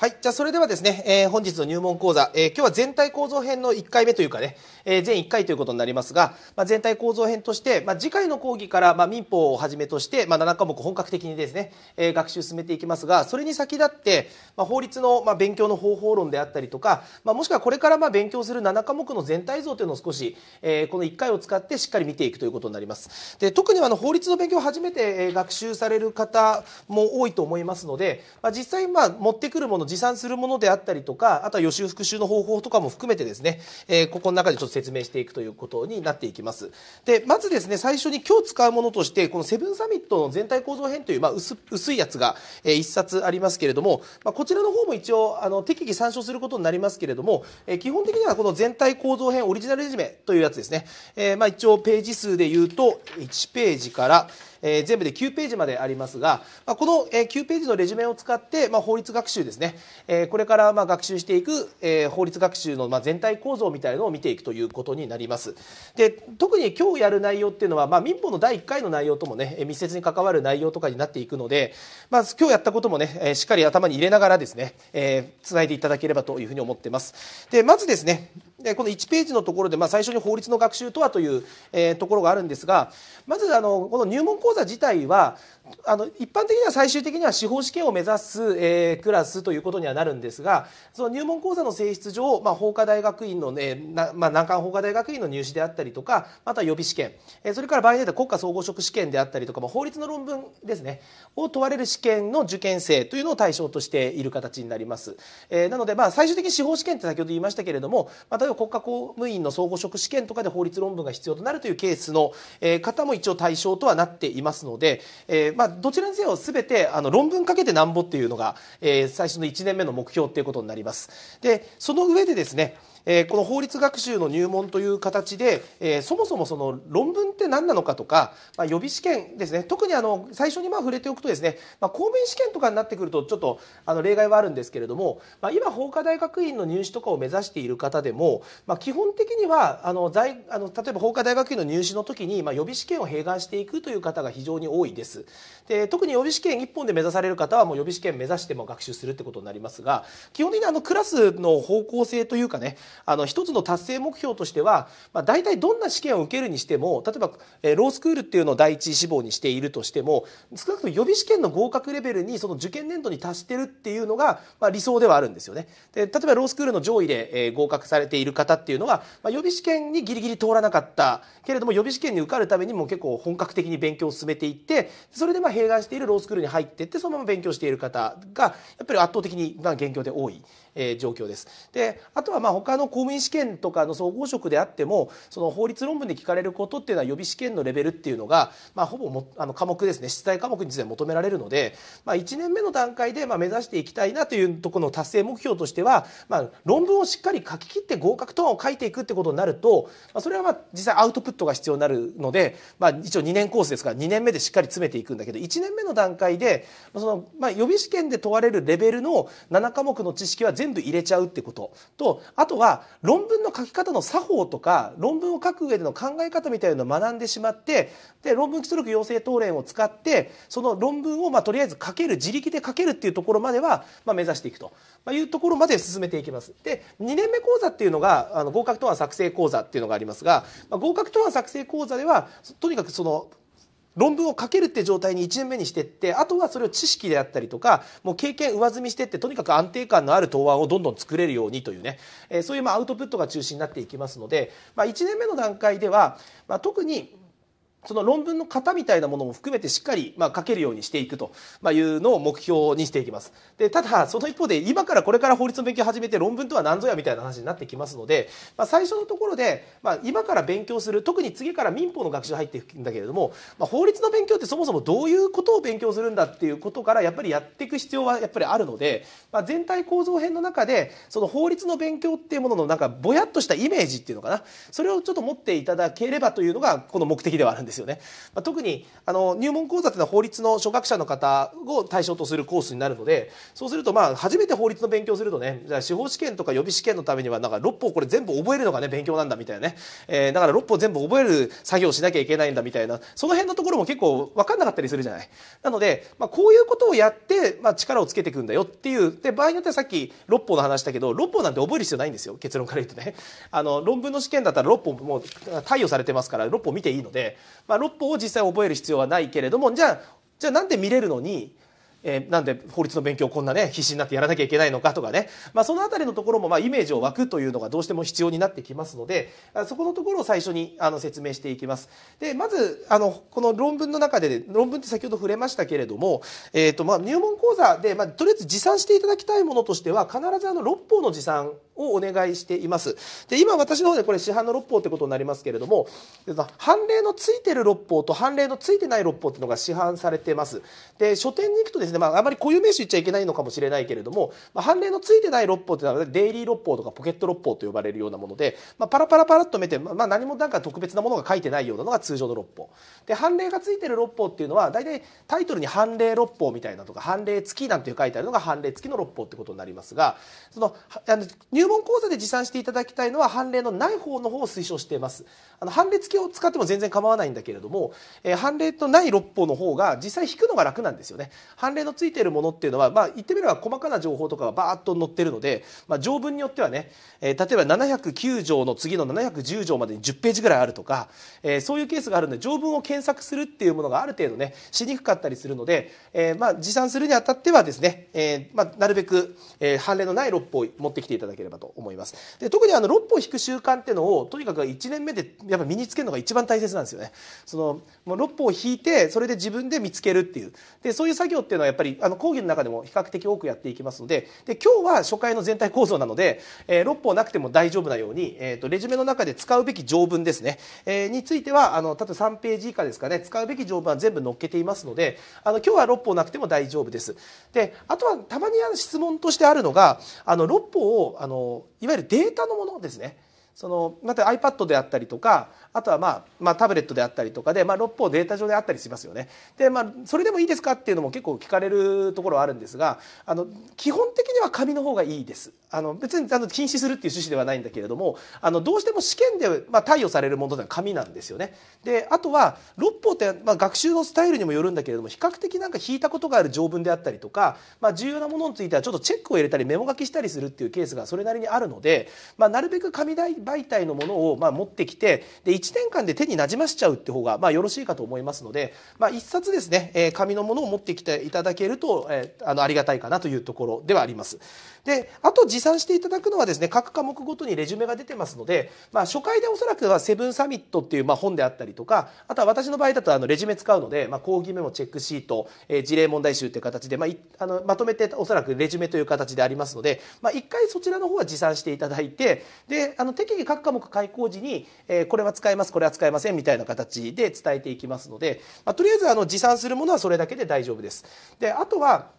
はい。じゃあ、それではですね、えー、本日の入門講座、えー、今日は全体構造編の1回目というかね、えー、全1回ということになりますが、まあ、全体構造編として、まあ、次回の講義から、まあ、民法をはじめとして、まあ、7科目本格的にですね、えー、学習進めていきますが、それに先立って、まあ、法律の、まあ、勉強の方法論であったりとか、まあ、もしくはこれから、まあ、勉強する7科目の全体像というのを少し、えー、この1回を使ってしっかり見ていくということになります。で、特にあの、法律の勉強を初めて、え学習される方も多いと思いますので、まあ、実際、まあ、持ってくるもの持参するものであったりとか、あとは予習復習の方法とかも含めてですね、えー、ここの中でちょっと説明していくということになっていきます。で、まずですね、最初に今日使うものとして、このセブンサミットの全体構造編という、まあ、薄いやつが、えー、1冊ありますけれども、まあ、こちらの方も一応、あの、適宜参照することになりますけれども、えー、基本的にはこの全体構造編オリジナルレジュメというやつですね、えー、まあ一応ページ数で言うと、1ページから、えー、全部で9ページまでありますが、まあ、この、えー、9ページのレジュメを使って、まあ、法律学習ですね、えー、これからまあ学習していく、えー、法律学習のまあ全体構造みたいのを見ていくということになります。で特に今日やる内容っていうのは、まあ、民法の第1回の内容ともね密接に関わる内容とかになっていくので、まあ、今日やったこともねしっかり頭に入れながらですね、えー、つないでいただければというふうに思ってます。でまずですねでこの1ページのところで、まあ、最初に法律の学習とはという、えー、ところがあるんですがまずあのこの入門講座自体はあの一般的には最終的には司法試験を目指す、えー、クラスということにはなるんですがその入門講座の性質上、まあ、法科大学院のね、なまあ、難関法科大学院の入試であったりとかまた予備試験、えー、それから場合によっては国家総合職試験であったりとか、まあ、法律の論文ですねを問われる試験の受験生というのを対象としている形になります。えー、なので、まあ、最終的に司法試験って先ほど言いましたけれども、まあ、例えば国家公務員の総合職試験とかで法律論文が必要となるというケースの、えー、方も一応対象とはなっていますので、えーまあ、どちらにせよ全てあの論文かけてなんぼっていうのが、えー、最初の1年目の目標っていうことになります。でその上でですねえこの法律学習の入門という形で、えそもそもその論文って何なのかとか、まあ、予備試験ですね特にあの最初にまあ触れておくとですね、まあ、公務員試験とかになってくるとちょっとあの例外はあるんですけれども、まあ、今法科大学院の入試とかを目指している方でも、まあ、基本的にはあの在あの例えば法科大学院の入試の時に、まあ、予備試験を併願していくという方が非常に多いです。で特に予備試験1本で目指される方はもう予備試験目指しても学習するってことになりますが基本的にあのクラスの方向性というかねあの一つの達成目標としては、まあ、大体どんな試験を受けるにしても例えば、えー、ロースクールっていうのを第一志望にしているとしても少なくとも予備試験の合格レベルにその受験年度に達してるっていうのが、まあ、理想ではあるんですよね。で例えばロースクールの上位で、えー、合格されている方っていうのは、まあ、予備試験にギリギリ通らなかったけれども予備試験に受かるためにも結構本格的に勉強を進めていってそれでまあ併願しているロースクールに入っていってそのまま勉強している方がやっぱり圧倒的に現況で多い、えー、状況です。であとはまあ他の公務員試験とかの総合職であってもその法律論文で聞かれることっていうのは予備試験のレベルっていうのが、まあ、ほぼもあの科目ですね出題科目について求められるので、まあ、1年目の段階でまあ目指していきたいなというところの達成目標としては、まあ、論文をしっかり書き切って合格答案を書いていくってことになると、まあ、それはまあ実際アウトプットが必要になるので、まあ、一応2年コースですから2年目でしっかり詰めていくんだけど1年目の段階でその、まあ、予備試験で問われるレベルの7科目の知識は全部入れちゃうってこととあとはは論文の書き方の作法とか論文を書く上での考え方みたいなのを学んでしまってで論文基礎力養成等連を使ってその論文をまあとりあえず書ける自力で書けるっていうところまではまあ目指していくというところまで進めていきます。で2年目講座っていうのがあの合格答案作成講座っていうのがありますが、まあ、合格答案作成講座ではとにかくその論文を書けるって状態に1年目にしてってあとはそれを知識であったりとかもう経験上積みしてってとにかく安定感のある答案をどんどん作れるようにというね、えー、そういうまあアウトプットが中心になっていきますので、まあ、1年目の段階では、まあ、特にその論文の型みたいなものも含めてしっかり、まあ、書けるようにしていくというのを目標にしていきます。で、ただ、その一方で、今からこれから法律の勉強始めて論文とは何ぞやみたいな話になってきますので、まあ、最初のところで、まあ、今から勉強する、特に次から民法の学習入っていくんだけれども、まあ、法律の勉強ってそもそもどういうことを勉強するんだっていうことから、やっぱりやっていく必要はやっぱりあるので、まあ、全体構造編の中で、その法律の勉強っていうものの、なんか、ぼやっとしたイメージっていうのかな、それをちょっと持っていただければというのが、この目的ではあるんです。ですよね、まあ、特にあの入門講座というのは法律の初学者の方を対象とするコースになるのでそうするとまあ初めて法律の勉強するとねじゃあ司法試験とか予備試験のためにはなんか6法これ全部覚えるのがね勉強なんだみたいなね、えー、だから6法全部覚える作業をしなきゃいけないんだみたいなその辺のところも結構分かんなかったりするじゃないなので、まあ、こういうことをやって、まあ、力をつけていくんだよっていうで場合によってはさっき6法の話だけど6法なんて覚える必要ないんですよ結論から言うとねあの論文の試験だったら6法もう貸与されてますから6法見ていいのでまあ、六法を実際覚える必要はないけれどもじゃあじゃあなんで見れるのにえー、なんで法律の勉強をこんなね必死になってやらなきゃいけないのかとかね、まあ、その辺りのところもまあイメージを湧くというのがどうしても必要になってきますのでそこのところを最初にあの説明していきます。でまずあのこの論文の中で論文って先ほど触れましたけれども、えーとまあ、入門講座で、まあ、とりあえず持参していただきたいものとしては必ずあの六法の持参をお願いしています。で、今私の方でこれ市販の六法ってことになりますけれども、判例のついてる六法と判例のついてない六法っていうのが市販されてます。で、書店に行くとですね、まあ、あまり固有名詞言っちゃいけないのかもしれないけれども、まあ、判例のついてない六法っていうのはデイリー六法とかポケット六法と呼ばれるようなもので、まあ、パラパラパラっと見て、まあ、何もなんか特別なものが書いてないようなのが通常の六法。で、判例がついてる六法っていうのは、大体タイトルに判例六法みたいなとか、判例付きなんて書いてあるのが判例付きの六法ってことになりますが、その、入文講座で持参していただきたいのは判例のない方の方を推奨していますあの判例付きを使っても全然構わないんだけれども、えー、判例とない六法の方が実際引くのが楽なんですよね判例のついているものっていうのは、まあ、言ってみれば細かな情報とかがバーッと載ってるので、まあ、条文によってはね、えー、例えば709条の次の710条までに10ページぐらいあるとか、えー、そういうケースがあるので条文を検索するっていうものがある程度ねしにくかったりするので、えー、まあ、持参するにあたってはですね、えー、まあ、なるべく、えー、判例のない六法を持ってきていただければと思います。で特にあの6歩引く習慣っていうのをとにかく1年目でやっぱ身につけるのが一番大切なんですよね。その6歩を引いてそれで自分で見つけるっていうでそういう作業っていうのはやっぱりあの講義の中でも比較的多くやっていきますのでで今日は初回の全体構造なので、えー、6歩なくても大丈夫なように、えーと、レジュメの中で使うべき条文ですね、えー、についてはあの例えば3ページ以下ですかね使うべき条文は全部載っけていますのであの今日は6歩なくても大丈夫です。であとはたまに質問としてあるのがあの6歩をあのいわゆるデータのものですねそのまた iPad であったりとかあとは、まあ、まあタブレットであったりとかで、まあ、6方データ上であったりしますよねで、まあ、それでもいいですかっていうのも結構聞かれるところはあるんですがあの基本的には紙の方がいいですあの別にあの禁止するっていう趣旨ではないんだけれどもあのどうしても試験で、まあ、貸与されるものは紙なんですよねであとは六法って、まあ、学習のスタイルにもよるんだけれども比較的なんか引いたことがある条文であったりとか、まあ、重要なものについてはちょっとチェックを入れたりメモ書きしたりするっていうケースがそれなりにあるので、まあ、なるべく紙代媒体のものをま持ってきてで1年間で手になじましちゃうって方がまよろしいかと思いますので、まあ、1冊ですね、え紙のものを持ってきていただけると、えあのありがたいかなというところではあります。であと持参していただくのはですね各科目ごとにレジュメが出てますので、まあ、初回でおそらくは「セブンサミット」っていうまあ本であったりとかあとは私の場合だとあのレジュメ使うので、まあ、講義メモチェックシート、え事例問題集っていう形で、まあ、あのまとめておそらくレジュメという形でありますので、まあ、1回そちらの方は持参していただいてであの手各科目開講時に、えー、これは使えますこれは使えませんみたいな形で伝えていきますので、まあ、とりあえずあの持参するものはそれだけで大丈夫です。であとは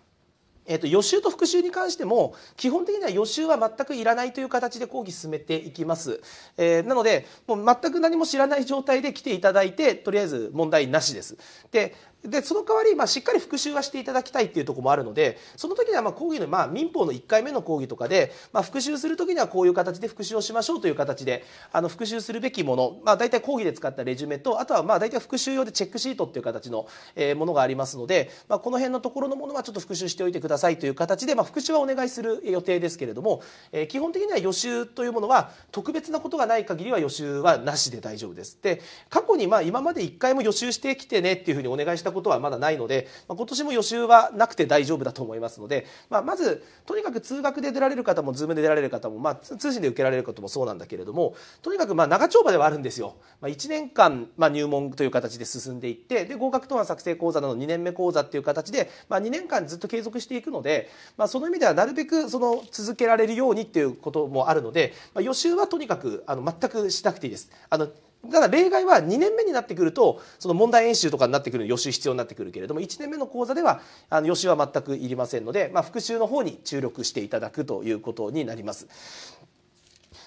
えーと予習と復習に関しても基本的には予習は全くいらないという形で講義進めていきます、えー、なのでもう全く何も知らない状態で来ていただいてとりあえず問題なしですででその代わり、まあ、しっかり復習はしていただきたいというところもあるのでその時にはまあ講義の、まあ、民法の1回目の講義とかで、まあ、復習する時にはこういう形で復習をしましょうという形であの復習するべきもの、まあ、大体講義で使ったレジュメとあとはまあ大体復習用でチェックシートという形の、えー、ものがありますので、まあ、この辺のところのものはちょっと復習しておいてくださいという形で、まあ、復習はお願いする予定ですけれども、えー、基本的には予習というものは特別なことがない限りは予習はなしで大丈夫です。で過去にまあ今まで1回も予習してきてねっていうふうにお願いしたたことはまだないので、まあ、今年も予習はなくて大丈夫だと思いますので、まあ、まずとにかく通学で出られる方も Zoom で出られる方も、まあ、通信で受けられることもそうなんだけれどもとにかくまあ長丁場ではあるんですよ。まあ、1年間、まあ、入門という形で進んでいってで合格答案作成講座など2年目講座っていう形で、まあ、2年間ずっと継続していくので、まあ、その意味ではなるべくその続けられるようにっていうこともあるので、まあ、予習はとにかくあの全くしなくていいです。あのただ例外は2年目になってくるとその問題演習とかになってくる予習必要になってくるけれども1年目の講座ではあの予習は全くいりませんので、まあ、復習の方に注力していただくということになります。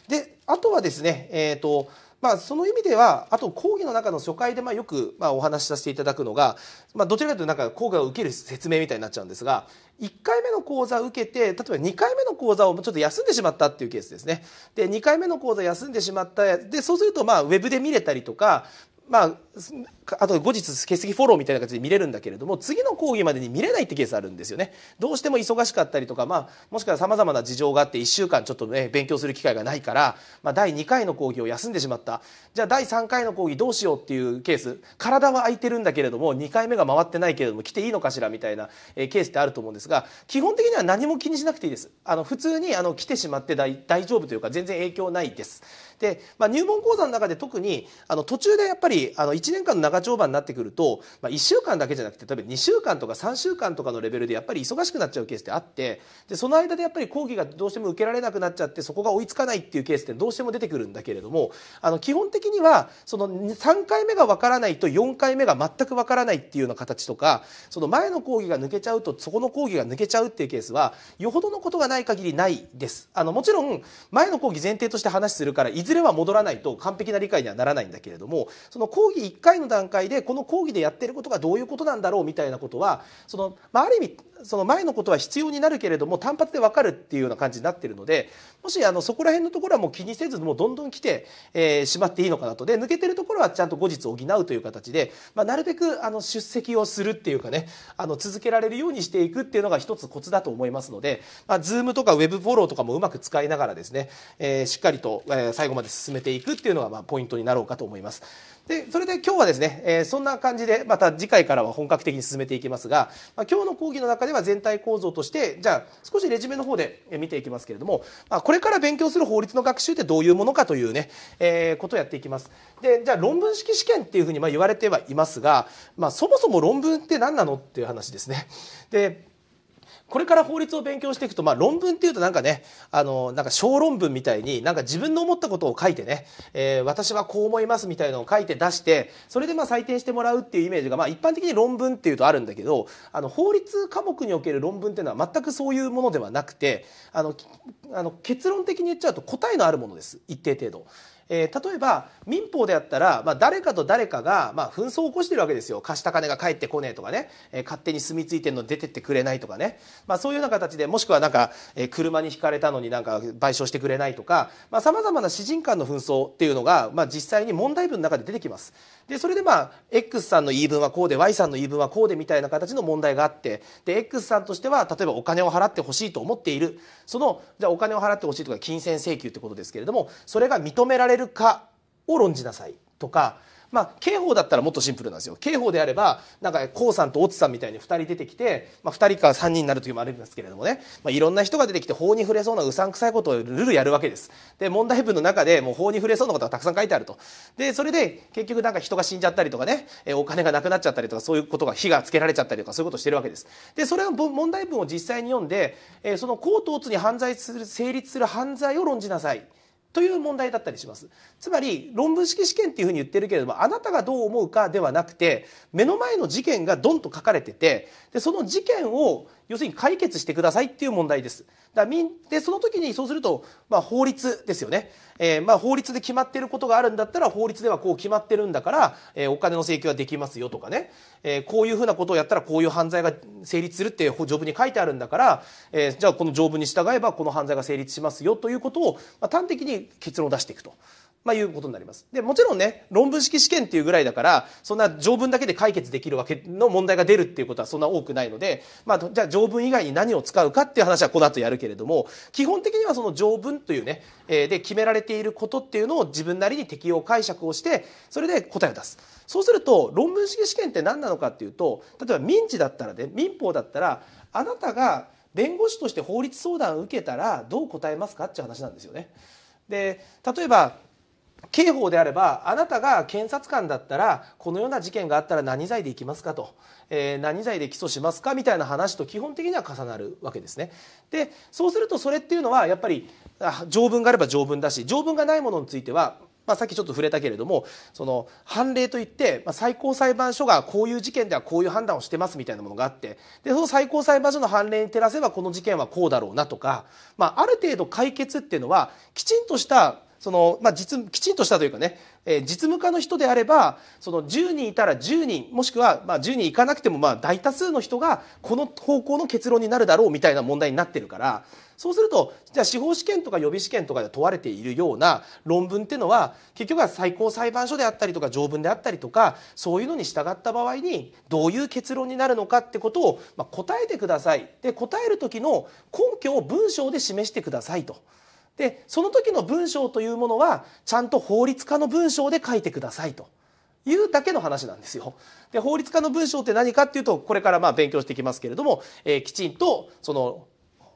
であとはですね、えーと、とまあ、その意味ではあと講義の中の初回でまあよくまあお話しさせていただくのが、まあ、どちらかというとなんか講義を受ける説明みたいになっちゃうんですが1回目の講座を受けて例えば2回目の講座をちょっと休んでしまったっていうケースですね。で2回目の講座休んでしまったでそうするとまあウェブで見れたりとか、まあ、あと後日欠席フォローみたいな形で見れるんだけれども次の講義までに見れないってケースあるんですよねどうしても忙しかったりとか、まあ、もしくはさまざまな事情があって1週間ちょっとね勉強する機会がないから、まあ、第2回の講義を休んでしまったじゃあ第3回の講義どうしようっていうケース体は空いてるんだけれども2回目が回ってないけれども来ていいのかしらみたいなケースってあると思うんですが基本的には何も気にしなくていいですあの普通にあの来てしまって大丈夫というか全然影響ないですで、まあ、入門講座の中で特にあの途中でやっぱりあの1年間の長長場になってくると、まあ、1週間だけじゃなくて例えば2週間とか3週間とかのレベルでやっぱり忙しくなっちゃうケースってあってでその間でやっぱり講義がどうしても受けられなくなっちゃってそこが追いつかないっていうケースってどうしても出てくるんだけれどもあの基本的にはその3回目が分からないと4回目が全く分からないっていうような形とかその前の講義が抜けちゃうとそこの講義が抜けちゃうっていうケースはよほどのことがない限りないです。あのもちろん前の講義前提として話するからいずれは戻らないと完璧な理解にはならないんだけれどもその講義1回の段段階でこの講義でやってることがどういうことなんだろうみたいなことはその、まあ、ある意味その前のことは必要になるけれども単発で分かるっていうような感じになってるのでもしあのそこら辺のところはもう気にせずもうどんどん来て、えー、しまっていいのかなとで抜けてるところはちゃんと後日補うという形で、まあ、なるべくあの出席をするっていうかねあの続けられるようにしていくっていうのが一つコツだと思いますので、まあ、Zoom とか Web フォローとかもうまく使いながらですね、えー、しっかりと、え最後まで進めていくっていうのがまあポイントになろうかと思います。でそれで今日はですね、えー、そんな感じでまた次回からは本格的に進めていきますが、まあ、今日の講義の中では全体構造としてじゃあ少しレジュメの方で見ていきますけれども、まあ、これから勉強する法律の学習ってどういうものかというね、えー、ことをやっていきます。でじゃあ論文式試験っていうふうにま言われてはいますが、まあ、そもそも論文って何なのっていう話ですね。でこれから法律を勉強していくと、まあ、論文っていうとなんかね、あの、なんか小論文みたいに、なんか自分の思ったことを書いてね、えー、私はこう思いますみたいのを書いて出して、それでまあ採点してもらうっていうイメージが、まあ、一般的に論文っていうとあるんだけど、あの、法律科目における論文っていうのは全くそういうものではなくて、あの、あの結論的に言っちゃうと答えのあるものです。一定程度。えー、例えば民法であったら、まあ、誰かと誰かが、まあ、紛争を起こしてるわけですよ貸した金が返ってこねえとかね、えー、勝手に住み着いてるの出てってくれないとかね、まあ、そういうような形でもしくはなんか、えー、車にひかれたのになんか賠償してくれないとかさまざ、まな私人間の紛争っていうのが、まあ、実際に問題文の中で出てきます。でそれでまあ X さんの言い分はこうで Y さんの言い分はこうでみたいな形の問題があってで X さんとしては例えばお金を払ってほしいと思っているそのじゃあお金を払ってほしいとか金銭請求ってことですけれどもそれが認められるかを論じなさいとかまあ、刑法だったらもっとシンプルなんですよ刑法であればなんかコウさんとオツさんみたいに2人出てきて、まあ、2人か3人になる時もあるんですけれどもね、まあ、いろんな人が出てきて法に触れそうなうさんくさいことをルルやるわけですで問題文の中でもう法に触れそうなことがたくさん書いてあるとでそれで結局なんか人が死んじゃったりとかねお金がなくなっちゃったりとかそういうことが火がつけられちゃったりとかそういうことをしてるわけですでそれは問題文を実際に読んでそのコートオツに犯罪する成立する犯罪を論じなさいという問題だったりします。つまり論文式試験っていうふうに言ってるけれどもあなたがどう思うかではなくて目の前の事件がドンと書かれててでその事件を要するに解決してくださいっていう問題です。だんでその時にそうすると、まあ、法律ですよね、えー、まあ、法律で決まってることがあるんだったら法律ではこう決まってるんだから、えー、お金の請求はできますよとかね、えー、こういうふうなことをやったらこういう犯罪が成立するって条文に書いてあるんだから、えじゃあこの条文に従えばこの犯罪が成立しますよということを、まあ、端的に結論を出していくと。まあ、いうことになります。で、もちろんね、論文式試験っていうぐらいだから、そんな条文だけで解決できるわけの問題が出るっていうことはそんな多くないので、まあ、じゃあ条文以外に何を使うかっていう話はこの後やるけれども、基本的にはその条文というね、えー、で決められていることっていうのを自分なりに適用解釈をして、それで答えを出す。そうすると、論文式試験って何なのかっていうと、例えば民事だったらね、民法だったら、あなたが弁護士として法律相談を受けたらどう答えますかっていう話なんですよね。で、例えば、刑法であればあなたが検察官だったらこのような事件があったら何罪でいきますかと、えー、何罪で起訴しますかみたいな話と基本的には重なるわけですね。でそうするとそれっていうのはやっぱり条文があれば条文だし条文がないものについてはまあ、さっきちょっと触れたけれどもその判例といって、まあ、最高裁判所がこういう事件ではこういう判断をしてますみたいなものがあってでその最高裁判所の判例に照らせばこの事件はこうだろうなとか、まあ、ある程度解決っていうのはきちんとしたその、まあ、実、きちんとしたというかね、えー、実務家の人であれば、その10人いたら10人、もしくは、まあ、10人いかなくても、まあ、大多数の人が、この方向の結論になるだろうみたいな問題になってるから、そうすると、じゃあ司法試験とか予備試験とかで問われているような論文っていうのは、結局は最高裁判所であったりとか、条文であったりとか、そういうのに従った場合に、どういう結論になるのかってことを、まあ、答えてください。で、答える時の根拠を文章で示してくださいと。でその時の文章というものはちゃんと法律家の文章で書いてくださいというだけの話なんですよ。で法律家の文章って何かっていうとこれからまあ勉強していきますけれども、えー、きちんとその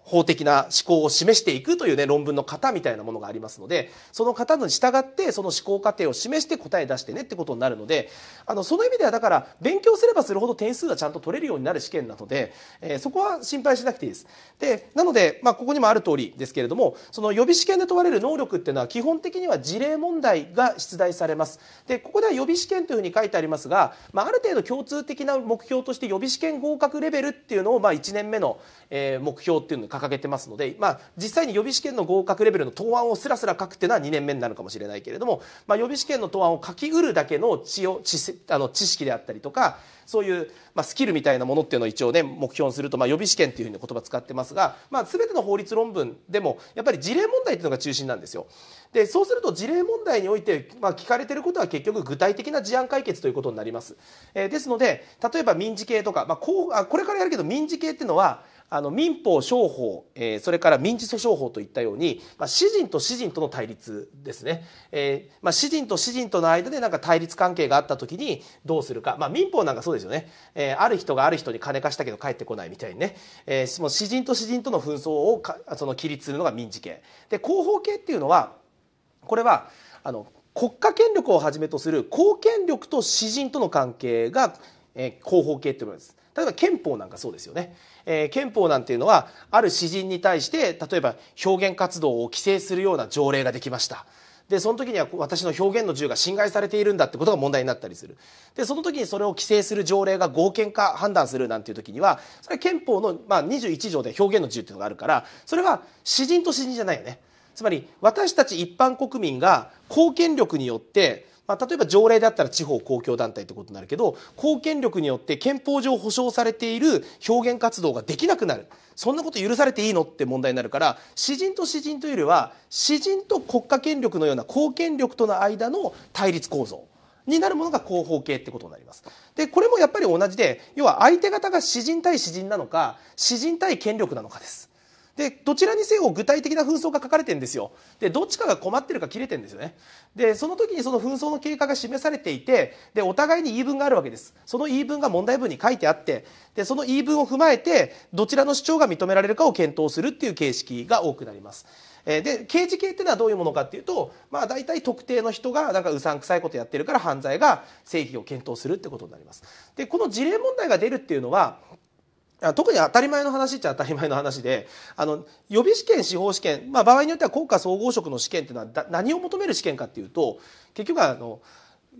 法的な思考を示していくというね論文の型みたいなものがありますのでその型に従ってその思考過程を示して答え出してねってことになるのであのその意味ではだから勉強すればするほど点数がちゃんと取れるようになる試験なので、えー、そこは心配しなくていいです。でなので、まあ、ここにもある通りですけれどもその予備試験で問われる能力っていうのは基本的には事例問題が出題されます。でここでは予備試験というふうに書いてありますが、まあ、ある程度共通的な目標として予備試験合格レベルっていうのを、まあ、1年目のえ目標っていうのを掲げてますので、まあ、実際に予備試験の合格レベルの答案をすらすら書くっていうのは2年目になるかもしれないけれども、まあ、予備試験の答案を書きうるだけの知を知あの知識であったりとかそういう、まあ、スキルみたいなものっていうのを一応ね目標にすると、まあ、予備試験っていうふうに言葉を使ってますが、まあ、全ての法律論文でもやっぱり事例問題っていうのが中心なんですよ。でそうすると事例問題において、まあ、聞かれてることは結局具体的な事案解決ということになります。えー、ですので例えば民事系とか、まあ、こうあこれからやるけど民事系っていうのはあの民法商法、えー、それから民事訴訟法といったように、まあ、私人と私人との対立ですね、えーまあ、私人と私人との間でなんか対立関係があった時にどうするか、まあ、民法なんかそうですよね、えー、ある人がある人に金貸したけど帰ってこないみたいにね、えー、もう私人と私人との紛争をかその規律するのが民事刑で広報刑っていうのはこれはあの国家権力をはじめとする公権力と私人との関係が、え広報刑っていうものです。例えば憲法なんかそうですよね、えー、憲法なんていうのはある詩人に対して例えば表現活動を規制するような条例ができましたでその時には私の表現の自由が侵害されているんだってことが問題になったりするでその時にそれを規制する条例が合憲か判断するなんていう時にはそれは憲法の、まあ、21条で表現の自由っていうのがあるからそれは詩人と詩人じゃないよねつまり私たち一般国民が公権力によってまあ、例えば条例だったら地方公共団体ってことになるけど公権力によって憲法上保障されている表現活動ができなくなるそんなこと許されていいのって問題になるから詩人と詩人というよりは詩人と国家権力のような公権力との間の対立構造になるものが広報系ってことになります。で、これもやっぱり同じで、要は相手方が詩人対詩人なのか、詩人対権力なのかです。でどちらにせよ具体的な紛争が書かれてるんですよでどっちかが困ってるか切れてるんですよねでその時にその紛争の経過が示されていてでお互いに言い分があるわけですその言い分が問題文に書いてあってでその言い分を踏まえてどちらの主張が認められるかを検討するっていう形式が多くなりますで刑事系っていうのはどういうものかっていうと、まあ、大体特定の人がなんかうさんくさいことやってるから犯罪が正義を検討するってことになりますでこの事例問題が出るっていうのは特に当たり前の話っちゃ当たり前の話であの予備試験司法試験、まあ、場合によっては国家総合職の試験っていうのは何を求める試験かっていうと結局はあの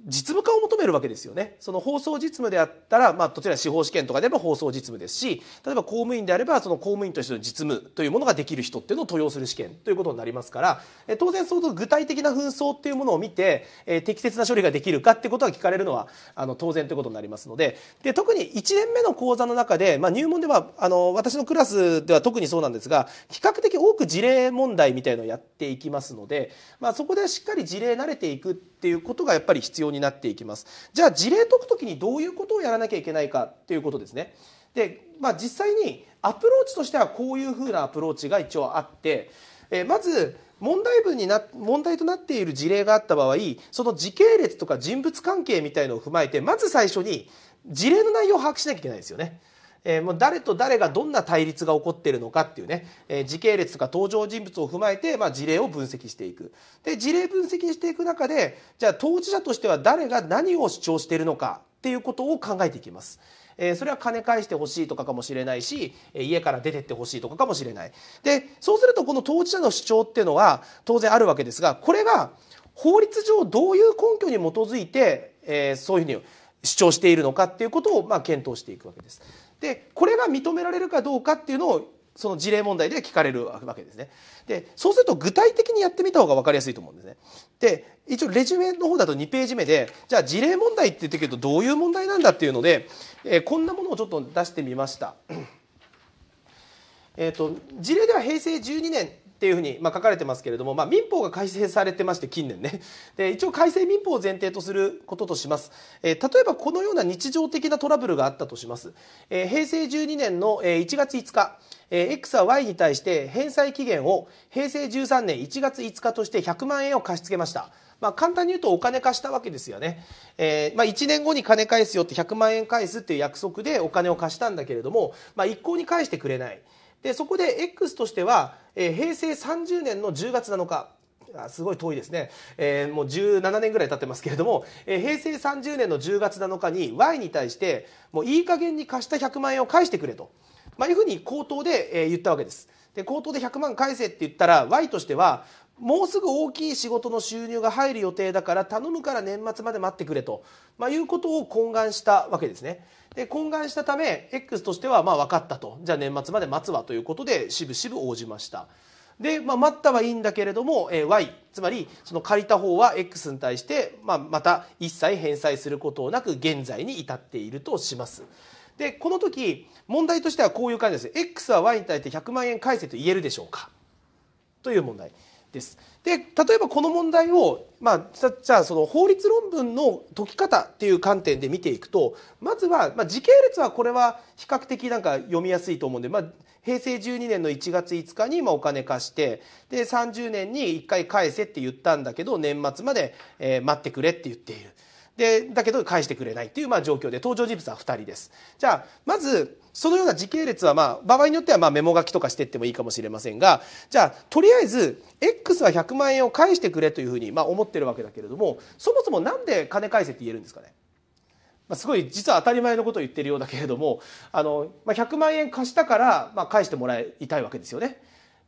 実務化を求めるわけですよねその放送実務であったら、まあ、どちら司法試験とかであれば放送実務ですし例えば公務員であればその公務員としての実務というものができる人っていうのを登用する試験ということになりますからえ当然その具体的な紛争っていうものを見て、え適切な処理ができるかってことが聞かれるのはあの当然ということになりますのでで特に1年目の講座の中で、まあ、入門ではあの私のクラスでは特にそうなんですが比較的多く事例問題みたいのをやっていきますので、まあ、そこでしっかり事例慣れていくってっていうことがやっぱり必要になっていきますじゃあ事例解く時にどういうことをやらなきゃいけないかっていうことですねで、まあ、実際にアプローチとしてはこういうふうなアプローチが一応あって、えまず問題文にな問題となっている事例があった場合その時系列とか人物関係みたいのを踏まえてまず最初に事例の内容を把握しなきゃいけないですよね。えー、もう誰と誰がどんな対立が起こっているのかっていうね、えー、時系列とか登場人物を踏まえて、まあ、事例を分析していくで事例分析していく中でじゃあ当事者としては誰が何を主張しているのかっていうことを考えていきます。えー、それは金返してほしいとかかもしれないし、え家から出てってほしいとかかもしれない。で、そうするとこの当事者の主張っていうのは当然あるわけですが、これが法律上どういう根拠に基づいて、えー、そういうふうに主張しているのかっていうことをまあ検討していくわけです。でこれが認められるかどうかっていうのをその事例問題で聞かれるわけですね。でそうすると具体的にやってみた方が分かりやすいと思うんですね。で一応レジュメの方だと2ページ目でじゃあ事例問題って言ってけどどういう問題なんだっていうので、えー、こんなものをちょっと出してみました。えっと、と事例では平成12年っていうふうに、まあ、書かれてますけれども、まあ、民法が改正されてまして近年ねで一応改正民法を前提とすることとします、えー、例えばこのような日常的なトラブルがあったとします、えー、平成12年の1月5日えー、X は Y に対して返済期限を平成13年1月5日として100万円を貸し付けました。まあ、簡単に言うとお金貸したわけですよね、えーまあ、1年後に金返すよって100万円返すっていう約束でお金を貸したんだけれども、まあ、一向に返してくれないでそこで X としてはえー、平成30年の10月7日、すごい遠いですね、えー、もう17年ぐらい経ってますけれども、えー、平成30年の10月7日に Y に対してもういい加減に貸した100万円を返してくれと、まあ、いうふうに口頭で、えー、言ったわけです。で口頭で100万返せって言ったら Y としてはもうすぐ大きい仕事の収入が入る予定だから頼むから年末まで待ってくれと、まあ、いうことを懇願したわけですね。で懇願したため X としてはまあ分かったとじゃあ年末まで待つわということでしぶしぶ応じました。で、まあ、待ったはいいんだけれども、えー、Y つまりその借りた方は X に対して、まあ、また一切返済することなく現在に至っているとします。でこの時問題としてはこういう感じです X は Y に対して100万円返せと言えるでしょうかという問題。です。で例えばこの問題を、まあ、じゃあその法律論文の解き方っていう観点で見ていくとまずは、まあ、時系列はこれは比較的なんか読みやすいと思うんで、まあ、平成12年の1月5日にまお金貸してで30年に1回返せって言ったんだけど年末まで、えー、待ってくれって言っている。でだけど返してくれないっていうまあ状況で登場人物は2人です。じゃあまずそのような時系列は、まあ、場合によってはまメモ書きとかしていってもいいかもしれませんがじゃあとりあえず X は100万円を返してくれというふうにま思ってるわけだけれどもそもそもんで金返せって言えるんですかねまあ、すごい実は当たり前のことを言ってるようだけれどもあの、まあ、100万円貸したから、まあ、返してもらいたいわけですよね。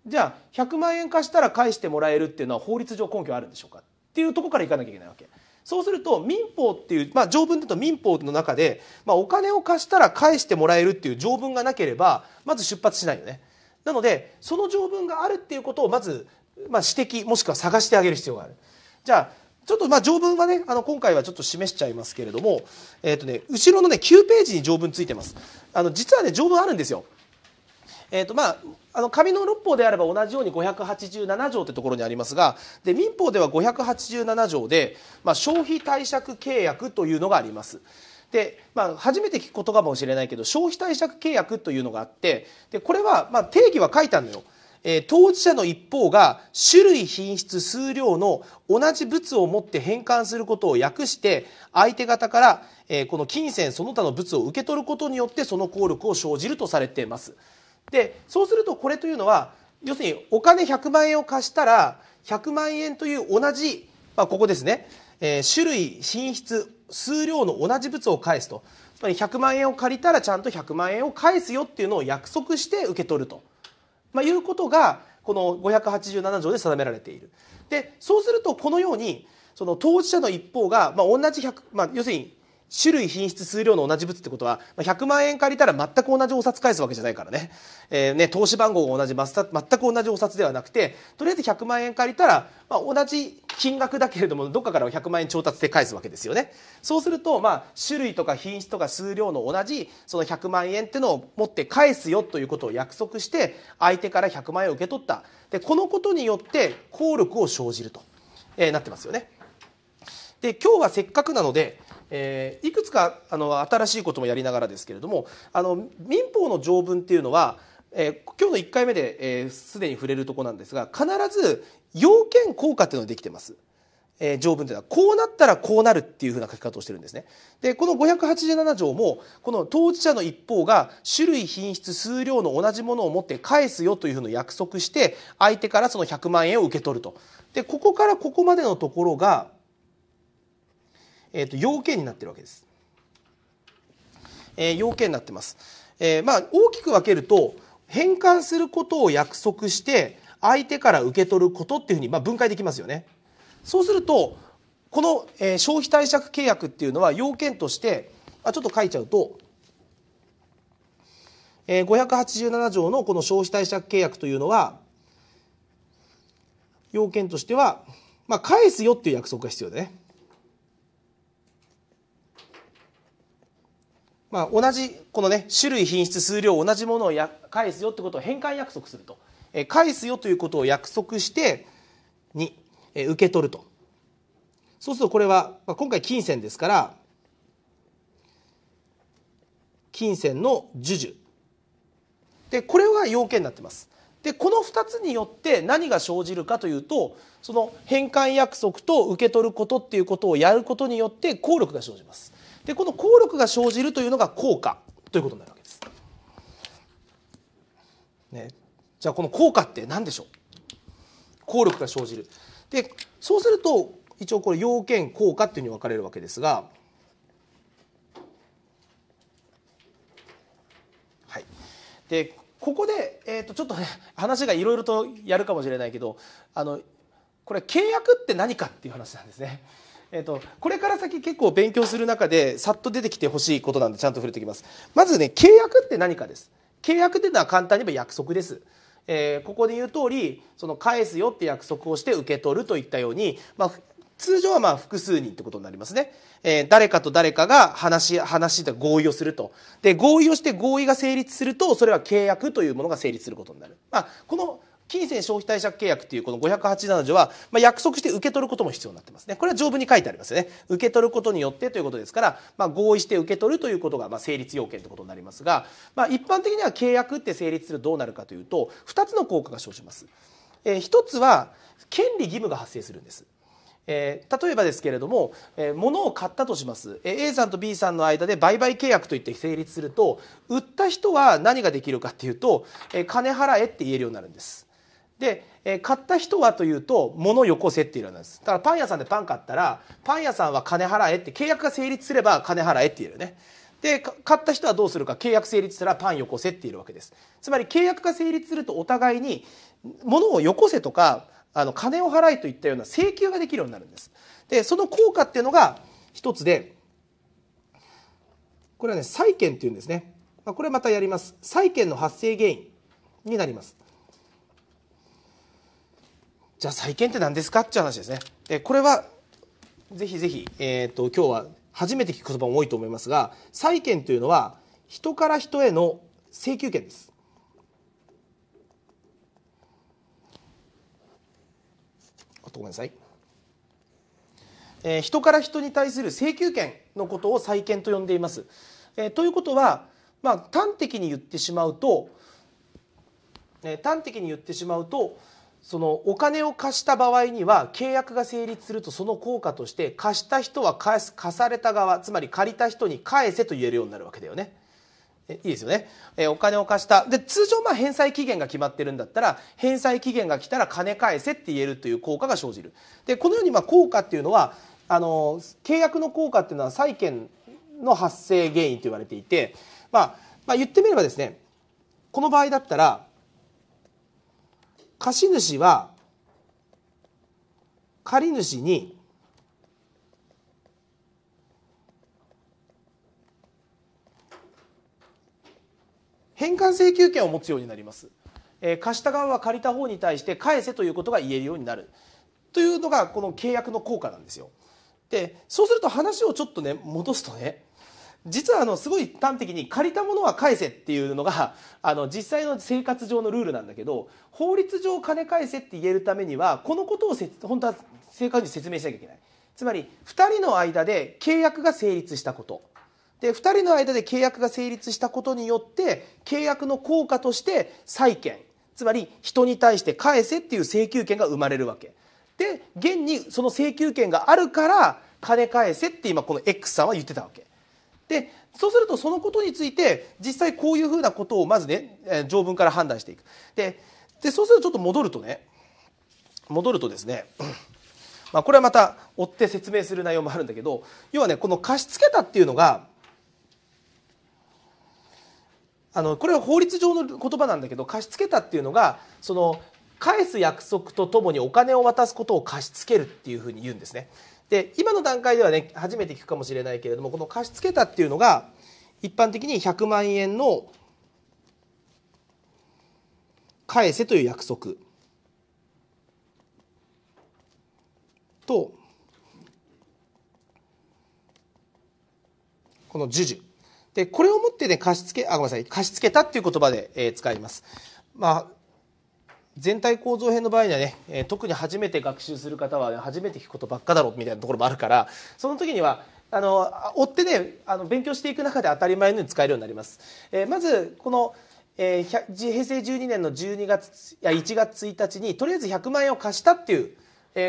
じゃあ100万円貸したら返してもらえるっていうのは法律上根拠あるんでしょうかっていうとこからいかなきゃいけないわけ。そうすると民法っていう、まあ、条文だと民法の中で、まあ、お金を貸したら返してもらえるっていう条文がなければまず出発しないよね。なのでその条文があるっていうことをまず、まあ、指摘もしくは探してあげる必要がある。じゃあちょっとまあ条文はねあの今回はちょっと示しちゃいますけれども、えーとね、後ろのね9ページに条文ついてますあの実はね条文あるんですよえーとまあ、あの紙の六法であれば同じように587条というところにありますがで民法では587条で、まあ、消費貸借契約というのがあります。で、まあ、初めて聞くことかもしれないけど消費貸借契約というのがあってでこれは、まあ、定義は書いてあるのよ。えー、当事者の一方が種類品質数量の同じ物を持って返還することを訳して相手方から、えー、この金銭その他の物を受け取ることによってその効力を生じるとされています。でそうするとこれというのは要するにお金100万円を貸したら100万円という同じ、まあ、ここですね、えー、種類品質数量の同じ物を返すとつまり100万円を借りたらちゃんと100万円を返すよっていうのを約束して受け取ると、まあ、いうことがこの587条で定められている。でそうするとこのようにその当事者の一方が、まあ、同じ100、まあ、要するに種類品質数量の同じ物ってことは100万円借りたら全く同じお札返すわけじゃないからね,、えーね、投資番号が同じ全く同じお札ではなくてとりあえず100万円借りたら、まあ、同じ金額だけれどもどっかから100万円調達で返すわけですよねそうすると、まあ、種類とか品質とか数量の同じその100万円っていうのを持って返すよということを約束して相手から100万円を受け取ったでこのことによって効力を生じると、えー、なってますよねで今日はせっかくなのでえー、いくつかあの新しいこともやりながらですけれどもあの民法の条文っていうのは、えー、今日の1回目ですで、えー、に触れるとこなんですが必ず要件効果っていうのができてます。えー、条文というのはこうなったらこうなるっていうふうな書き方をしてるんですね。でこの587条もこの当事者の一方が種類品質数量の同じものを持って返すよというふうに約束して相手からその100万円を受け取ると。でここからここまでのところがえーと、要件になってるわけです。えー、要件になってます。えー、まあ、大きく分けると返還することを約束して相手から受け取ることっていうふうに、まあ、分解できますよね。そうするとこの、えー、消費貸借契約っていうのは要件としてあちょっと書いちゃうと、えー、587条のこの消費貸借契約というのは要件としては、まあ、返すよっていう約束が必要でね。まあ、同じこのね種類品質数量同じものをや返すよってことを返還約束すると、え返すよということを約束してに、え受け取るとそうするとこれは、まあ、今回金銭ですから金銭の授受でこれは要件になってます。でこの2つによって何が生じるかというとその返還約束と受け取ることっていうことをやることによって効力が生じます。でこの効力が生じるというのが効果ということになるわけです。ね、じゃあこの効果って何でしょう効力が生じる。でそうすると一応これ要件効果っていうふうに分かれるわけですが、はい、でここで、えー、とちょっとね話がいろいろとやるかもしれないけどあのこれ契約って何かっていう話なんですね。えっと、これから先結構勉強する中でさっと出てきてほしいことなんでちゃんと触れておきますまずね契約って何かです契約っていうのは簡単に言えば約束ですえー、ここで言う通りそり返すよって約束をして受け取るといったように、まあ、通常はまあ複数人ってことになりますね。えー、誰かと誰かが話し、話で合意をすると。で、合意をして合意が成立すると、それは契約というものが成立することになる。まあ、この金銭消費貸借契約っていうこの587条は、まあ、約束して受け取ることも必要になってますね。これは条文に書いてありますよね。受け取ることによってということですから、まあ、合意して受け取るということが、まあ、成立要件ということになりますが、まあ、一般的には契約って成立するどうなるかというと、2つの効果が生じます。えー、1つは、権利義務が発生するんです。えー、例えばですけれども、えー、物を買ったとします、えー、A さんと B さんの間で売買契約といって成立すると売った人は何ができるかっていうと、え金払えって言えるようになるんですで、え買った人はというと物よこせっていううなんですだからパン屋さんでパン買ったらパン屋さんは金払えって契約が成立すれば金払えって言えるねで買った人はどうするか契約成立したらパンよこせっていうわけですつまり契約が成立するとお互いに物をよこせとかあの金を払いといったような請求ができるようになるんですでその効果っていうのが一つでこれはね債権っていうんですねこれまたやります債権の発生原因になりますじゃあ債券って何ですかって話ですね。で、これは、ぜひぜひ、えっ、ー、と、今日は初めて聞く言葉も多いと思いますが、債権というのは、人から人への請求権です。あとごめんなさい。えー、人から人に対する請求権のことを債権と呼んでいます。えー、ということは、まあ、端的に言ってしまうと、えー、端的に言ってしまうと、そのお金を貸した場合には契約が成立するとその効果として貸した人は貸す貸された側つまり借りた人に返せと言えるようになるわけだよね。いいですよね、えお金を貸したで通常まあ返済期限が決まってるんだったら返済期限が来たら金返せって言えるという効果が生じるでこのようにま効果っていうのはあの契約の効果っていうのは債権の発生原因と言われていて、まあ、まあ、言ってみればですねこの場合だったら貸主は借主に返還請求権を持つようになります、えー、貸した側は借りた方に対して返せということが言えるようになるというのがこの契約の効果なんですよでそうすると話をちょっとね戻すとね実はあのすごい端的に借りたものは返せっていうのが あの実際の生活上のルールなんだけど法律上金返せって言えるためにはこのことを本当は正確に説明しなきゃいけないつまり2人の間で契約が成立したことで2人の間で契約が成立したことによって契約の効果として債権つまり人に対して返せっていう請求権が生まれるわけで現にその請求権があるから金返せって今この X さんは言ってたわけでそうするとそのことについて実際こういうふうなことをまずね条文から判断していくででそうするとちょっと戻るとね戻るとですね まあこれはまた追って説明する内容もあるんだけど要はねこの貸し付けたっていうのがあのこれは法律上の言葉なんだけど貸し付けたっていうのがその返す約束とともにお金を渡すことを貸し付けるっていうふうに言うんですね。で今の段階ではね初めて聞くかもしれないけれどもこの貸付けたっていうのが一般的に100万円の返せという約束とこの授受でこれをもってね貸付あごめんなさい貸付けたっていう言葉で、えー、使います。まあ全体構造編の場合にはね、え特に初めて学習する方は、ね、初めて聞くことばっかだろうみたいなところもあるからその時にはあの追ってねあの勉強していく中で当たり前のように使えるようになります。えまずこのえー、平成12年の12月いや1月1日にとりあえず100万円を貸したっていう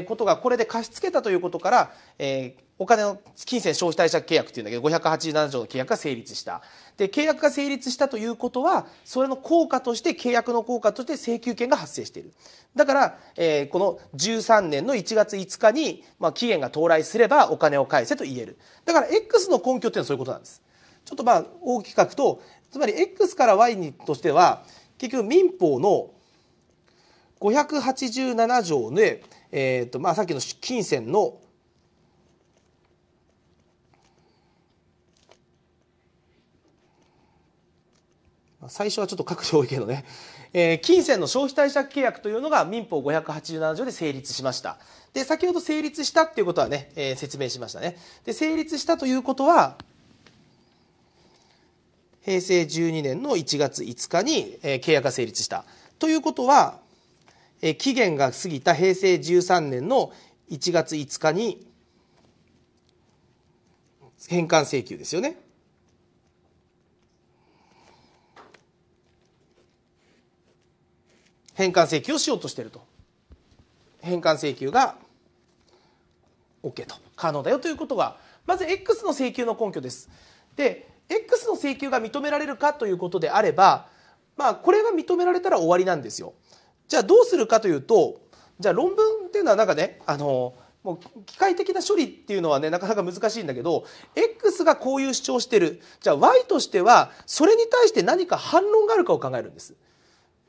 ことがこれで貸し付けたということから、えー、お金の金銭消費貸借契約っていうんだけど587条の契約が成立したで契約が成立したということはそれの効果として契約の効果として請求権が発生しているだから、えー、この13年の1月5日に、まあ、期限が到来すればお金を返せと言えるだから X の根拠っていうのはそういうことなんですちょっとまあ大きく書くとつまり X から Y にとしては結局民法の587条で、ねえーとまあ、さっきの金銭の最初はちょっと書く人多いけどね、えー、金銭の消費貸借契約というのが民法587条で成立しましたで先ほど成立したっていうことはね、えー、説明しましたねで成立したということは平成12年の1月5日に、えー、契約が成立したということは期限が過ぎた平成13年の1月5日に返還請求ですよね。返還請求をしようとしてると。返還請求が OK と可能だよということがまず X の請求の根拠です。で X の請求が認められるかということであれば、まあ、これが認められたら終わりなんですよ。じゃあどうするかというとじゃあ論文っていうのはなんかねあのもう機械的な処理っていうのはねなかなか難しいんだけど X がこういう主張してるじゃあ Y としてはそれに対して何か反論があるかを考えるんです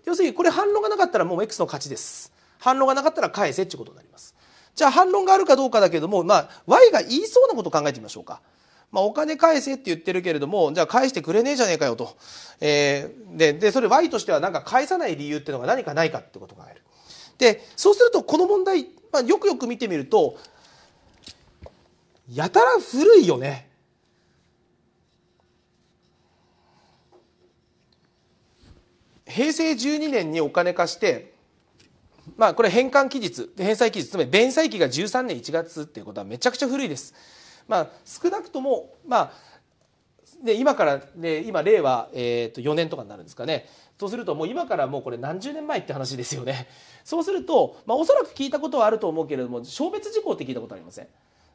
要するにこれ反論がなかったらもう X の勝ちです反論がなかったら返せっていうことになりますじゃあ反論があるかどうかだけども、まあ、Y が言いそうなことを考えてみましょうかまあ、お金返せって言ってるけれども、じゃあ返してくれねえじゃねえかよと。えー、で、で、それ Y としてはなんか返さない理由っていうのが何かないかってことがある。で、そうするとこの問題、まあ、よくよく見てみると、やたら古いよね。平成12年にお金貸して、まあ、これ返還期日返済期日つまり弁済期が13年1月っていうことはめちゃくちゃ古いですまあ、少なくとも、まあね、今から、ね、今令和、えー、と4年とかになるんですかねそうするともう今からもうこれ何十年前って話ですよねそうすると、まあ、おそらく聞いたことはあると思うけれども消滅事項って聞いたことありません、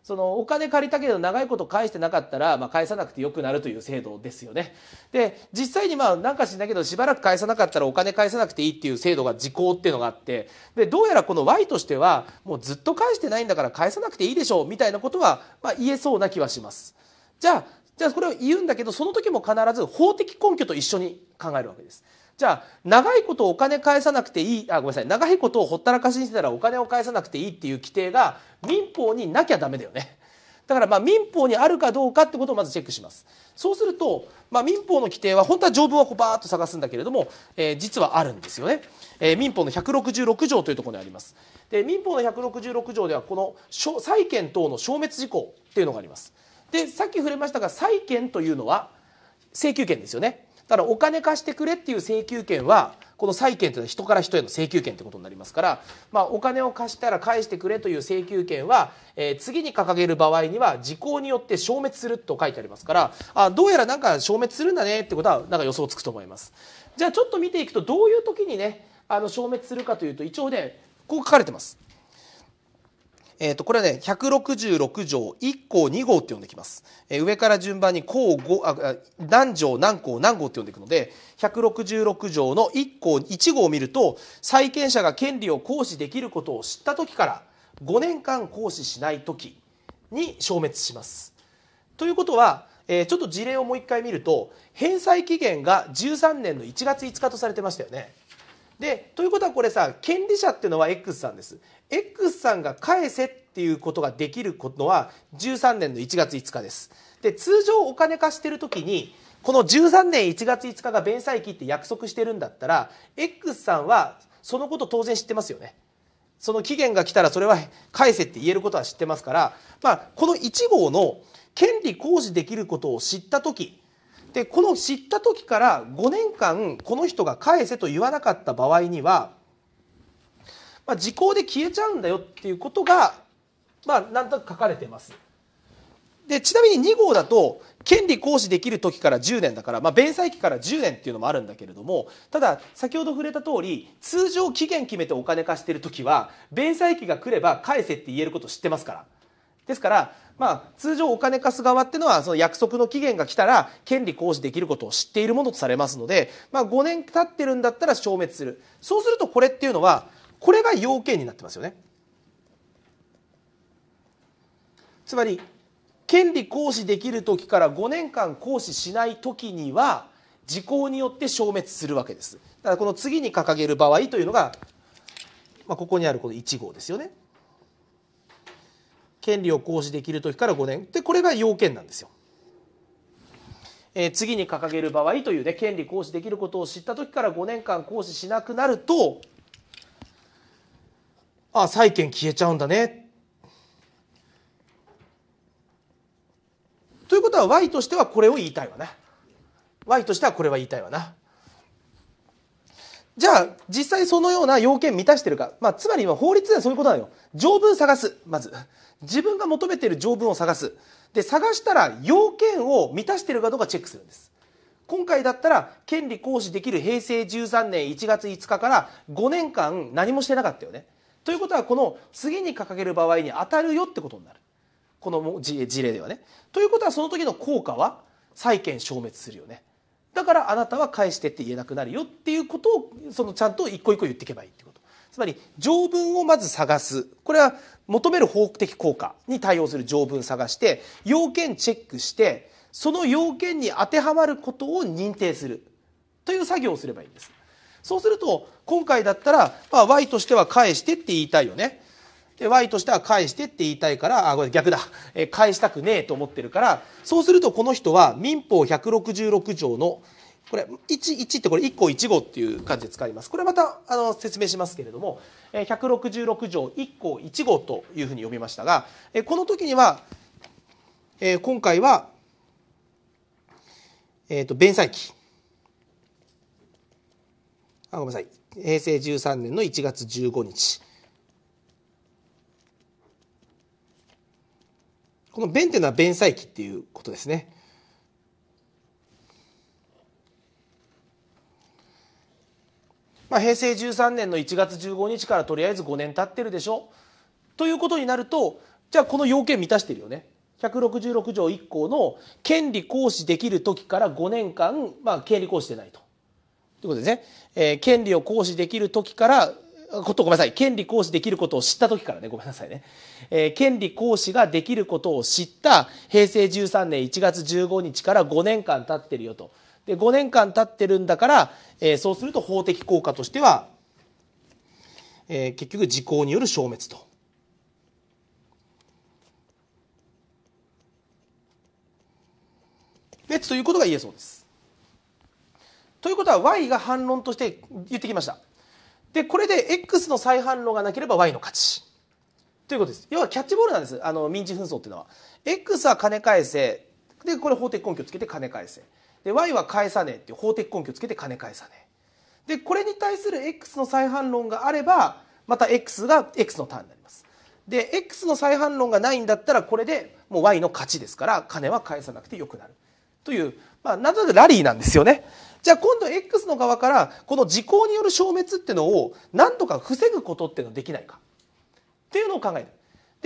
そのお金借りたけど長いこと返してなかったら、まあ、返さなくてよくなるという制度ですよね。で実際にまあなんか知んないけどしばらく返さなかったらお金返さなくていいっていう制度が時効っていうのがあってでどうやらこの Y としてはもうずっと返してないんだから返さなくていいでしょうみたいなことは、まあ、言えそうな気はします。じゃあじゃあこれを言うんだけどその時も必ず法的根拠と一緒に考えるわけです。じゃあ長いことお金返さなくていいあごめんなさい長いことをほったらかしにしてたらお金を返さなくていいっていう規定が民法になきゃダメだよね。だからまあ民法にあるかどうかってことをまずチェックします。そうすると、まあ、民法の規定は本当は条文はこうバーッと探すんだけれども、えー、実はあるんですよね、えー、民法の166条というところにあります。で民法の166条ではこの債権等の消滅事項っていうのがあります。でさっき触れましたが債権というのは請求権ですよね。ただお金貸してくれっていう請求権はこの債権というのは人から人への請求権ということになりますから、まあ、お金を貸したら返してくれという請求権は、えー、次に掲げる場合には時効によって消滅すると書いてありますからあどうやらなんか消滅するんだねってことはなんか予想つくと思いますじゃあちょっと見ていくとどういう時にねあの消滅するかというと一応ねこう書かれてますえー、とこれはね166条1項2号って呼んできます、えー、上から順番に項5あ何条何項何号って呼んでいくので166条の1項1号を見ると債権者が権利を行使できることを知った時から5年間行使しない時に消滅します。ということは、えー、ちょっと事例をもう一回見ると返済期限が13年の1月5日とされてましたよね。でということはこれさ権利者っていうのは X さんです。X さんが返せっていうことができることは13年の1月5日です。で通常お金貸してる時にこの13年1月5日が弁済期って約束してるんだったら X さんはそのこと当然知ってますよね。その期限が来たらそれは返せって言えることは知ってますから、まあ、この1号の権利行使できることを知った時でこの知った時から5年間この人が返せと言わなかった場合には、まあ、時効で消えちゃうんだよっていうことが、まあ、なんとなく書かれてます。でちなみに2号だと権利行使できる時から10年だから、まあ、弁済期から10年っていうのもあるんだけれどもただ先ほど触れた通り通常期限決めてお金貸してる時は弁済期が来れば返せって言えること知ってますからですからまあ、通常お金貸す側っていうのはその約束の期限が来たら権利行使できることを知っているものとされますので、まあ、5年経ってるんだったら消滅するそうするとこれっていうのはこれが要件になってますよね。つまり権利行使できる時から5年間行使しない時には時効によって消滅するわけです。だからこの次に掲げる場合というのが、まあ、ここにあるこの1号ですよね。権利を行使できる時から5年でこれが要件なんですよ。えー、次に掲げる場合というね権利行使できることを知った時から5年間行使しなくなるとあ債権消えちゃうんだね。ということは Y としてはこれを言いたいわな。Y としてはこれは言いたいわな。じゃあ、実際そのような要件満たしてるか。まあ、つまり今法律ではそういうことなのよ。条文探す。まず。自分が求めている条文を探す。で、探したら要件を満たしてるかどうかチェックするんです。今回だったら、権利行使できる平成13年1月5日から5年間何もしてなかったよね。ということは、この次に掲げる場合に当たるよってことになる。この事例ではね。ということは、その時の効果は債権消滅するよね。だからあなたは返してって言えなくなるよっていうことをそのちゃんと一個一個言っていけばいいってことつまり条文をまず探すこれは求める法的効果に対応する条文探して要件チェックしてその要件に当てはまることを認定するという作業をすればいいんですそうすると今回だったら、まあ、Y としては返してって言いたいよねで Y としては返してって言いたいからあごめん逆だ、え返したくねえと思ってるからそうするとこの人は民法166条のこれ11ってこれ1個1号っていう感じで使いますこれまたあの説明しますけれども166条1個1号というふうに呼びましたがこの時には今回は、えー、と弁済期あごめんなさい平成13年の1月15日この弁っていうのは弁済期っていうことですね。まあ、平成13年の1月15日からとりあえず5年経ってるでしょということになるとじゃあこの要件満たしてるよね。166条1項の権利行使できる時から5年間、まあ、権利行使でないと。ということですね、えー、権利を行使できる時からことごめんなさい。権利行使できることを知った時からね、ごめんなさいね。えー、権利行使ができることを知った平成13年1月15日から5年間経ってるよと。で、5年間経ってるんだから、えー、そうすると法的効果としては、えー、結局時効による消滅と。ということが言えそうです。ということは Y が反論として言ってきました。でこれで X の再反論がなければ Y の勝ちということです要はキャッチボールなんですあの民事紛争っていうのは X は金返せでこれ法的根拠つけて金返せで Y は返さねえっていう法的根拠つけて金返さねえでこれに対する X の再反論があればまた X が X のターンになりますで X の再反論がないんだったらこれでもう Y の勝ちですから金は返さなくてよくなるという、まあ、なんとなくラリーなんですよね。じゃあ今度 X の側からこの時効による消滅っていうのを何とか防ぐことっていうのはできないかっていうのを考える。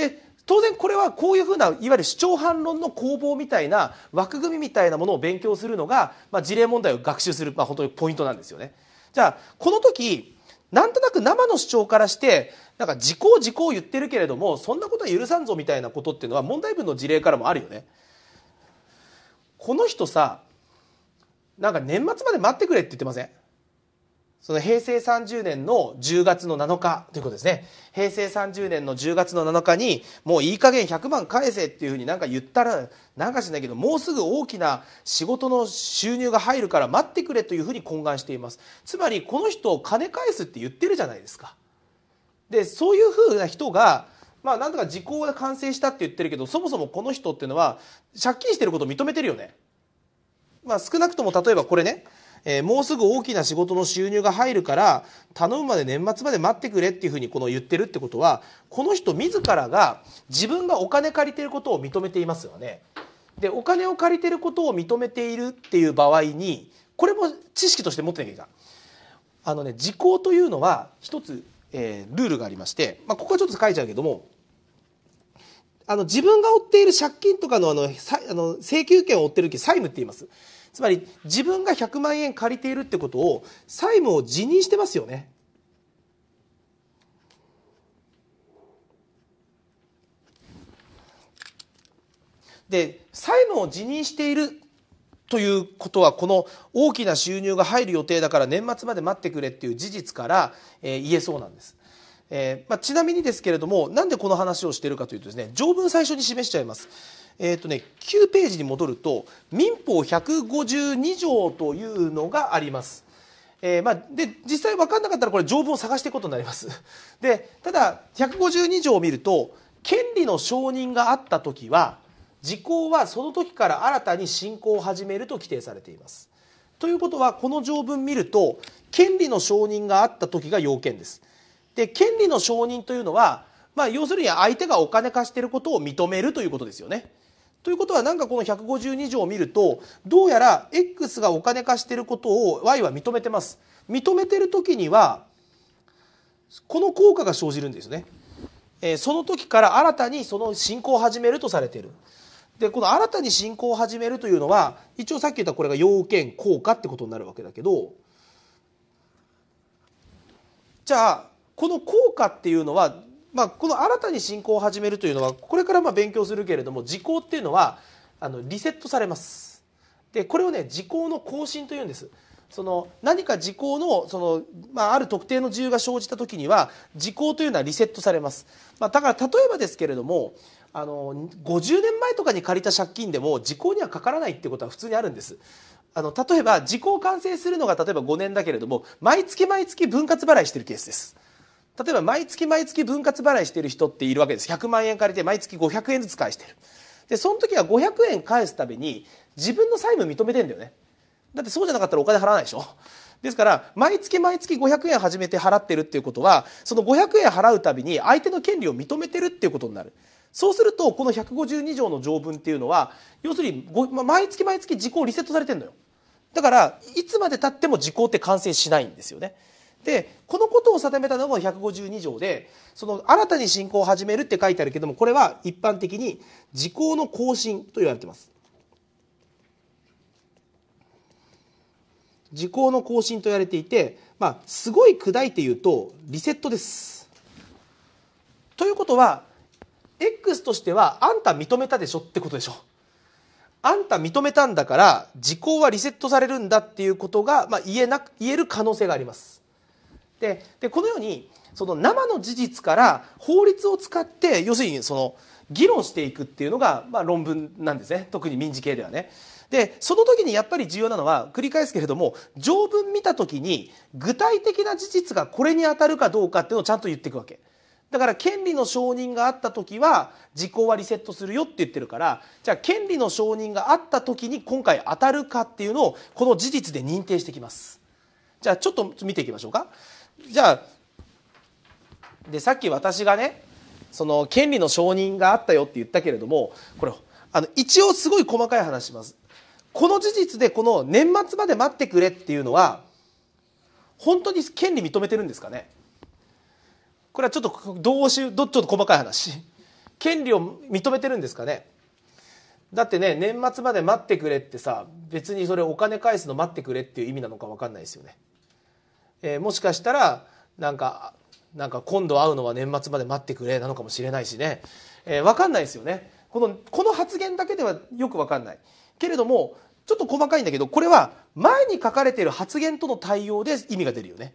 で当然これはこういうふうないわゆる主張反論の攻防みたいな枠組みみたいなものを勉強するのが、まあ、事例問題を学習する、まあ、本当にポイントなんですよね。じゃあこの時なんとなく生の主張からしてなんか時効時効言ってるけれどもそんなことは許さんぞみたいなことっていうのは問題文の事例からもあるよね。この人さなんか年末まで待ってくれって言ってませんその平成30年の10月の7日ということですね。平成30年の10月の7日に、もういい加減100万返せっていうふうになんか言ったら、なんかしないけど、もうすぐ大きな仕事の収入が入るから待ってくれというふうに懇願しています。つまり、この人を金返すって言ってるじゃないですか。で、そういうふうな人が、まあ、なんとか時効が完成したって言ってるけど、そもそもこの人っていうのは、借金してることを認めてるよね。まあ、少なくとも例えばこれね、えー、もうすぐ大きな仕事の収入が入るから頼むまで年末まで待ってくれっていうふうにこの言ってるってことはこの人自らが自分がお金借りてることを認めていますよね。でお金を借りてることを認めているっていう場合にこれも知識として持ってなきゃいけない。あのね時効というのは一つ、えー、ルールがありまして、まあ、ここはちょっと書いちゃうけどもあの、自分が負っている借金とかのあの、あの請求権を負っている時、債務って言います。つまり、自分が100万円借りているってことを、債務を辞任してますよね。で、債務を辞任しているということはこの大きな収入が入る予定だから年末まで待ってくれっていう事実から、えー、言えそうなんです。えー、まあ、ちなみにですけれどもなんでこの話をしているかというとですね条文最初に示しちゃいます。えーとね、9ページに戻ると民法152条というのがあります。えーまあ、で実際分かんなかったらこれ条文を探していくことになります。でただ152条を見ると権利の承認があった時は時効はその時から新たに進行を始めると規定されています。ということはこの条文見ると権利の承認があった時が要件です。で権利の承認というのは、まあ、要するに相手がお金貸していることを認めるということですよね。ということはなんかこの152条を見るとどうやら X がお金貸していることを Y は認めてます。認めてる時にはこの効果が生じるんですね。えー、その時から新たにその進行を始めるとされている。でこの新たに進行を始めるというのは一応さっき言ったこれが要件効果ってことになるわけだけどじゃあこの効果っていうのは、まあ、この新たに進行を始めるというのはこれからま勉強するけれども時効っていうのはあのリセットされます。でこれをね時効の更新というんです。その何か時効のその、まあ、ある特定の自由が生じた時には時効というのはリセットされます、まあ、だから例えばですけれどもあの50年前とかに借りた借金でも時効にはかからないってことは普通にあるんです。あの例えば時効完成するのが例えば5年だけれども毎月毎月分割払いしてるケースです。例えば毎月毎月分割払いしてる人っているわけです100万円借りて毎月500円ずつ返してるでその時は500円返すたびに自分の債務認めてんだよねだってそうじゃなかったらお金払わないでしょですから毎月毎月500円始めて払ってるっていうことはその500円払うたびに相手の権利を認めてるっていうことになるそうするとこの152条の条文っていうのは要するに毎月毎月時効リセットされてるのよだからいつまでたっても時効って完成しないんですよねでこのことを定めたのが152条でその新たに信仰を始めるって書いてあるけどもこれは一般的に時効の更新と言われてます時効の更新と言われていてまあすごい砕いて言うとリセットですということは X としてはあんた認めたでしょってことでしょあんた認めたんだから時効はリセットされるんだっていうことが、まあ、言えなく言える可能性がありますででこのようにその生の事実から法律を使って要するにその議論していくっていうのが、まあ、論文なんですね特に民事系ではね。でその時にやっぱり重要なのは繰り返すけれども条文見た時に具体的な事実がこれに当たるかどうかっていうのをちゃんと言っていくわけ。だから権利の承認があった時は時効はリセットするよって言ってるからじゃあ権利の承認があった時に今回当たるかっていうのをこの事実で認定してきます。じゃあちょっと見ていきましょうか。じゃあでさっき私がねその権利の承認があったよって言ったけれどもこれあの一応すごい細かい話しますこの事実でこの年末まで待ってくれっていうのは本当に権利認めてるんですかねこれはちょっとどうしどちょっと細かい話権利を認めてるんですかねだってね年末まで待ってくれってさ別にそれお金返すの待ってくれっていう意味なのか分かんないですよねえー、もしかしたらなんかなんか今度会うのは年末まで待ってくれなのかもしれないしね、えー、分かんないですよねこのこの発言だけではよく分かんないけれどもちょっと細かいんだけどこれは前に書かれている発言との対応で意味が出るよね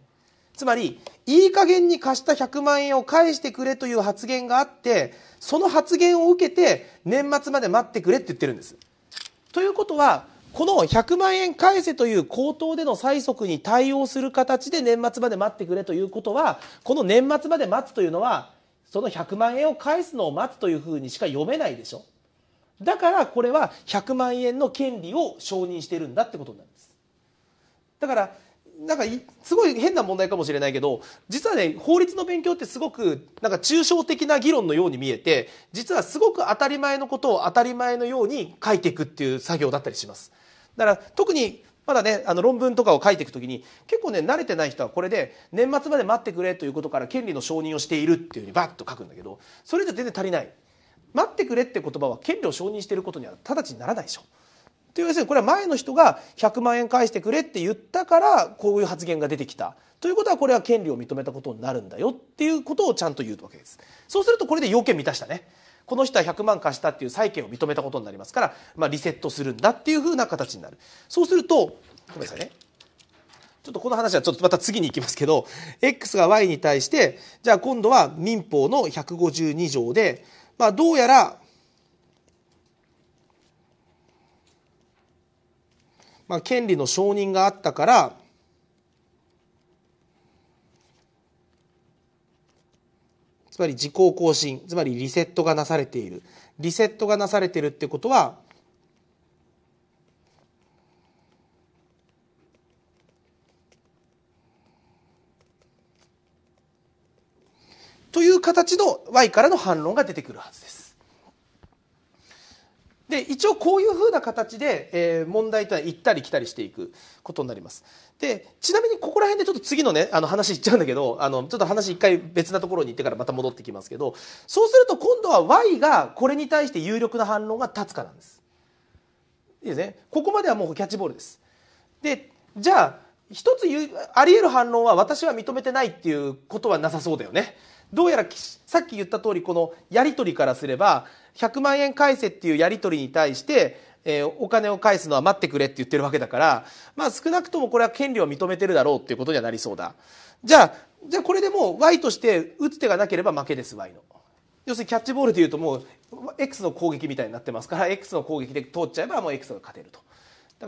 つまりいい加減に貸した100万円を返してくれという発言があってその発言を受けて年末まで待ってくれって言ってるんですということはこの100万円返せという口頭での催促に対応する形で年末まで待ってくれということは、この年末まで待つというのは、その100万円を返すのを待つというふうにしか読めないでしょ。だからこれは100万円の権利を承認してるんだってことなんです。だから、なんかすごい変な問題かもしれないけど実はね法律の勉強ってすごくなんか抽象的な議論のように見えて実はすごく当たり前のことを当たり前のように書いていくっていう作業だったりします。だから特にまだねあの論文とかを書いていく時に結構ね慣れてない人はこれで年末まで待ってくれということから権利の承認をしているっていうふうにバッと書くんだけどそれじゃ全然足りない。待ってくれって言葉は権利を承認していることには直ちにならないでしょ。という要するにこれは前の人が100万円返してくれって言ったからこういう発言が出てきたということはこれは権利を認めたことになるんだよっていうことをちゃんと言うわけですそうするとこれで要件満たしたねこの人は100万貸したっていう債権を認めたことになりますから、まあ、リセットするんだっていうふうな形になるそうするとごめんなさいねちょっとこの話はちょっとまた次に行きますけど X が Y に対してじゃあ今度は民法の152条で、まあ、どうやら、まあ、権利の承認があったからつまり時効更新、つまりリセットがなされている。リセットがなされているってことは、という形の y からの反論が出てくるはずです。で一応こういうふうな形で、えー、問題とは行ったり来たりしていくことになります。でちなみにここら辺でちょっと次のねあの話いっちゃうんだけどあのちょっと話一回別なところに行ってからまた戻ってきますけどそうすると今度は Y がこれに対して有力な反論が立つかなんです。いいですね。ここまではもうキャッチボールです。でじゃあ一つあり得る反論は私は認めてないっていうことはなさそうだよね。どうやらさっき言った通りこのやり取りからすれば100万円返せっていうやり取りに対して、えー、お金を返すのは待ってくれって言ってるわけだから、まあ少なくともこれは権利を認めてるだろうっていうことにはなりそうだ。じゃあ、じゃあこれでもう Y として打つ手がなければ負けです、Y の。要するにキャッチボールでいうともう X の攻撃みたいになってますから X の攻撃で通っちゃえばもう X が勝てると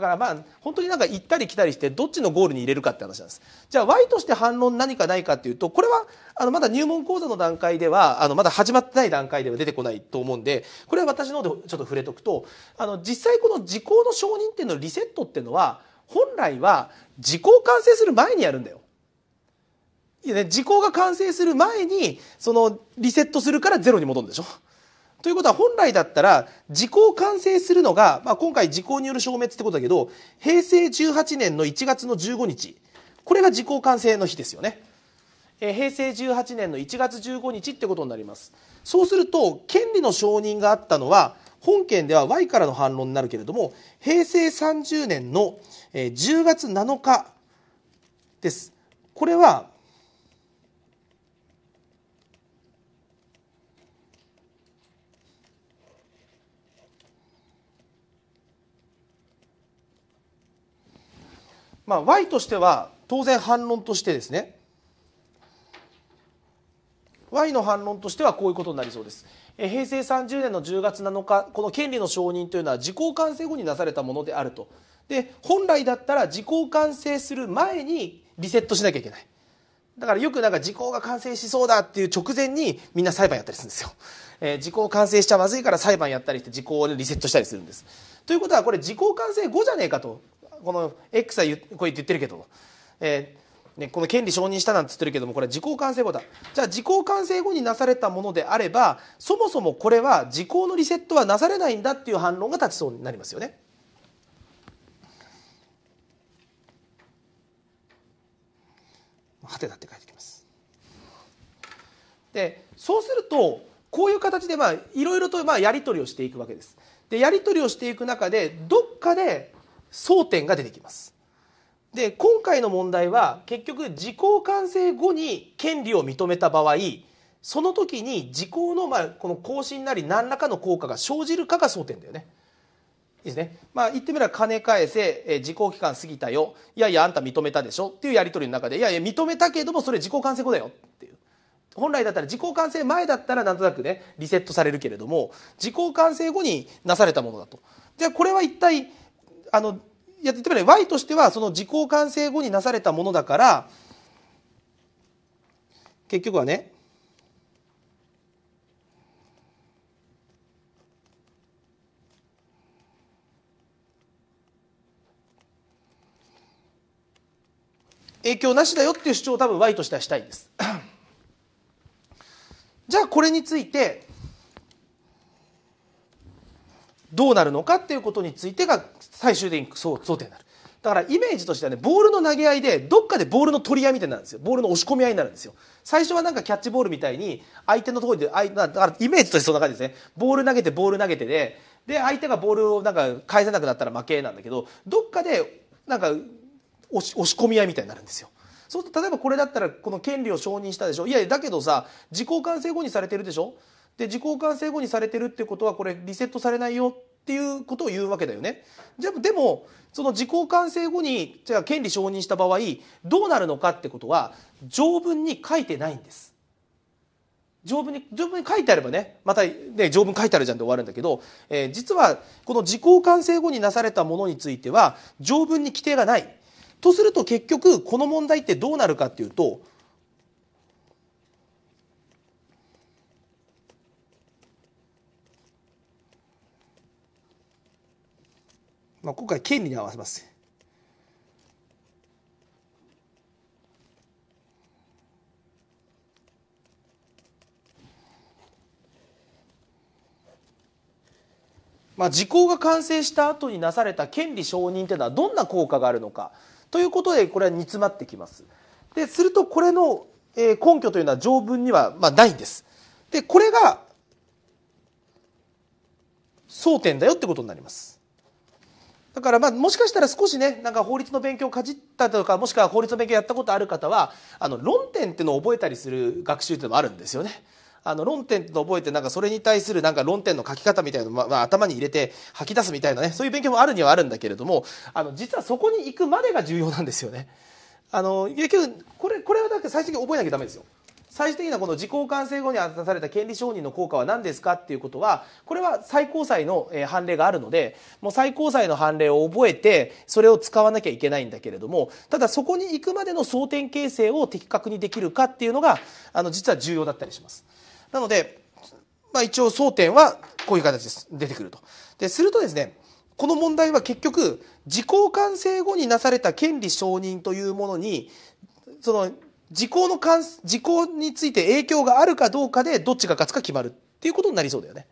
だからまあ本当になんか行ったり来たりしてどっちのゴールに入れるかって話なんです。じゃあ Y として反論何かないかっていうとこれはあのまだ入門講座の段階ではあのまだ始まってない段階では出てこないと思うんでこれは私の方でちょっと触れとくとあの実際この時効の承認っていうのリセットっていうのは本来は時効完成する前にやるんだよ。いやね、時効が完成する前にそのリセットするからゼロに戻るんでしょということは本来だったら時効完成するのが、まあ、今回時効による消滅ってことだけど平成18年の1月の15日これが時効完成の日ですよね。えー、平成18年の1月15日ってことになります。そうすると権利の承認があったのは本件では Y からの反論になるけれども平成30年の10月7日です。これはまあ、Y としては当然反論としてですね Y の反論としてはこういうことになりそうです。平成30年の10月7日この権利の承認というのは時効完成後になされたものであるとで本来だったら時効完成する前にリセットしなきゃいけないだからよくなんか時効が完成しそうだっていう直前にみんな裁判やったりするんですよ、えー、時効完成しちゃまずいから裁判やったりして時効をリセットしたりするんですということはこれ時効完成後じゃねえかとこの X はこう言ってるけど、えー、ね、この権利承認したなんて言ってるけどもこれは時効完成後だじゃあ時効完成後になされたものであればそもそもこれは時効のリセットはなされないんだっていう反論が立ちそうになりますよね。はてだって書いてきます。でそうするとこういう形でまあいろいろとまあやり取りをしていくわけです。でやり取りをしていく中でどっかで争点が出てきます。で今回の問題は結局時効完成後に権利を認めた場合その時に時効のまあこの更新なり何らかの効果が生じるかが争点だよね。いいですね。まあ言ってみれば金返せ、え時効期間過ぎたよいやいやあんた認めたでしょっていうやり取りの中でいやいや認めたけどもそれ時効完成後だよっていう。本来だったら時効完成前だったらなんとなくねリセットされるけれども時効完成後になされたものだと。じゃあこれは一体あのやってみれば Y としてはその時効完成後になされたものだから結局はね影響なしだよっていう主張を多分 Y としてはしたいんです。じゃあこれについてどうなるのかっていうことについてが最終的に争点になる。だからイメージとしてはねボールの投げ合いでどっかでボールの取り合いみたいになるんですよボールの押し込み合いになるんですよ最初はなんかキャッチボールみたいに相手のところで相だからイメージとしてそんな感じですねボール投げてボール投げてでで相手がボールをなんか返せなくなったら負けなんだけどどっかでなんか押し押し込み合いみたいになるんですよそうすると例えばこれだったらこの権利を承認したでしょいやだけどさ自己完成後にされてるでしょで自己完成後にされてるってことはこれリセットされないよっていうことを言うわけだよね。じゃでもその自己完成後にじゃあ権利承認した場合どうなるのかってことは条文に書いてないんです。条文に条文に書いてあればねまたね条文書いてあるじゃんで終わるんだけど、えー、実はこの時効完成後になされたものについては条文に規定がない。とすると結局この問題ってどうなるかっていうとまあ、今回権利に合わせます。まあ、時効が完成した後になされた権利承認というのはどんな効果があるのかということでこれは煮詰まってきます。でするとこれの根拠というのは条文にはまあないんです。でこれが争点だよってことになります。だからまあもしかしたら少しねなんか法律の勉強をかじったとかもしくは法律の勉強やったことある方はあの論点っていうのを覚えたりする学習っていうのもあるんですよね。あの論点って覚えてなんかそれに対するなんか論点の書き方みたいなのを、まあ、頭に入れて吐き出すみたいなねそういう勉強もあるにはあるんだけれどもあの実はそこに行くまでが重要なんですよね。あの結局これこれはだって最終的に覚えなきゃダメですよ。最終的なこの時効完成後に出された権利承認の効果は何ですかっていうことはこれは最高裁の判例があるのでもう最高裁の判例を覚えてそれを使わなきゃいけないんだけれどもただそこに行くまでの争点形成を的確にできるかっていうのがあの実は重要だったりします。なので、まあ、一応争点はこういう形です出てくると。でするとですねこの問題は結局時効完成後になされた権利承認というものにその時効の関時効について影響があるかどうかでどっちが勝つか決まるっていうことになりそうだよね。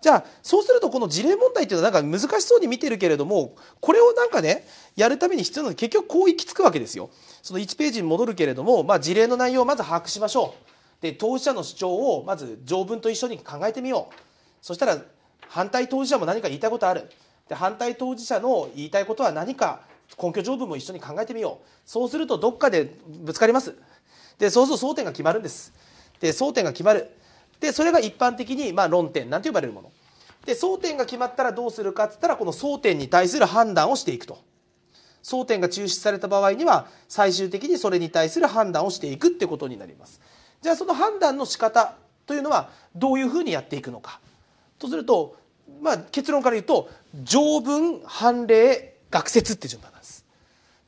じゃあそうするとこの事例問題っていうのはなんか難しそうに見てるけれどもこれをなんかねやるために必要なのは結局こう行き着くわけですよ。その1ページに戻るけれども、まあ、事例の内容をまず把握しましょう。で当事者の主張をまず条文と一緒に考えてみよう。そしたら反対当事者も何か言いたいことある。で反対当事者の言いたいことは何か根拠条文も一緒に考えてみようそうするとどっかでぶつかりますでそうすると争点が決まるんですで争点が決まるでそれが一般的にまあ論点なんて呼ばれるもので争点が決まったらどうするかっつったらこの争点に対する判断をしていくと争点が抽出された場合には最終的にそれに対する判断をしていくってことになりますじゃあその判断の仕方というのはどういうふうにやっていくのかとするとまあ結論から言うと条文判例学説って順番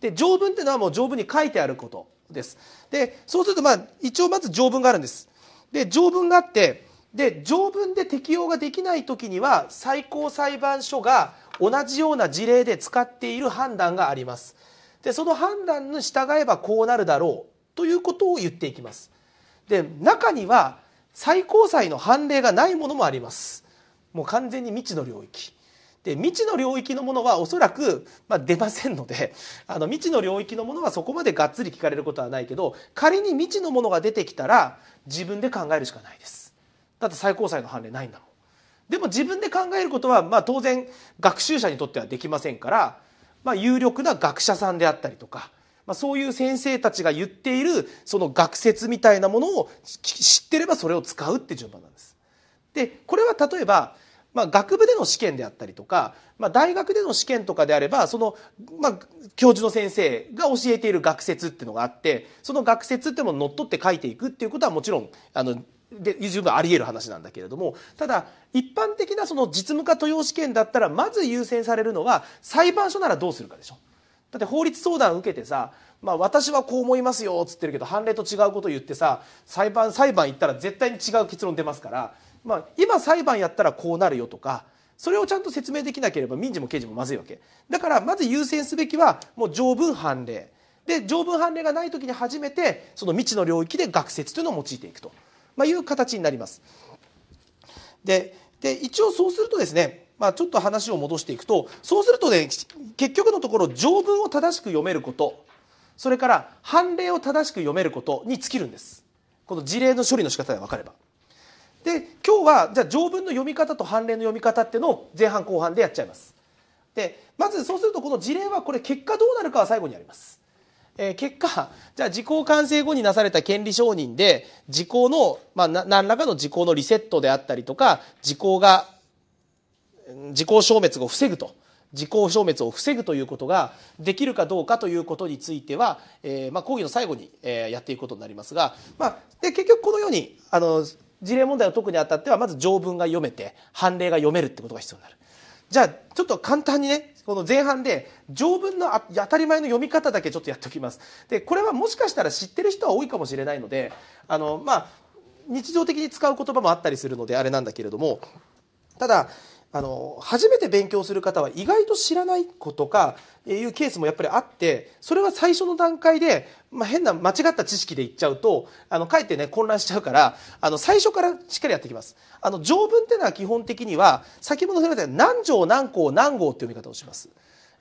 で条文っていうのはもう条文に書いてあることです。でそうするとまあ一応まず条文があるんです。で条文があってで条文で適用ができない時には最高裁判所が同じような事例で使っている判断があります。でその判断に従えばこうなるだろうということを言っていきます。で中には最高裁の判例がないものもあります。もう完全に未知の領域。で未知の領域のものはおそらく、まあ、出ませんので あの未知の領域のものはそこまでがっつり聞かれることはないけど仮に未知のものが出てきたら自分で考えるしかないです。だって最高裁の判例ないんだもん。でも自分で考えることは、まあ、当然学習者にとってはできませんから、まあ、有力な学者さんであったりとか、まあ、そういう先生たちが言っているその学説みたいなものを知ってればそれを使うって順番なんです。でこれは例えばまあ、学部での試験であったりとか、まあ、大学での試験とかであればその、まあ、教授の先生が教えている学説っていうのがあってその学説っていうのを乗っ取って書いていくっていうことはもちろんあので十分あり得る話なんだけれどもただ一般的なその実務家登用試験だったらまず優先されるのは裁判所ならどうするかでしょ。だって法律相談受けてさ、まあ、私はこう思いますよっつってるけど判例と違うこと言ってさ裁判裁判行ったら絶対に違う結論出ますからまあ、今裁判やったらこうなるよとかそれをちゃんと説明できなければ民事も刑事もまずいわけだからまず優先すべきはもう条文判例で条文判例がない時に初めてその未知の領域で学説というのを用いていくと、まあ、いう形になります。でで一応そうするとですねまあ、ちょっと話を戻していくとそうするとね結局のところ条文を正しく読めることそれから判例を正しく読めることに尽きるんですこの事例の処理の仕方が分かればで今日はじゃあ条文の読み方と判例の読み方っていうのを前半後半でやっちゃいますでまずそうするとこの事例はこれ結果どうなるかは最後にあります、えー、結果じゃあ時効完成後になされた権利承認で時効の、まあ、何らかの時効のリセットであったりとか時効が時効消滅を防ぐと時効消滅を防ぐということができるかどうかということについては、えーまあ、講義の最後に、えー、やっていくことになりますが、まあ、で結局このようにあの事例問題を解くにあたってはまず条文が読めて判例が読めるってことが必要になるじゃあちょっと簡単にねこの前半で条文の当たり前の読み方だけちょっとやっておきますでこれはもしかしたら知ってる人は多いかもしれないのであのまあ日常的に使う言葉もあったりするのであれなんだけれどもただあの初めて勉強する方は意外と知らないことかいうケースもやっぱりあってそれは最初の段階で、まあ、変な間違った知識でいっちゃうとあのかえってね混乱しちゃうからあの最初からしっかりやってきますあの条文っていうのは基本的には先ほどの先生何条何項何号っていう読み方をします。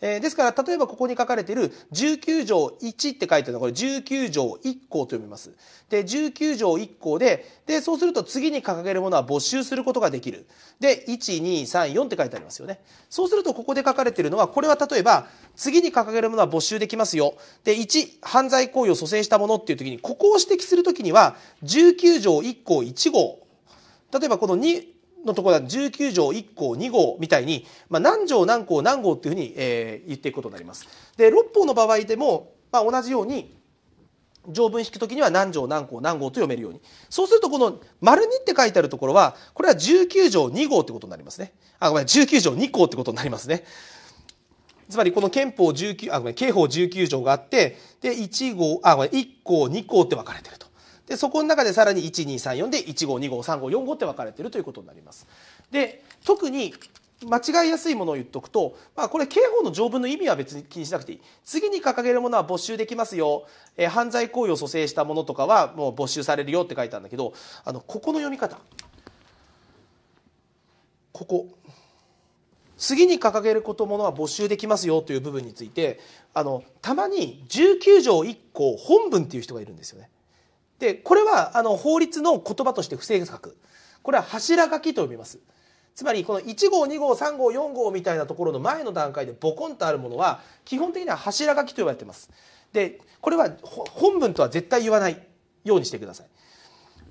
えー、ですから、例えばここに書かれている19条1って書いてあるのは、これ19条1項と読みます。で、19条1項で、で、そうすると次に掲げるものは没収することができる。で、1、2、3、4って書いてありますよね。そうすると、ここで書かれているのは、これは例えば、次に掲げるものは没収できますよ。で、1、犯罪行為を蘇生したものっていう時に、ここを指摘するときには、19条1項1号。例えばこの2、のところは19条1項2号みたいに、まあ、何条何項何号っていうふうに、えー、言っていくことになります。で六法の場合でも、まあ、同じように条文引くときには何条何項何号と読めるようにそうするとこの「丸2」って書いてあるところはこれは19条2号ってことになりますねあごめん19条2項ってことになりますねつまりこの憲法19あごめん刑法19条があってで1号あごめん1項2項って分かれてると。でそこの中でさらに1234で1525354って分かれてるということになります。で特に間違いやすいものを言っとくと、まあ、これ刑法の条文の意味は別に気にしなくていい次に掲げるものは没収できますよ、え犯罪行為を蘇生したものとかはもう没収されるよって書いたんだけどあのここの読み方ここ次に掲げることものは没収できますよという部分についてあのたまに19条1項本文っていう人がいるんですよね。で、これは、あの、法律の言葉として不正確。これは柱書きと呼びます。つまり、この1号、2号、3号、4号みたいなところの前の段階でボコンとあるものは、基本的には柱書きと呼ばれています。で、これは本文とは絶対言わないようにしてください。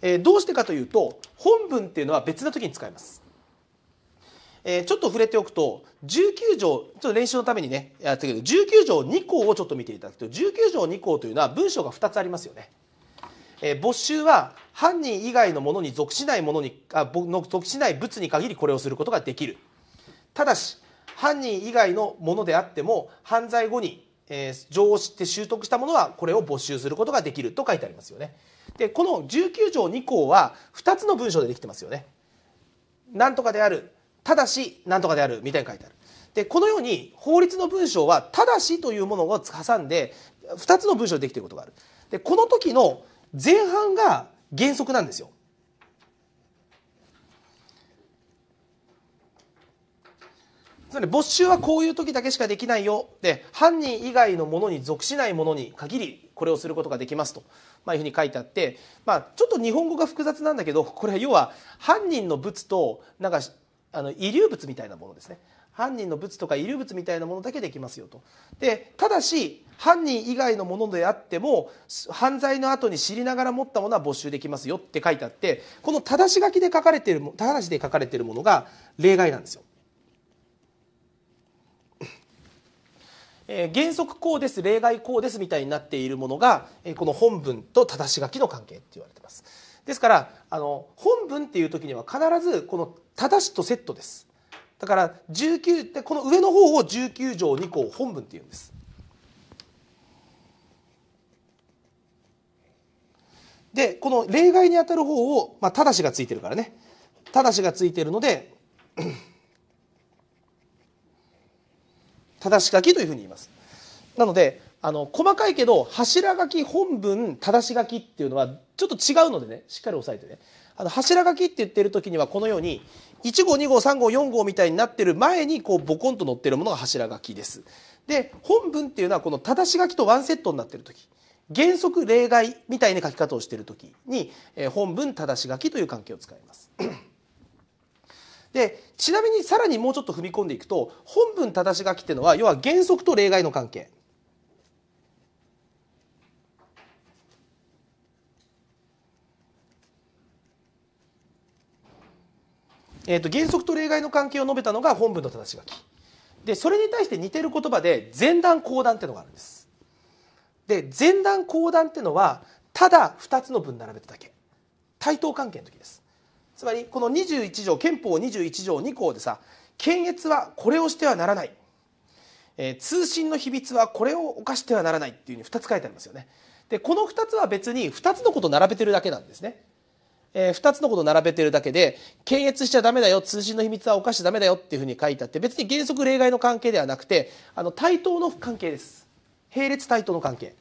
えー、どうしてかというと、本文っていうのは別な時に使います。えー、ちょっと触れておくと、19条、ちょっと練習のためにね、やったけど、19条2項をちょっと見ていただくと、19条2項というのは文章が2つありますよね。えー、没収は犯人以外のものに属しないものにあ属しない物に限りこれをすることができるただし犯人以外のものであっても犯罪後に、えー、情を知って習得したものはこれを没収することができると書いてありますよねでこの19条2項は2つの文章でできてますよねなんとかであるただしなんとかであるみたいに書いてあるでこのように法律の文章は「ただし」というものを挟んで2つの文章でできていることがあるでこの時の前半が原則なんですよ。つまり没収はこういう時だけしかできないよで犯人以外のものに属しないものに限りこれをすることができますと、まあ、いうふうに書いてあって、まあ、ちょっと日本語が複雑なんだけどこれは要は犯人の物となんかあの遺留物みたいなものですね犯人の物とか遺留物みたいなものだけできますよと。でただし犯人以外のものであっても犯罪の後に知りながら持ったものは没収できますよって書いてあってこのただし書きで書かれてるたしで書かれてるものが例外なんですよ。えー、原則こうです例外こうですみたいになっているものが、えー、この本文とただし書きの関係って言われてます。ですからあの本文っていう時には必ずこの「ただし」とセットです。だから19ってこの上の方を19条2項本文っていうんです。でこの例外にあたる方を、まあ、ただしがついてるからねただしがついてるのでただし書きというふうに言います。なのであの細かいけど柱書き本文ただし書きっていうのはちょっと違うのでねしっかり押さえてね。あの柱書きって言ってる時にはこのように1号2号3号4号みたいになってる前にこうボコンと乗ってるものが柱書きです。で本文っていうのはこの正し書きとワンセットになってる時原則例外みたいな書き方をしてる時に、えー、本文正し書きという関係を使います。でちなみにさらにもうちょっと踏み込んでいくと本文正し書きっていうのは要は原則と例外の関係えー、と原則と例外の関係を述べたのが本文の正し書きでそれに対して似てる言葉で前段後段っていうのがあるんですで前段後段っていうのはただ2つの文並べただけ対等関係の時ですつまりこの21条憲法21条2項でさ検閲はこれをしてはならない、えー、通信の秘密はこれを犯してはならないっていうふうに2つ書いてありますよねでこの2つは別に2つのこと並べてるだけなんですねえー、2つのことを並べてるだけで検閲しちゃダメだよ通信の秘密は犯しちゃダメだよっていうふうに書いてあって別に原則例外の関係ではなくてあの対等の関係です並列対等の関係。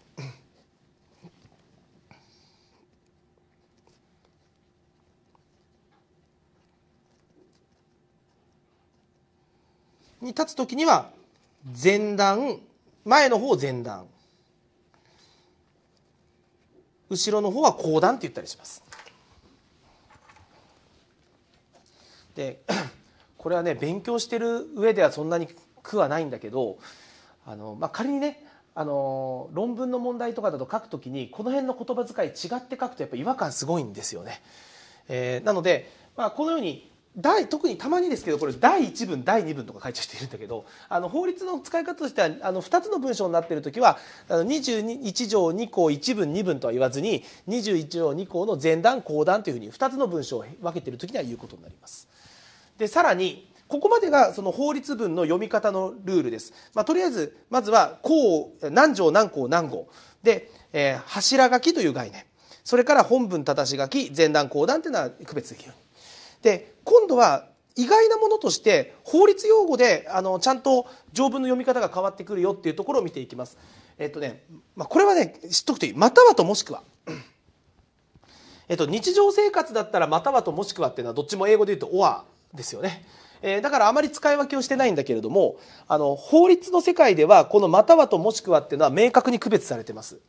に立つ時には前段前の方前段後ろの方は後段って言ったりします。で これはね勉強してる上ではそんなに苦はないんだけどあの、まあ、仮にねあの論文の問題とかだと書くときにこの辺の言葉遣い違って書くとやっぱ違和感すごいんですよね。えー、なので、まあ、このように第特にたまにですけどこれ第1文第2文とか書いちゃっているんだけどあの法律の使い方としてはあの2つの文章になっている時はあの21条2項1文2文とは言わずに21条2項の前段後段というふうに2つの文章を分けてる時には言うことになります。でさらにここまでがその法律文の読み方のルールです、まあ、とりあえずまずは項何条何項何号で、えー、柱書きという概念それから本文正し書き前段後段というのは区別できるで今度は意外なものとして法律用語であのちゃんと条文の読み方が変わってくるよっていうところを見ていきます。えっとね、まあ、これはね知っとくといいまたはともしくは。えっと、日常生活だったらまたはともしくはっていうのはどっちも英語で言うと「or」ですよね。えー、だからあまり使い分けをしてないんだけれどもあの法律の世界ではこの「または」と「もしくは」っていうのは明確に区別されてます。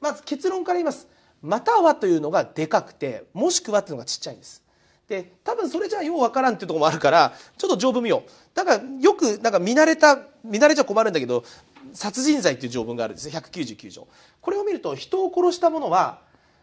まず結論から言います。またはというのがでかくてもしくはっていうのがちっちゃいんです。で多分それじゃようわからんっていうところもあるからちょっと条文見ようだからよくなんか見慣れた見慣れちゃ困るんだけど殺人罪っていう条文があるんですね199条これを見ると人を殺した者は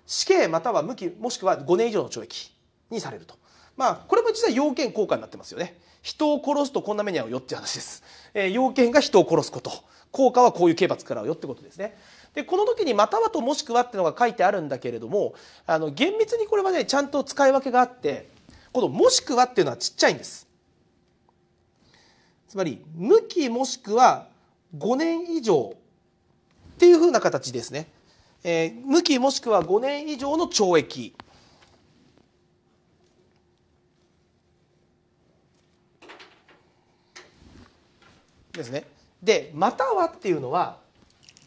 死刑または無期もしくは5年以上の懲役にされるとまあ、これも実は要件効果になってますよね。人を殺すとこんな目に遭うよって話です。えー、要件が人を殺すこと。効果はこういう刑罰からうよってことですね。で、この時にまたはともしくはってのが書いてあるんだけれども、あの、厳密にこれはね、ちゃんと使い分けがあって、このもしくはっていうのはちっちゃいんです。つまり、向きもしくは5年以上っていうふうな形ですね。えー、向きもしくは5年以上の懲役。ですね。で「または」っていうのは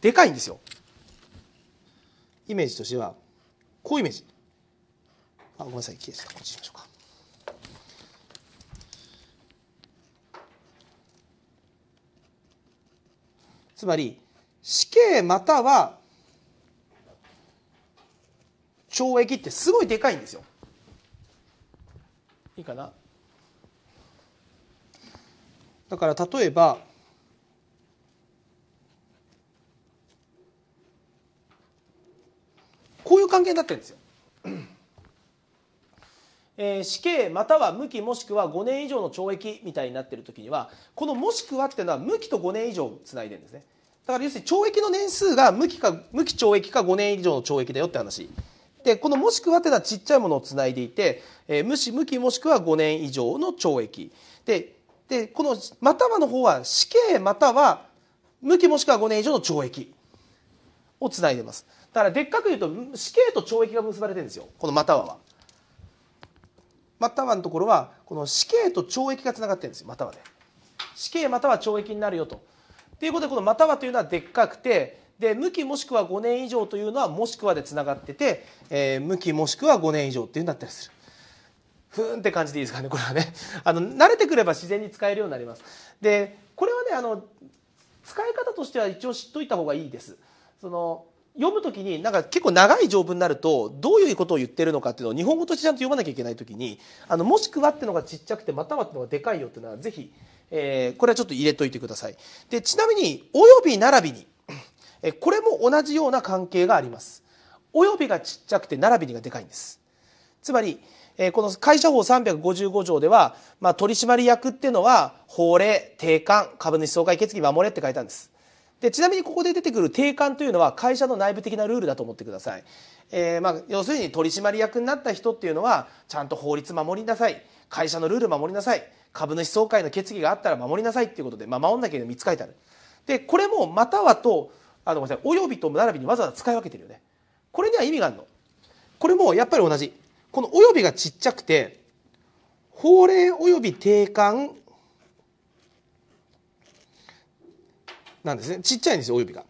でかいんですよ。イメージとしてはこういうイメージ。あごめんなさい消えてたこっちにしましょうか。つまり死刑または懲役ってすごいでかいんですよ。いいかなだから例えばこういう関係になってるんですよ。えー、死刑または無期もしくは5年以上の懲役みたいになっている時にはこの「もしくは」っていうのは無期と5年以上つないでるんですねだから要するに懲役の年数が無期か無期懲役か5年以上の懲役だよって話でこの「もしくは」っていうのはちっちゃいものをつないでいて、えー、無視無期もしくは5年以上の懲役ででこの「または」の方は死刑または無期もしくは5年以上の懲役をつないでます。だからでっかく言うと死刑と懲役が結ばれてるんですよこのまたはは。またはのところはこの死刑と懲役がつながってるんですよまたはで。死刑または懲役になるよと。ということでこのまたはというのはでっかくてで向きもしくは5年以上というのはもしくはでつながってて、えー、向きもしくは5年以上っていうんだったりする。ふーんって感じでいいですかねこれはねあの慣れてくれば自然に使えるようになりますでこれはねあの使い方としては一応知っといた方がいいですその読むときになんか結構長い条文になるとどういうことを言ってるのかっていうのを日本語としてちゃんと読まなきゃいけないときにあのもしくはってのがちっちゃくてまたはってのがでかいよっていうのはぜひ、えー、これはちょっと入れといてくださいでちなみに「および並びに」えこれも同じような関係があります「および」がちっちゃくて「並びに」がでかいんですつまり、えー、この会社法355条では、まあ、取締役っていうのは法令定款株主総会決議守れって書いたんですでちなみにここで出てくる定款というのは会社の内部的なルールだと思ってください、えー、まあ、要するに取締役になった人っていうのはちゃんと法律守りなさい会社のルール守りなさい株主総会の決議があったら守りなさいっていうことで、まあ、守んなきゃいけない3つ書いてあるでこれもまたはとあのごめんなさいおよびと並びにわざわざ使い分けてるよねこれには意味があるのこれもやっぱり同じこのおよびがちっちゃくて法令および定款なんですねちっちゃいんですよ親指が。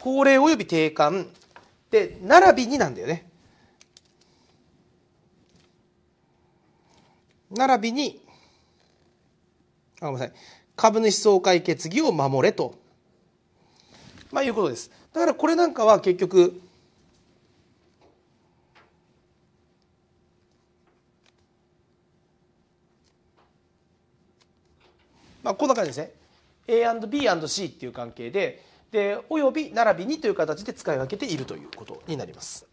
法令及び定款で並びになんだよね。並びにあごめんなさい株主総会決議を守れと、まあ、いうことです。だからこれなんかは結局まあ、こんな感じですね A&B&C っていう関係ででおよび並びにという形で使い分けているということになります。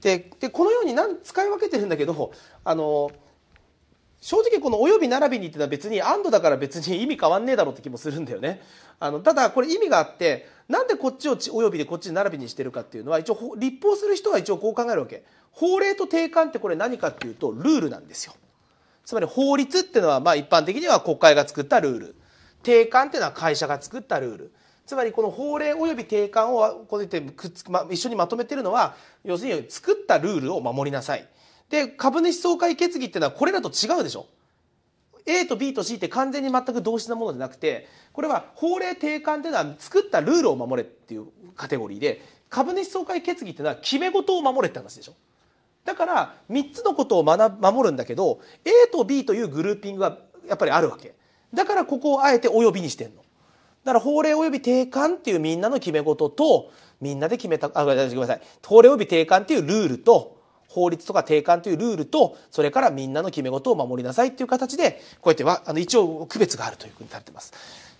でこのように使い分けてるんだけどあの正直このおよび並びにっていうのは別に安堵だから別に意味変わんねえだろうって気もするんだよね。あの、ただこれ意味があって、なんでこっちをおよびでこっち並びにしてるかっていうのは一応立法する人は一応こう考えるわけ。法令と定款ってこれ何かっていうとルールなんですよ。つまり法律っていうのはまあ一般的には国会が作ったルール。定款っていうのは会社が作ったルール。つまりこの法令および定款をこうやってくっつ、ま、一緒にまとめてるのは要するに作ったルールを守りなさいで、株主総会決議っていうのはこれらと違うでしょ A と B と C って完全に全く同質なものじゃなくてこれは法令定款っていうのは作ったルールを守れっていうカテゴリーで株主総会決議っていうのは決め事を守れって話でしょだから3つのことを学守るんだけど A と B というグルーピングはやっぱりあるわけだからここをあえて及びにしてんのだから法令及び定款っていうみんなの決め事とみんなで決めたあごめんなさい法令及び定款っていうルールと法律とか定款というルールと、それからみんなの決め事を守りなさいという形で、こうやっては、あの、一応区別があるというふうにされてます。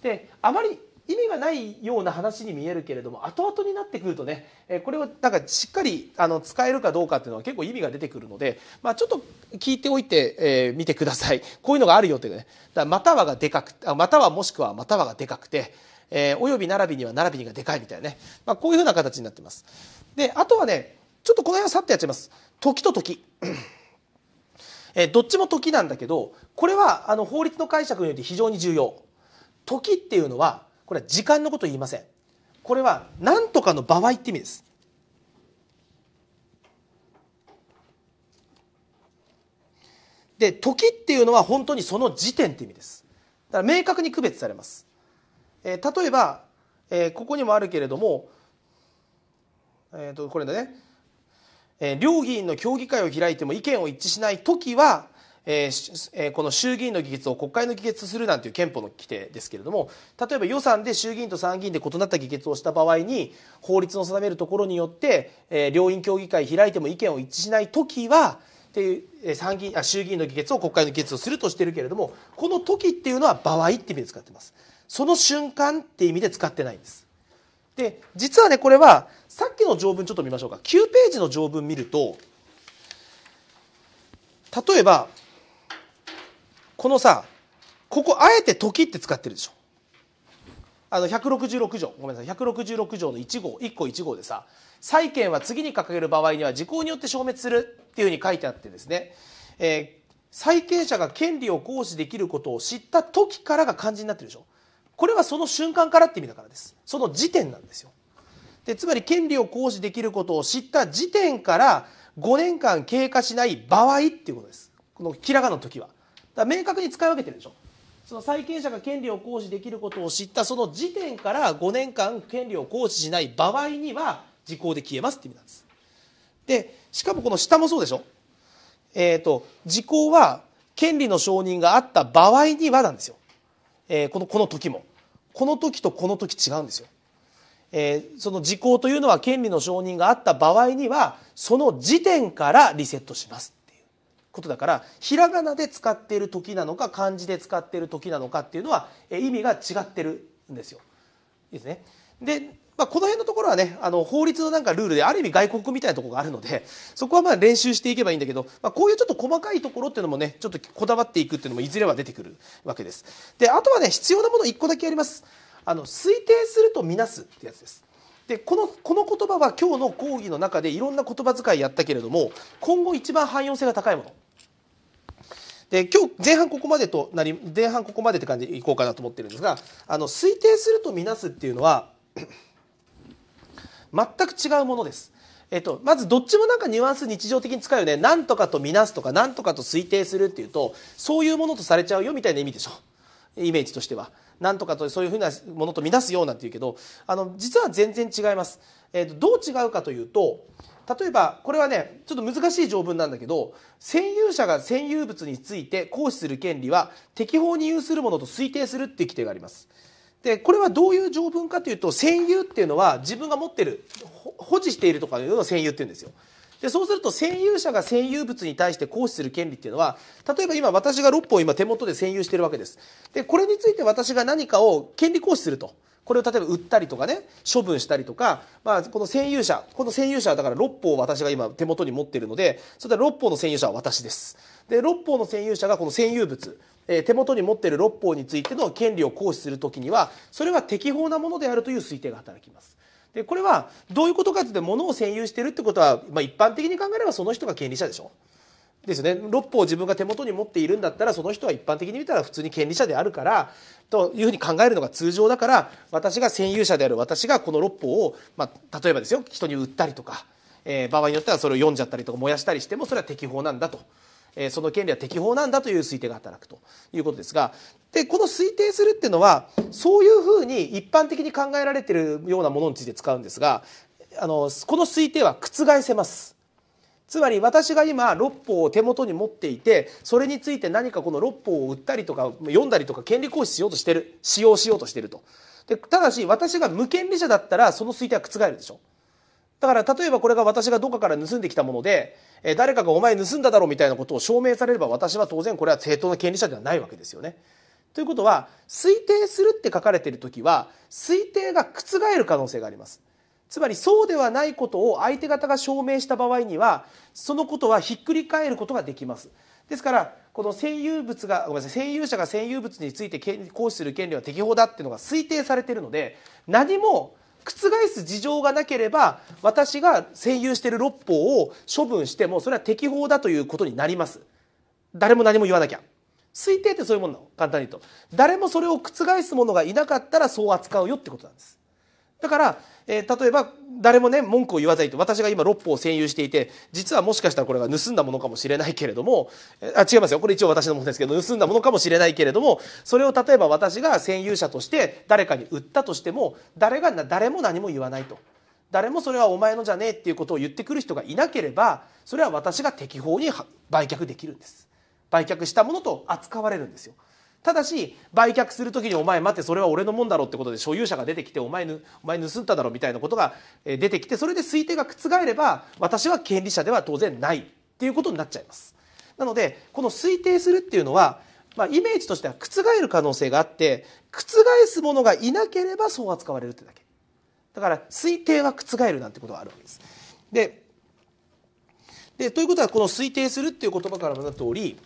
で、あまり意味がないような話に見えるけれども後々になってくるとねこれをなんかしっかりあの使えるかどうかっていうのは結構意味が出てくるので、まあ、ちょっと聞いておいて、えー、見てくださいこういうのがあるよというねだまたはがでかくまたはもしくはまたはがでかくて、えー、および並びには並びにがでかいみたいなね、まあ、こういうふうな形になってますであとはねちょっとこの辺はさっとやっちゃいます時と時。えどっちも時なんだけどこれはあの法律の解釈によって非常に重要時っていうのはこれは時間のことを言いませんこれは何とかの場合って意味ですで時っていうのは本当にその時点って意味ですだから明確に区別されます、えー、例えば、えー、ここにもあるけれどもえっ、ー、とこれだねえ両議員の協議会を開いても意見を一致しない時は、えー、この衆議院の議決を国会の議決するなんていう憲法の規定ですけれども例えば予算で衆議院と参議院で異なった議決をした場合に法律の定めるところによって、えー、両院協議会開いても意見を一致しない時はっていう参議院あ衆議院の議決を国会の議決をするとしてるけれどもこの時っていうのは場合って意味で使ってます。その瞬間って意味で使ってないんです。で実はねこれはさっきの条文ちょっと見ましょうか9ページの条文見ると例えばこのさここあえて「時」って使ってるでしょ。あの166条ごめんなさい166条の1号1個1号でさ債権は次に掲げる場合には時効によって消滅するっていうふうに書いてあってですね、えー、債権者が権利を行使できることを知った時からが漢字になってるでしょこれはその瞬間からって意味だからですその時点なんですよでつまり権利を行使できることを知った時点から5年間経過しない場合っていうことですこのキラがの時はだ明確に使い分けてるでしょその債権者が権利を行使できることを知ったその時点から5年間権利を行使しない場合には時効で消えますって意味なんですでしかもこの下もそうでしょえっ、ー、と時効は権利の承認があった場合にはなんですよえー、このこの時もこの時とこの時違うんですよ。えー、その時効というのは権利の承認があった場合にはその時点からリセットしますっていうことだからひらがなで使っている時なのか漢字で使っている時なのかっていうのは、えー、意味が違ってるんですよ。いいですね。でまあ、この辺のところはねあの法律のなんかルールである意味外国みたいなところがあるのでそこはまあ練習していけばいいんだけど、まあ、こういうちょっと細かいところっていうのもねちょっとこだわっていくっていうのもいずれは出てくるわけです。であとはね必要なもの1個だけやります。あの推定するとみなすってやつです。でこのこの言葉は今日の講義の中でいろんな言葉遣いやったけれども今後一番汎用性が高いもので今日前半ここまでとなり前半ここまでって感じでいこうかなと思ってるんですがあの推定するとみなすっていうのは全く違うものです。えっと、まずどっちもなんかニュアンス日常的に使うよね。なんとかとみなすとか、なんとかと推定するっていうと、そういうものとされちゃうよみたいな意味でしょ。イメージとしては。なんとかとそういうふうなものとみなすようなんて言うけど、あの、実は全然違います。えっと、どう違うかというと、例えば、これはね、ちょっと難しい条文なんだけど、占有者が占有物について行使する権利は、適法に有するものと推定するっていう規定があります。でこれはどういう条文かというと占有っていうのは自分が持ってる保持しているとかいうのを占有っていうんですよ。でそうすると占有者が占有物に対して行使する権利っていうのは例えば今私が6本今手元で占有してるわけです。でこれについて私が何かを権利行使すると。これを例えば売ったりとかね処分したりとか、まあ、この占有者この占有者はだから6を私が今手元に持ってるのでそれで6法の占有者は私ですで6法の占有者がこの占有物、えー、手元に持ってる6法についての権利を行使する時にはそれは適法なものであるという推定が働きます。でこれはどういうことかというと物を占有してるってことは、まあ、一般的に考えればその人が権利者でしょ。ですね六法を自分が手元に持っているんだったらその人は一般的に見たら普通に権利者であるからというふうに考えるのが通常だから私が占有者である私がこの六法を、まあ、例えばですよ人に売ったりとか、えー、場合によってはそれを読んじゃったりとか燃やしたりしてもそれは適法なんだと。えー、その権利は適法なんだという推定が働くということですがでこの推定するっていうのはそういうふうに一般的に考えられてるようなものについて使うんですがあのこの推定は覆せますつまり私が今六法を手元に持っていてそれについて何かこの六法を売ったりとか読んだりとか権利行使しようとしてる使用しようとしてるとでただし私が無権利者だったらその推定は覆るでしょだから例えばこれが私がどっかから盗んできたもので、え誰かがお前盗んだだろうみたいなことを証明されれば私は当然これは正当な権利者ではないわけですよね。ということは推定するって書かれている時は推定が覆る可能性があります。つまりそうではないことを相手方が証明した場合にはそのことはひっくり返ることができます。ですからこの占有物がごめんなさい占有者が占有物について行使する権利は適法だっていうのが推定されているので何も覆す事情がなければ私が占有している六法を処分してもそれは適法だということになります。誰も何も言わなきゃ。推定ってそういうものなの簡単に言うと。誰もそれを覆すものがいなかったらそう扱うよってことなんです。だから、えー、例えば誰もね文句を言わないと私が今六歩を占有していて実はもしかしたらこれが盗んだものかもしれないけれどもあ違いますよこれ一応私のものですけど盗んだものかもしれないけれどもそれを例えば私が占有者として誰かに売ったとしても誰が誰も何も言わないと。誰もそれはお前のじゃねえっていうことを言ってくる人がいなければそれは私が適法に売却できるんです売却したものと扱われるんですよただし売却する時にお前待ってそれは俺のもんだろうってことで所有者が出てきてお前ぬお前盗んだだろみたいなことが出てきてそれで推定が覆れば私は権利者では当然ないっていうことになっちゃいますなのでこの推定するっていうのは、まあ、イメージとしては覆る可能性があって覆すものがいなければそう扱われるってだけだから推定は覆るなんてことがあるわけですでということはこの推定するっていう言葉からもなった通り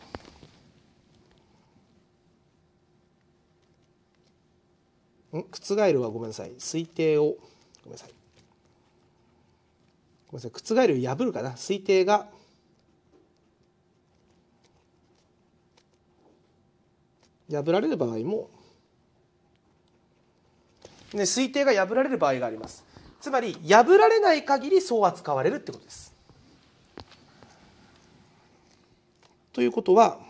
覆るはごめんなさい推定をごめんなさいごめんなさい覆る破るかな推定が破られる場合も、ね、推定が破られる場合がありますつまり破られない限りそう扱われるってことですということは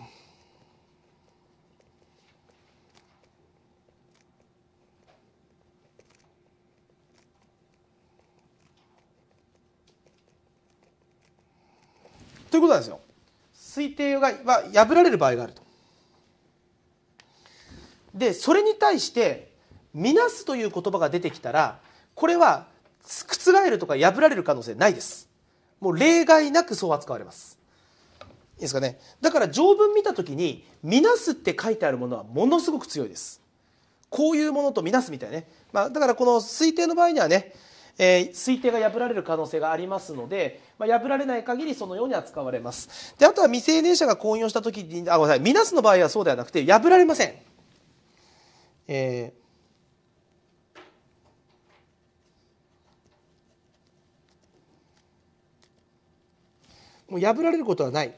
いうことなんですよ。推定が破られる場合があると。でそれに対して「みなす」という言葉が出てきたらこれは覆るとか破られる可能性ないです。もう例外なくそう扱われます。いいですかね。だから条文見た時に「みなす」って書いてあるものはものすごく強いです。こういうものとみなすみたいなね。まあ、だからこの推定の場合にはねえー、推定が破られる可能性がありますので、まあ、破られない限りそのように扱われます。で、あとは未成年者が婚姻をした時に、あ、ごめんなさい、みなすの場合はそうではなくて、破られません。えーもう破られることはない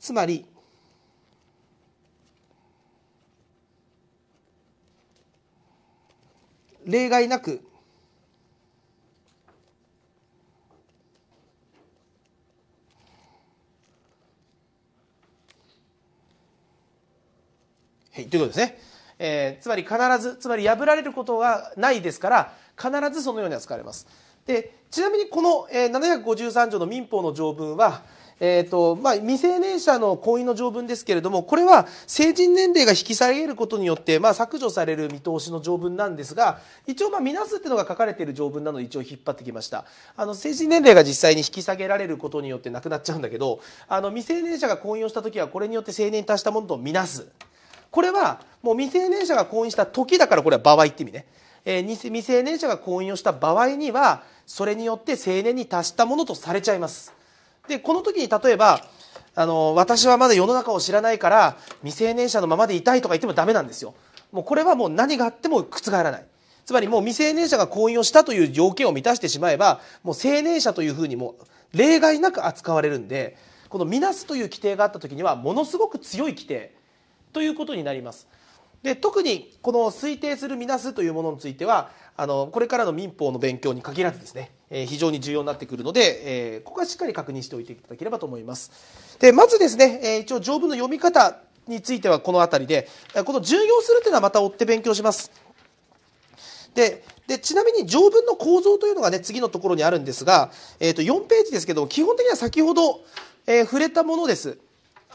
つまり例外なくはい、ということですね。えー、つまり必ずつまり破られることがないですから必ずそのように扱われます。でちなみにこの、えー、753条の民法の条文は、えーとまあ、未成年者の婚姻の条文ですけれどもこれは成人年齢が引き下げることによって、まあ、削除される見通しの条文なんですが一応、まあ、見なすっていうのが書かれている条文なので一応引っ張ってきましたあの成人年齢が実際に引き下げられることによってなくなっちゃうんだけどあの未成年者が婚姻をした時はこれによって成年に達したものと見なす。これはもう未成年者が婚姻した時だからこれは場合って意味ね、えー、未成年者が婚姻をした場合にはそれによって成年に達したものとされちゃいますでこの時に例えばあの私はまだ世の中を知らないから未成年者のままでいたいとか言ってもダメなんですよもうこれはもう何があっても覆らないつまりもう未成年者が婚姻をしたという条件を満たしてしまえばもう成年者というふうにも例外なく扱われるんでこの「みなす」という規定があった時にはものすごく強い規定ということになります。で特にこの推定するみなすというものについてはあのこれからの民法の勉強に限らずですね、えー、非常に重要になってくるので、えー、ここはしっかり確認しておいていただければと思います。でまずですね、えー、一応条文の読み方についてはこの辺りでこの重要するというのはまた追って勉強します。ででちなみに条文の構造というのがね次のところにあるんですが、えー、と4ページですけど基本的には先ほど、えー、触れたものです。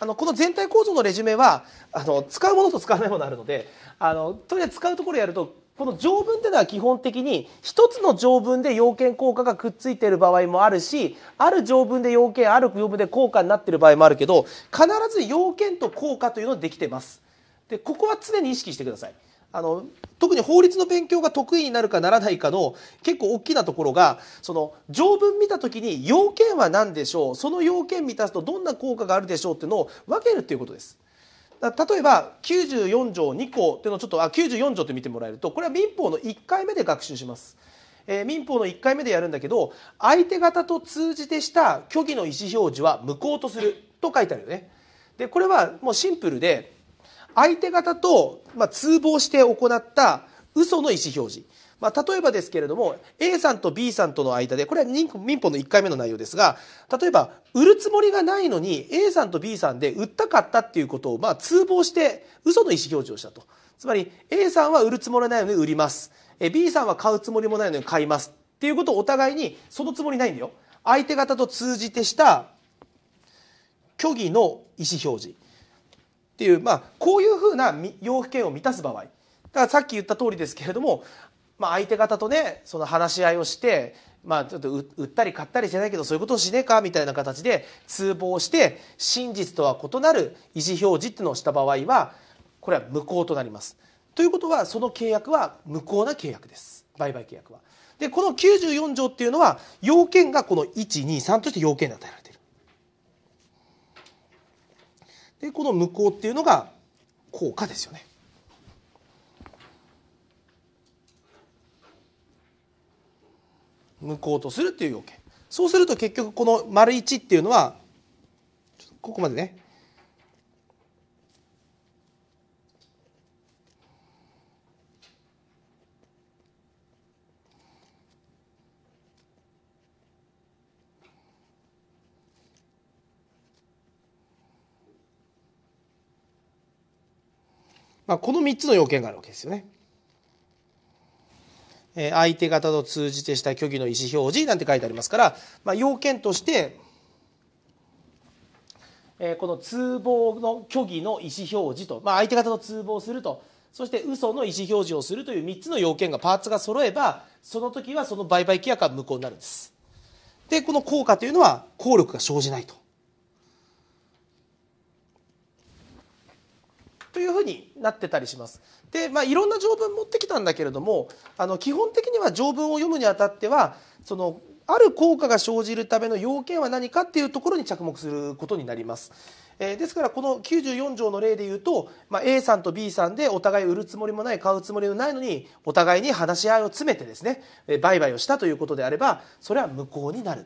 あのこの全体構造のレジュメはあの使うものと使わないものあるのであのとりあえず使うところやるとこの条文っていうのは基本的に一つの条文で要件効果がくっついている場合もあるしある条文で要件ある条文で効果になっている場合もあるけど必ず要件と効果というのできてます。でここは常に意識してください。あの特に法律の勉強が得意になるかならないかの結構大きなところがその条文見た時に要件は何でしょうその要件満たすとどんな効果があるでしょうっていうのを分けるっていうことです。例えば94条2項っていうのをちょっとあ94条って見てもらえるとこれは民法の1回目で学習します。えー、民法の1回目でやるんだけど相手方と通じてした虚偽の意思表示は無効とすると書いてあるよね。でこれはもうシンプルで相手方と、まあ、通報して行った嘘の意思表示。まあ、例えばですけれども、A さんと B さんとの間で、これは民法の1回目の内容ですが、例えば、売るつもりがないのに、A さんと B さんで売ったかったっていうことを、まあ、通報して、嘘の意思表示をしたと。つまり、A さんは売るつもりないのに売ります。B さんは買うつもりもないのに買います。っていうことをお互いに、そのつもりないんだよ。相手方と通じてした、虚偽の意思表示。っていう、まあ、こういうふうな要件を満たす場合だからさっき言った通りですけれども、まあ、相手方とねその話し合いをして、まあ、ちょっと売ったり買ったりしてないけどそういうことをしねえかみたいな形で通報して真実とは異なる意思表示っていうのをした場合はこれは無効となります。ということはその契約は無効な契約です売買契約は。でこの94条っていうのは要件がこの123として要件で与えられでこの向こうっていうのが効果ですよね。向こうとするっていう要件そうすると結局この丸一っていうのはここまでねまあ、この3つの要件があるわけですよね。えー、相手方と通じてした虚偽の意思表示なんて書いてありますから、まあ、要件として、えー、この通報の虚偽の意思表示と、まあ、相手方と通報するとそして嘘の意思表示をするという3つの要件がパーツが揃えばその時はその売買規約は無効になるんです。でこの効果というのは効力が生じないとというふうになってたりします。で、まあ、いろんな条文持ってきたんだけれどもあの基本的には条文を読むにあたってはそのある効果が生じるための要件は何かっていうところに着目することになります。えですからこの94条の例で言うと、まあ、A さんと B さんでお互い売るつもりもない買うつもりもないのにお互いに話し合いを詰めてですね、え売買をしたということであればそれは無効になる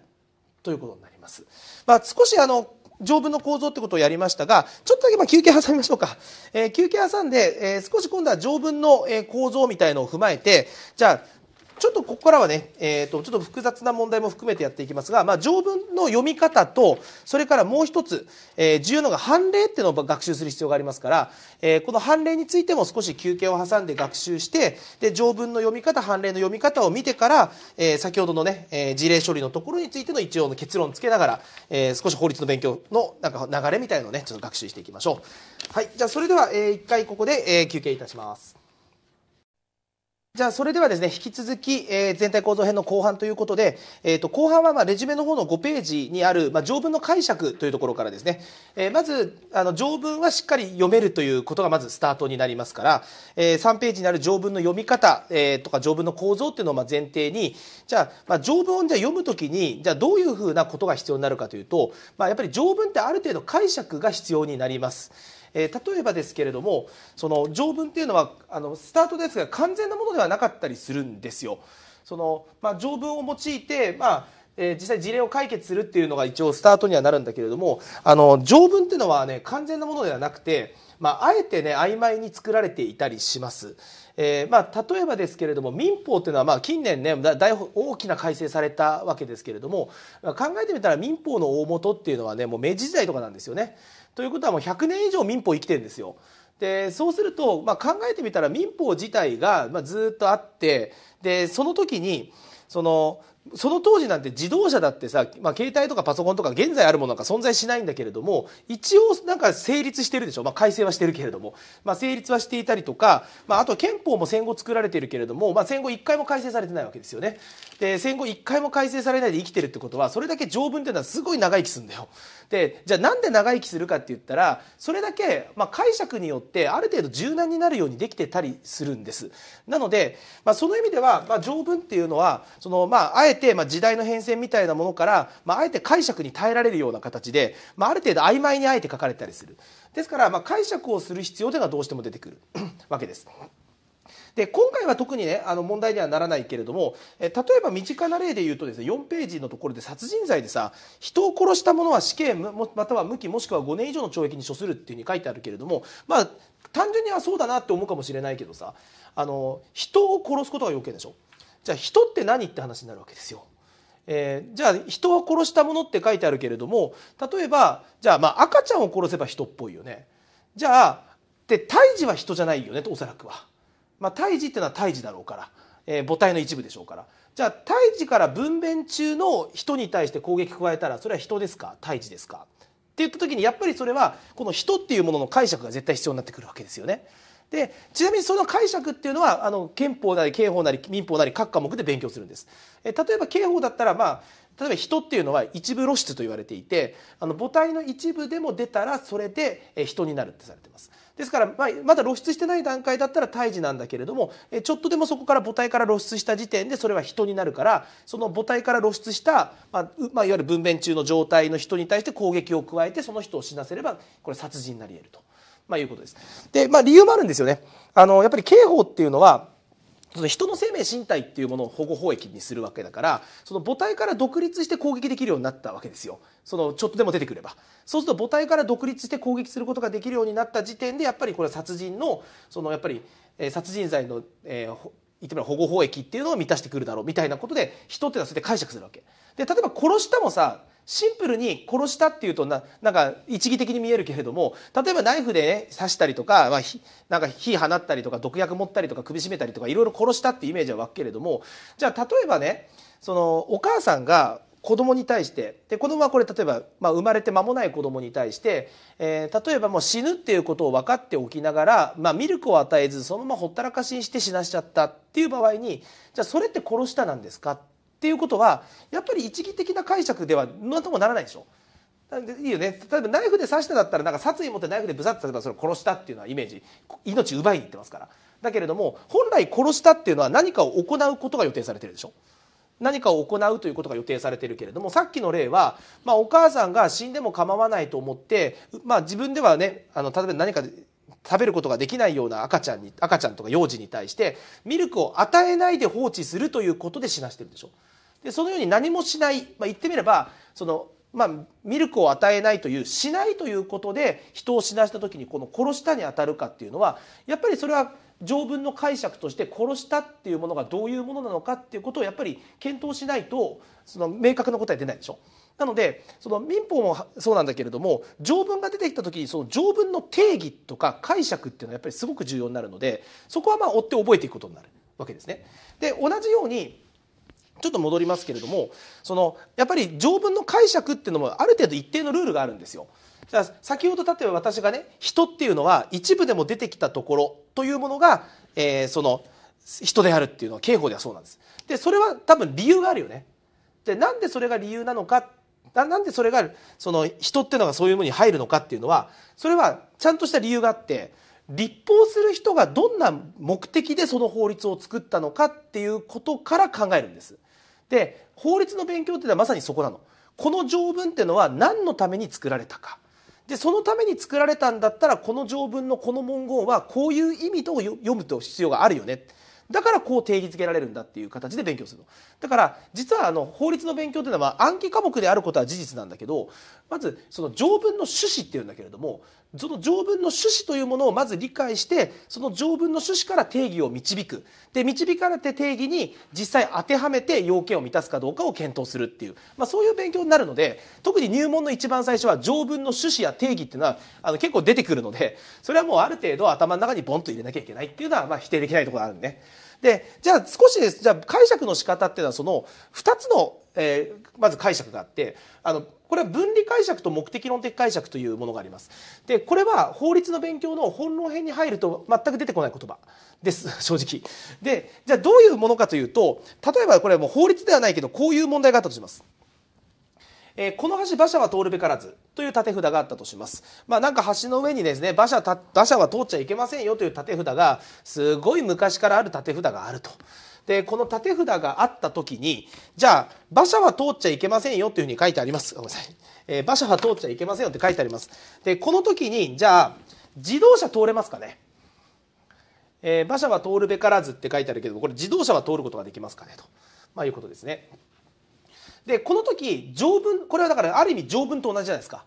ということになります。まあ、少しあの条文の構造ってことをやりましたが、ちょっとだけま休憩挟みましょうか。えー、休憩挟んで、えー、少し今度は条文の構造みたいのを踏まえて、じゃあ、ちょっとここからはね、えーと、ちょっと複雑な問題も含めてやっていきますが、まあ、条文の読み方とそれからもう一つ、えー、重要なのが判例っていうのを学習する必要がありますから、えー、この判例についても少し休憩を挟んで学習してで条文の読み方判例の読み方を見てから、えー、先ほどのね、え事例処理のところについての一応の結論をつけながら、え少し法律の勉強のなんか流れみたいのをねちょっと学習していきましょう。はい、じゃあそれでは、えー、一回ここで、え休憩いたします。じゃあ、それではですね、引き続き、えー、全体構造編の後半ということで、えっ、ー、と、後半は、まあ、レジュメの方の5ページにある、まあ、条文の解釈というところからですね、えー、まず、あの、条文はしっかり読めるということがまずスタートになりますから、えー、3ページにある条文の読み方、えー、とか、条文の構造っていうのをまあ前提に、じゃあ、まあ、条文をじゃ読むときに、じゃあ、どういうふうなことが必要になるかというと、まあ、やっぱり条文ってある程度解釈が必要になります。えー、例えばですけれどもその条文っていうのはあのスタートですが完全なものではなかったりするんですよ。そのまあ、条文を用いて、まあえー、実際事例を解決するっていうのが一応スタートにはなるんだけれどもあの条文っていうのはね完全なものではなくて、まあ、あえてね曖昧に作られていたりします。えーまあ、例えばですけれども民法というのはまあ近年ね大大きな改正されたわけですけれども考えてみたら民法の大元っていうのはねもう明治時代とかなんですよね。ということはもう100年以上民法生きてるんですよ。でそうすると、まあ、考えてみたら民法自体が、まあ、ずっとあってでその時にそのその当時なんて自動車だってさ、まあ、携帯とかパソコンとか現在あるものなんか存在しないんだけれども一応なんか成立してるでしょ、まあ、改正はしてるけれども、まあ、成立はしていたりとか、まあ、あと憲法も戦後作られてるけれども、まあ、戦後一回も改正されてないわけですよねで戦後一回も改正されないで生きてるってことはそれだけ条文っていうのはすごい長生きするんだよでじゃあなんで長生きするかって言ったらそれだけ、まあ、解釈によってある程度柔軟になるようにできてたりするんですなので、まあ、その意味では、まあ、条文っていうのはその、まあ、あえて、まあ、時代の変遷みたいなものから、まあ、あえて解釈に耐えられるような形で、まあ、ある程度曖昧にあえて書かれたりするですから、まあ、解釈をする必要というのはどうしても出てくるわけです。で今回は特にねあの問題にはならないけれども、え例えば身近な例で言うとですね4ページのところで殺人罪でさ人を殺した者は死刑または無期もしくは5年以上の懲役に処するっていうふうに書いてあるけれどもまあ単純にはそうだなって思うかもしれないけどさあの人を殺すことが要件でしょじゃあ人って何って話になるわけですよ。えー、じゃあ人を殺したものって書いてあるけれども例えばじゃあまあ赤ちゃんを殺せば人っぽいよねじゃあで胎児は人じゃないよねとおそらくは。まあ、胎児っていうのは胎児だろうから、えー、母体の一部でしょうからじゃあ胎児から分娩中の人に対して攻撃加えたらそれは人ですか胎児ですかって言った時にやっぱりそれはこの人っていうものの解釈が絶対必要になってくるわけですよね。でちなみにその解釈っていうのはあの憲法なり刑法なり民法なり各科目で勉強するんです。え例えば刑法だったら、まあ、例えば人っていうのは一部露出と言われていてあの母体の一部でも出たらそれで人になるってされてます。ですから、まあ、まだ露出してない段階だったら胎児なんだけれどもちょっとでもそこから母体から露出した時点でそれは人になるからその母体から露出した、まあまあ、いわゆる分娩中の状態の人に対して攻撃を加えてその人を死なせればこれ殺人になり得ると、まあ、いうことです。で、まあ、理由もあるんですよね。あのやっぱり刑法っていうのはその人の生命身体っていうものを保護法益にするわけだからその母体から独立して攻撃できるようになったわけですよそのちょっとでも出てくればそうすると母体から独立して攻撃することができるようになった時点でやっぱりこれは殺人のそのやっぱり、えー、殺人罪の、えー、言ってみれば保護法益っていうのを満たしてくるだろうみたいなことで人っていうのはそれで解釈するわけで例えば殺したもさシンプルに殺したっていうとななんか一義的に見えるけれども例えばナイフで、ね、刺したりとか,、まあ、なんか火放ったりとか毒薬持ったりとか首絞めたりとかいろいろ殺したってイメージは湧くけれどもじゃあ例えばねそのお母さんが子供に対してで子供はこれ例えば、まあ、生まれて間もない子供に対して、えー、例えばもう死ぬっていうことを分かっておきながら、まあ、ミルクを与えずそのままほったらかしにして死なしちゃったっていう場合にじゃあそれって殺したなんですかっていうことはやっぱり一義的な解釈では何ともならないでしょ。いいよね例えばナイフで刺しただったらなんか殺意持ってナイフでブサッと例えばそれ殺したっていうのはイメージ命奪いにいってますからだけれども本来殺したっていうのは何かを行うことが予定されてるでしょ何かを行うということが予定されてるけれどもさっきの例は、まあ、お母さんが死んでも構わないと思って、まあ、自分ではねあの例えば何か食べることができないような赤ちゃんに赤ちゃんとか幼児に対してミルクを与えないで放置するということで死なしてるでしょ。でそのように何もしない、まあ、言ってみればその、まあ、ミルクを与えないというしないということで人を死なした時にこの殺したに当たるかっていうのはやっぱりそれは条文の解釈として殺したっていうものがどういうものなのかっていうことをやっぱり検討しないとその明確な答え出ないでしょ。なのでその民法もそうなんだけれども条文が出てきた時にその条文の定義とか解釈っていうのはやっぱりすごく重要になるのでそこはまあ追って覚えていくことになるわけですね。で同じようにちょっと戻りますけれどもそのやっぱり条文の解釈っていうのもある程度一定のルールがあるんですよ。じゃあ先ほど例えば私がね人っていうのは一部でも出てきたところというものが、えー、その人であるっていうのは刑法ではそうなんです。でそれは多分理由があるよね。でなんでそれが理由なのかなんでそれがその人っていうのがそういうものに入るのかっていうのはそれはちゃんとした理由があって立法する人がどんな目的でその法律を作ったのかっていうことから考えるんです。で法律の勉強っていうのはまさにそこなの。この条文っていうのは何のために作られたか。でそのために作られたんだったらこの条文のこの文言はこういう意味と読むと必要があるよねだからこう定義づけられるんだっていう形で勉強するのだから実はあの法律の勉強というのは暗記科目であることは事実なんだけどまずその条文の趣旨っていうんだけれどもその条文の趣旨というものをまず理解してその条文の趣旨から定義を導くで導かれて定義に実際当てはめて要件を満たすかどうかを検討するっていう、まあ、そういう勉強になるので特に入門の一番最初は条文の趣旨や定義っていうのはあの結構出てくるのでそれはもうある程度頭の中にボンと入れなきゃいけないっていうのはまあ否定できないところがあるんで、ね。でじゃあ少しですじゃあ解釈の仕方っていうのはその二つの、えー、まず解釈があってあのこれは分離解釈と目的論的解釈というものがあります。で、これは法律の勉強の本論編に入ると全く出てこない言葉です、正直。で、じゃあどういうものかというと、例えばこれはもう法律ではないけど、こういう問題があったとします。えー、この橋馬車は通るべからずという立て札があったとします。まあなんか橋の上にですね、馬車馬車は通っちゃいけませんよという立て札が、すごい昔からある立て札があると。で、この立て札があった時に、じゃあ、馬車は通っちゃいけませんよというふうに書いてあります。ごめんなさい。えー、馬車は通っちゃいけませんよって書いてあります。で、この時に、じゃあ、自動車通れますかねえー、馬車は通るべからずって書いてあるけどこれ自動車は通ることができますかねと、まあ、いうことですね。でこの時条文これはだからある意味条文と同じじゃないですか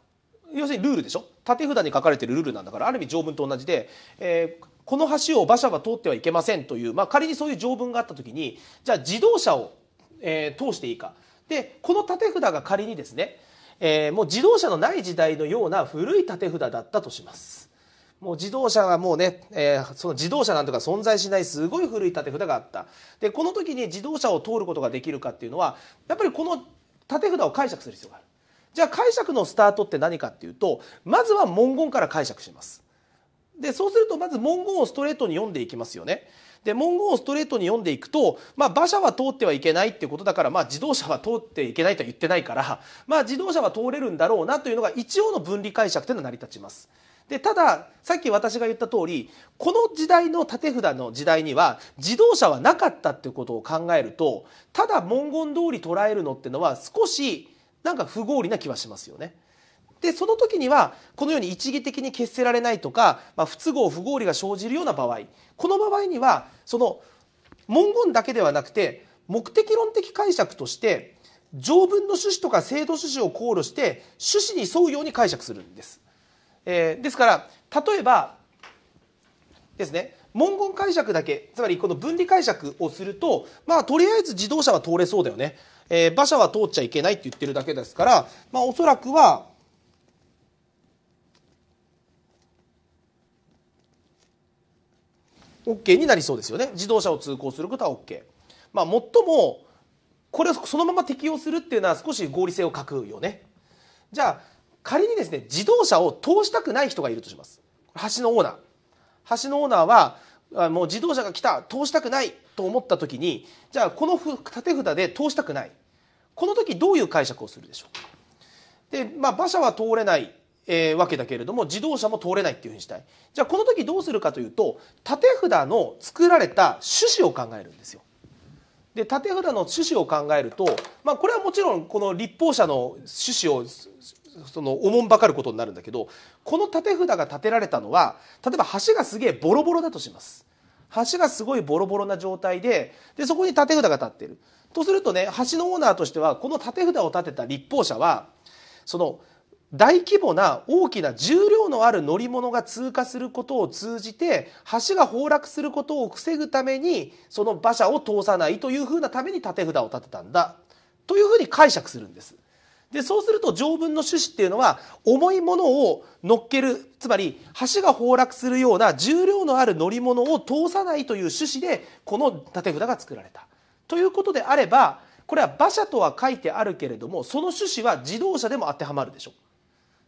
要するにルールでしょ縦札に書かれてるルールなんだからある意味条文と同じで、えー、この橋を馬車は通ってはいけませんという、まあ、仮にそういう条文があった時にじゃあ自動車を、えー、通していいかでこの縦札が仮にですね、えー、もう自動車のない時代のような古い縦札だったとします。もう自動車はもうね、えー、その自動車なんとか存在しないすごい古い建て札があったでこの時に自動車を通ることができるかっていうのはやっぱりこの建札を解釈する必要があるじゃあ解釈のスタートって何かっていうとまずは文言から解釈しますでそうするとまず文言をストレートに読んでいきますよねで文言をストレートに読んでいくと、まあ、馬車は通ってはいけないっていうことだから、まあ、自動車は通っていけないとは言ってないから、まあ、自動車は通れるんだろうなというのが一応の分離解釈というのは成り立ちます。でたださっき私が言った通りこの時代の縦札の時代には自動車はなかったっていうことを考えるとただ文言通り捉えるのってのは少しなんか不合理な気はしますよね。でその時にはこのように一義的に決せられないとか、まあ、不都合不合理が生じるような場合この場合にはその文言だけではなくて目的論的解釈として条文の趣旨とか制度趣旨を考慮して趣旨に沿うように解釈するんです。えー、ですから例えばですね文言解釈だけつまりこの分離解釈をするとまあとりあえず自動車は通れそうだよね、えー、馬車は通っちゃいけないって言ってるだけですから、まあ、おそらくはオッケーになりそうですよね自動車を通行することは OK。まあ、ともこれをそのまま適用するっていうのは少し合理性を欠くよね。じゃあ仮にですね自動車を通したくない人がいるとします橋のオーナー橋のオーナーはもう自動車が来た通したくないと思った時にじゃあこの縦札で通したくないこの時どういう解釈をするでしょうで、まあ、馬車は通れない、えー、わけだけれども自動車も通れないっていうふうにしたいじゃあこの時どうするかというと縦札の作られた趣旨を考えるんですよで縦札の趣旨を考えると、まあ、これはもちろんこの立法者の趣旨をそのおもんばかることになるんだけどこの立て札が立てられたのは例えば橋がすげえボロボロだとします。橋がすごいボロボロな状態ででそこに立て札が立っている。とするとね橋のオーナーとしてはこの立て札を立てた立法者はその大規模な大きな重量のある乗り物が通過することを通じて橋が崩落することを防ぐためにその馬車を通さないというふうなために立て札を立てたんだというふうに解釈するんです。でそうすると条文の趣旨っていうのは重いものを乗っけるつまり橋が崩落するような重量のある乗り物を通さないという趣旨でこの立札が作られた。ということであればこれは馬車とは書いてあるけれどもその趣旨は自動車でも当てはまるでしょ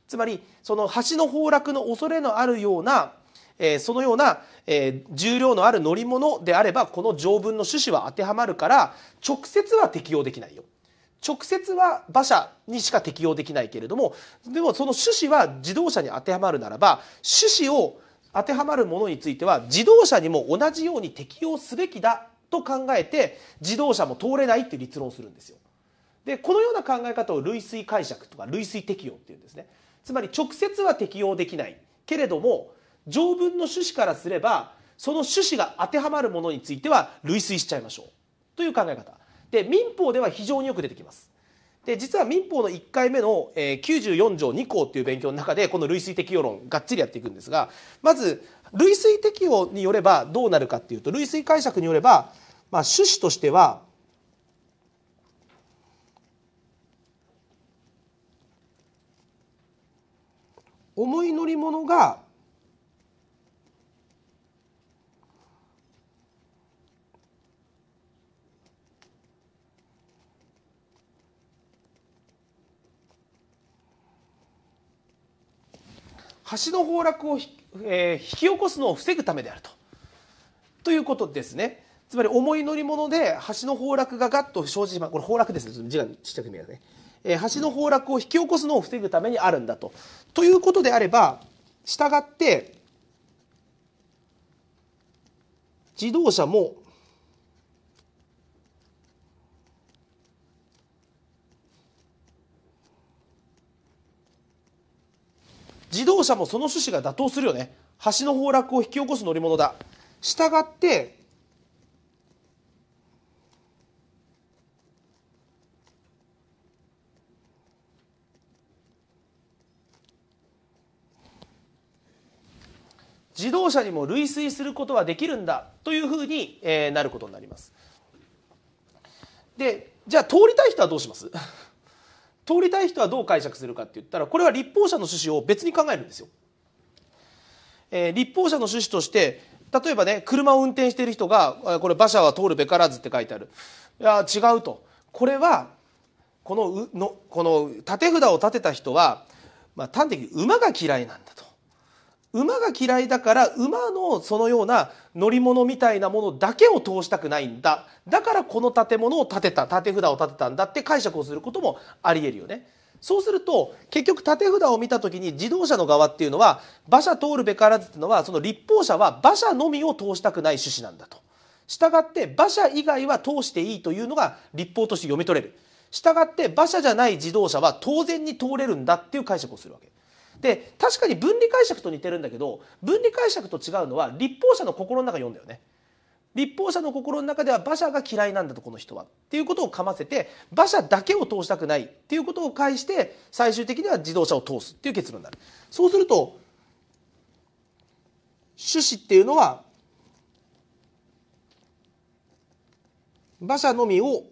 つまりその橋の崩落の恐れのあるような、えー、そのような、えー、重量のある乗り物であればこの条文の趣旨は当てはまるから直接は適用できないよ直接は馬車にしか適用できないけれどもでもその種子は自動車に当てはまるならば種子を当てはまるものについては自動車にも同じように適用すべきだと考えて自動車も通れないっていう立論をするんですよ。でこのような考え方を類推解釈とか類推適用っていうんですね。つまり直接は適用できないけれども条文の趣旨からすればその趣旨が当てはまるものについては類推しちゃいましょうという考え方。で民法では非常によく出てきます。で実は民法の1回目の、え94条2項っていう勉強の中でこの類推適用論がっちりやっていくんですがまず類推適用によればどうなるかっていうと類推解釈によれば、まあ、趣旨としては重い乗り物が橋の崩落を、えー、引き起こすのを防ぐためであると。ということですね。つまり重い乗り物で橋の崩落がガッと生じてしまう。これ崩落ですね。字がちっちゃく見えますね。えー、橋の崩落を引き起こすのを防ぐためにあるんだと。ということであれば、従って、自動車も自動車もその趣旨が妥当するよね橋の崩落を引き起こす乗り物だしたがって自動車にも類推することはできるんだというふうになることになります。でじゃあ通りたい人はどうします通りたい人はどう解釈するかって言ったらこれは立法者の趣旨を別に考えるんですよ。えー、立法者の趣旨として例えばね車を運転している人がこれ馬車は通るべからずって書いてあるいや違うとこれはこののこの立て札を立てた人は、まあ、端的に馬が嫌いなんだと馬が嫌いだから馬のそのような乗り物みたいなものだけを通したくないんだだからこの建物を建てた建札を建てたんだって解釈をすることもありえるよね。そうすると結局縦札を見た時に自動車の側っていうのは馬車通るべからずっていうのはその立法者は馬車のみを通したくない趣旨なんだと。したがって馬車以外は通していいというのが立法として読み取れる。したがって馬車じゃない自動車は当然に通れるんだっていう解釈をするわけ。で確かに分離解釈と似てるんだけど分離解釈と違うのは立法者の心の中読んだよね。立法者の心の中では馬車が嫌いなんだとこの人はっていうことをかませて馬車だけを通したくないっていうことを介して最終的には自動車を通すっていう結論になるそうすると趣旨っていうのは馬車のみを、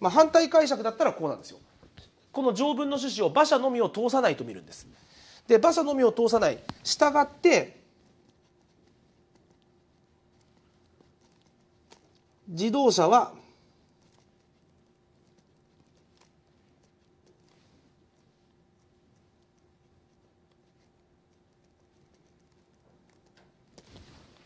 まあ、反対解釈だったらこうなんですよこの条文の趣旨を馬車のみを通さないと見るんです。で馬車のみを通さない従って自動車は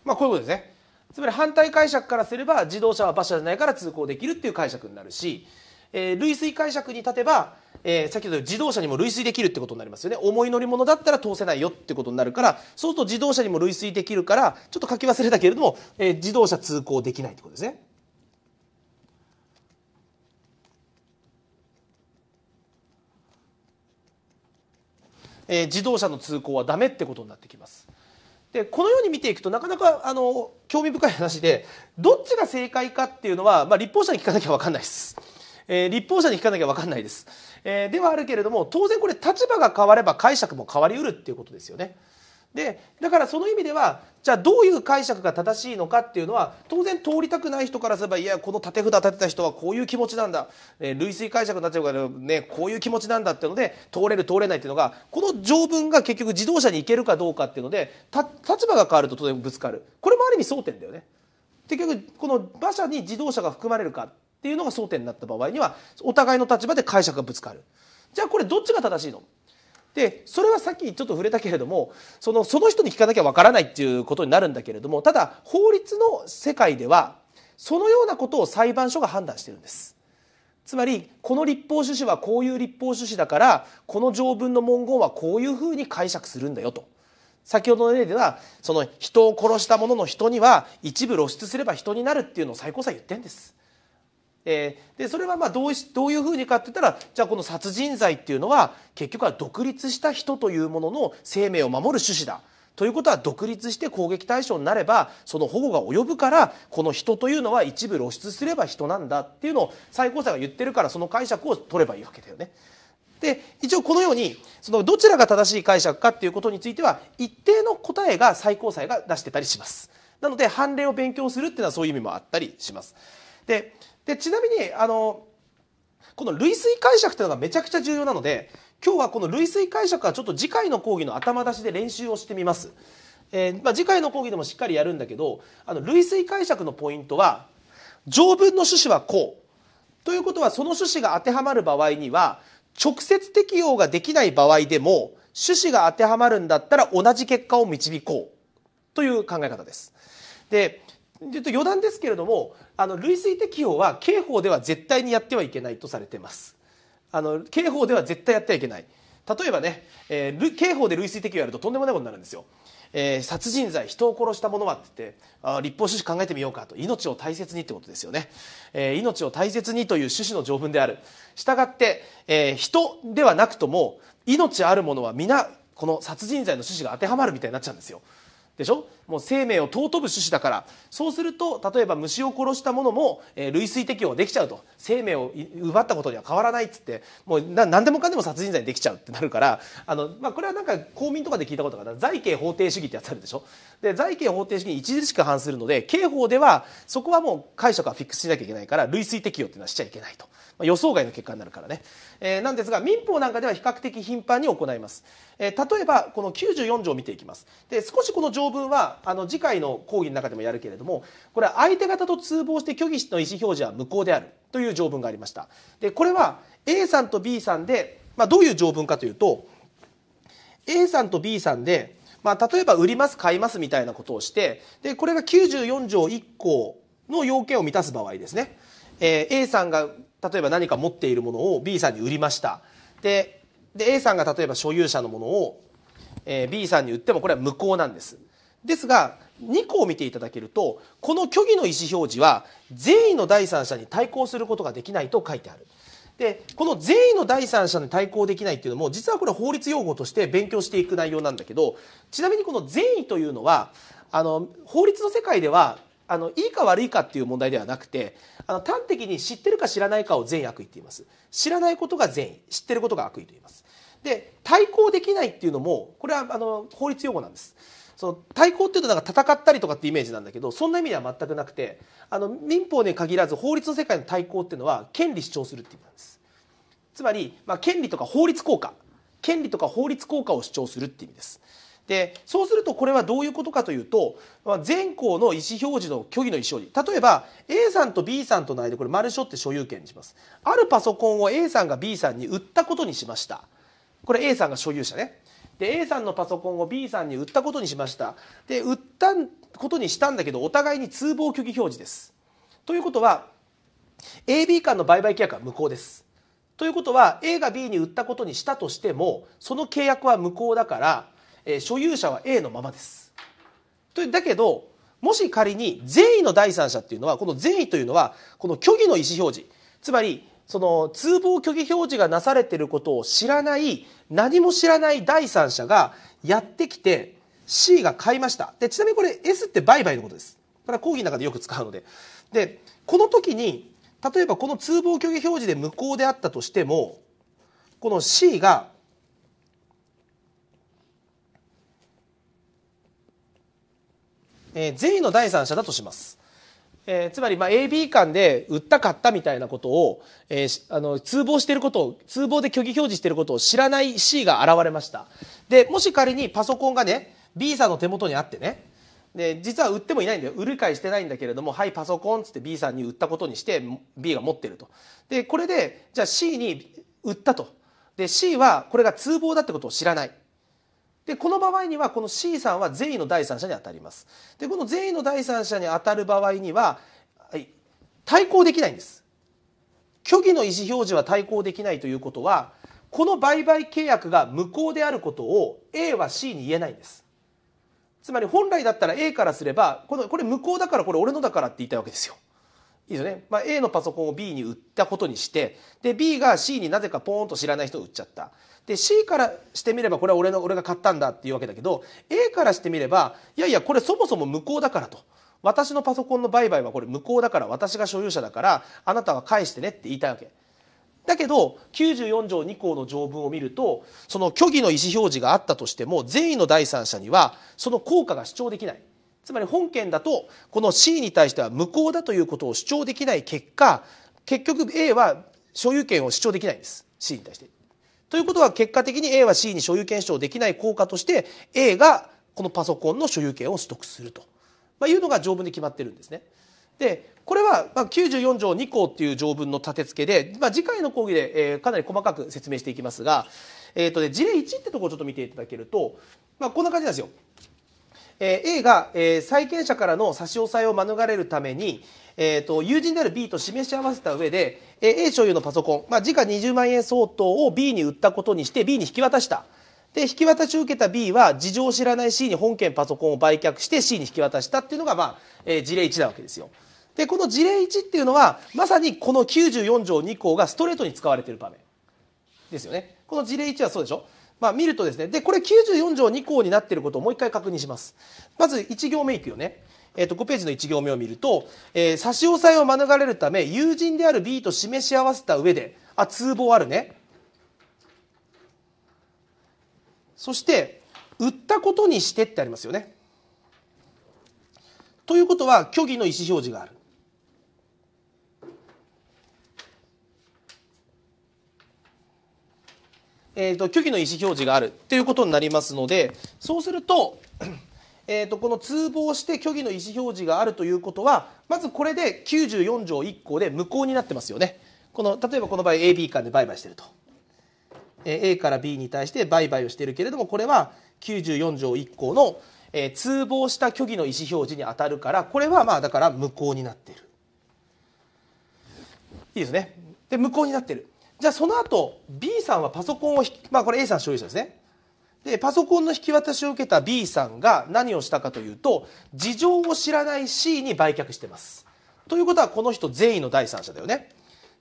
まあこういうことですね。つまり反対解釈からすれば自動車は馬車じゃないから通行できるっていう解釈になるし、えー、類推解釈に立てばえー、先ほど自動車にも類推できるってことになりますよね重い乗り物だったら通せないよってことになるからそうすると自動車にも類推できるからちょっと書き忘れたけれども、えー、自動車通行できないってことですね。えー、自動車の通行はダメってことになってきます。でこのように見ていくとなかなかあの興味深い話でどっちが正解かっていうのは、まあ、立法者に聞かなきゃわかんないです。えー、立法者に聞かなきゃ分かんないです、えー、ではあるけれども当然これ立場が変われば解釈も変わりうるっていうことですよね。でだからその意味ではじゃあどういう解釈が正しいのかっていうのは当然通りたくない人からすればいやこの立て札立てた人はこういう気持ちなんだ、えー、類推解釈になっちゃうから、ね、こういう気持ちなんだっていうので通れる通れないっていうのがこの条文が結局自動車に行けるかどうかっていうので立場が変わると当然ぶつかるこれもある意味争点だよね。結局この馬車に自動車が含まれるかっていうのが争点になった場合にはお互いの立場で解釈がぶつかるじゃあこれどっちが正しいのでそれはさっきちょっと触れたけれどもそのその人に聞かなきゃわからないっていうことになるんだけれどもただ法律の世界ではそのようなことを裁判所が判断してるんです。つまりこの立法趣旨はこういう立法趣旨だからこの条文の文言はこういうふうに解釈するんだよと。先ほどの例ではその人を殺した者の人には一部露出すれば人になるっていうのを最高裁言ってんです。えー、でそれはまあどうどういうふうにかって言ったらじゃあこの殺人罪っていうのは結局は独立した人というものの生命を守る趣旨だ。ということは独立して攻撃対象になればその保護が及ぶからこの人というのは一部露出すれば人なんだっていうのを最高裁が言ってるからその解釈を取ればいいわけだよね。で一応このようにそのどちらが正しい解釈かっていうことについては一定の答えが最高裁が出してたりします。なので判例を勉強するっていうのはそういう意味もあったりします。ででちなみにあのこの類推解釈というのがめちゃくちゃ重要なので今日はこの類推解釈はちょっと次回の講義の頭出しで練習をしてみます。えー、まあ、次回の講義でもしっかりやるんだけどあの類推解釈のポイントは条文の趣旨はこうということはその趣旨が当てはまる場合には直接適用ができない場合でも趣旨が当てはまるんだったら同じ結果を導こうという考え方です。でちょっと余談ですけれどもあの類推適法は刑法では絶対にやってはいけないとされてますあの刑法では絶対やってはいけない例えばね、えー、刑法で類推適法やるととんでもないことになるんですよ、えー、殺人罪人を殺した者はって言ってあ立法趣旨考えてみようかと命を大切にってことですよね、えー、命を大切にという趣旨の条文であるしたがって、えー、人ではなくとも命あるものは皆この殺人罪の趣旨が当てはまるみたいになっちゃうんですよでしょもう生命を尊ぶ趣旨だからそうすると例えば虫を殺したものも、えー、類推適用できちゃうと生命を奪ったことには変わらないっつってもう何でもかんでも殺人罪にできちゃうってなるからあの、まあ、これはなんか公民とかで聞いたことがある財刑法定主義ってやつあるでしょで財刑法定主義に著しく反するので刑法ではそこはもう解釈はフィックスしなきゃいけないから類推適用っていうのはしちゃいけないと、まあ、予想外の結果になるからねえー、なんですが民法なんかでは比較的頻繁に行います、えー、例えばこの94条を見ていきますで少しこの条文はあの次回の講義の中でもやるけれどもこれは相手方と通報して虚偽の意思表示は無効であるという条文がありましたでこれは A さんと B さんで、まあ、どういう条文かというと A さんと B さんで、まあ、例えば売ります買いますみたいなことをしてでこれが94条1項の要件を満たす場合ですねえー、A さんが例えば何か持っているものを B さんに売りましたでで A さんが例えば所有者のものを、えー、B さんに売ってもこれは無効なんですですが2個を見ていただけるとこの虚偽の意思表示は善意の第三者に対抗することができないと書いてあるでこの善意の第三者に対抗できないっていうのも実はこれ法律用語として勉強していく内容なんだけどちなみにこの善意というのはあの法律の世界ではあのいいか悪いかっていう問題ではなくてあの端的に知ってるか知らないかを善意悪意って言います知らないことが善意知ってることが悪意と言いますで対抗できないっていうのもこれはあの法律用語なんですその対抗っていうとなんか戦ったりとかってイメージなんだけどそんな意味では全くなくてあの民法に限らず法律の世界の対抗っていうのは権利主張するっていう意味なんですつまり、まあ、権利とか法律効果権利とか法律効果を主張するっていう意味ですでそうするとこれはどういうことかというと全項の意思表示の虚偽の意思表示例えば A さんと B さんとの間これ丸書って所有権にしますあるパソコンを A さんが B さんに売ったことにしましたこれ A さんが所有者ねで A さんのパソコンを B さんに売ったことにしましたで売ったことにしたんだけどお互いに通報虚偽表示ですということは AB 間の売買契約は無効ですということは A が B に売ったことにしたとしてもその契約は無効だからえ所有者は A のままです。とだけどもし仮に善意の第三者っていうのはこの善意というのはこの虚偽の意思表示つまりその通報虚偽表示がなされてることを知らない何も知らない第三者がやってきて C が買いましたでちなみにこれ S って売買のことですこれは講義の中でよく使うのででこの時に例えばこの通報虚偽表示で無効であったとしてもこの C がえー、税の第三者だとします。えー、つまり、まあ、AB 間で売った買ったみたいなことを、えー、あの、通報していることを、通報で虚偽表示していることを知らない C が現れました。で、もし仮にパソコンがね、B さんの手元にあってね、で、実は売ってもいないんだよ。売る買いしてないんだけれども、はい、パソコンつって B さんに売ったことにして、B が持ってると。で、これで、じゃあ C に売ったと。で、C はこれが通報だってことを知らない。でこの場合にはこの C さんは善意の第三者にあたりますでこの善意の第三者にあたる場合には、はい、対抗できないんです虚偽の意思表示は対抗できないということはこの売買契約が無効であることを A は C に言えないんですつまり本来だったら A からすればこのこれ無効だからこれ俺のだからって言いたいわけですよいいですね、まあ、A のパソコンを B に売ったことにしてで B が C になぜかポーンと知らない人を売っちゃったで C からしてみればこれは俺の俺が買ったんだっていうわけだけど A からしてみればいやいやこれそもそも無効だからと。私のパソコンの売買はこれ無効だから私が所有者だからあなたは返してねって言いたいわけ。だけど94条2項の条文を見るとその虚偽の意思表示があったとしても善意の第三者にはその効果が主張できないつまり本件だとこの C に対しては無効だということを主張できない結果結局 A は所有権を主張できないんです C に対してということは結果的に A は C に所有権主張できない効果として A がこのパソコンの所有権を取得すると、まいうのが条文で決まってるんですね。でこれは94条2項っていう条文の立て付けで、まあ、次回の講義で、えかなり細かく説明していきますが、えーとね、事例1ってところをちょっと見ていただけると、まあ、こんな感じなんですよ。えー、A が、えー、債権者からの差し押さえを免れるために、えーと、友人である B と示し合わせた上で、えー、A 所有のパソコン、まあ、時価20万円相当を B に売ったことにして B に引き渡した。で引き渡しを受けた B は事情を知らない C に本件パソコンを売却して C に引き渡したっていうのが、まあえー、事例1なわけですよ。でこの事例1っていうのはまさにこの94条2項がストレートに使われている場面ですよね。この事例1はそうでしょまあ、見るとですね、で、これ94条2項になっていることをもう一回確認します。まず1行目いくよね。えっ、ー、と、5ページの1行目を見ると、えー、差し押さえを免れるため、友人である B と示し合わせた上で、あ、通報あるね。そして、売ったことにしてってありますよね。ということは、虚偽の意思表示がある。えーと、虚偽の意思表示があるということになりますのでそうすると,、えーと、この通報して虚偽の意思表示があるということはまずこれで94条1項で無効になってますよね。この例えばこの場合 AB 間で売買してると。A から B に対して売買をしているけれどもこれは94条1項の、えー、通報した虚偽の意思表示に当たるからこれはまあだから無効になってる。いいですね。で無効になってる。じゃあその後 B さんはパソコンをまあこれ A さん所有者ですねでパソコンの引き渡しを受けた B さんが何をしたかというと事情を知らない C に売却してますということはこの人善意の第三者だよね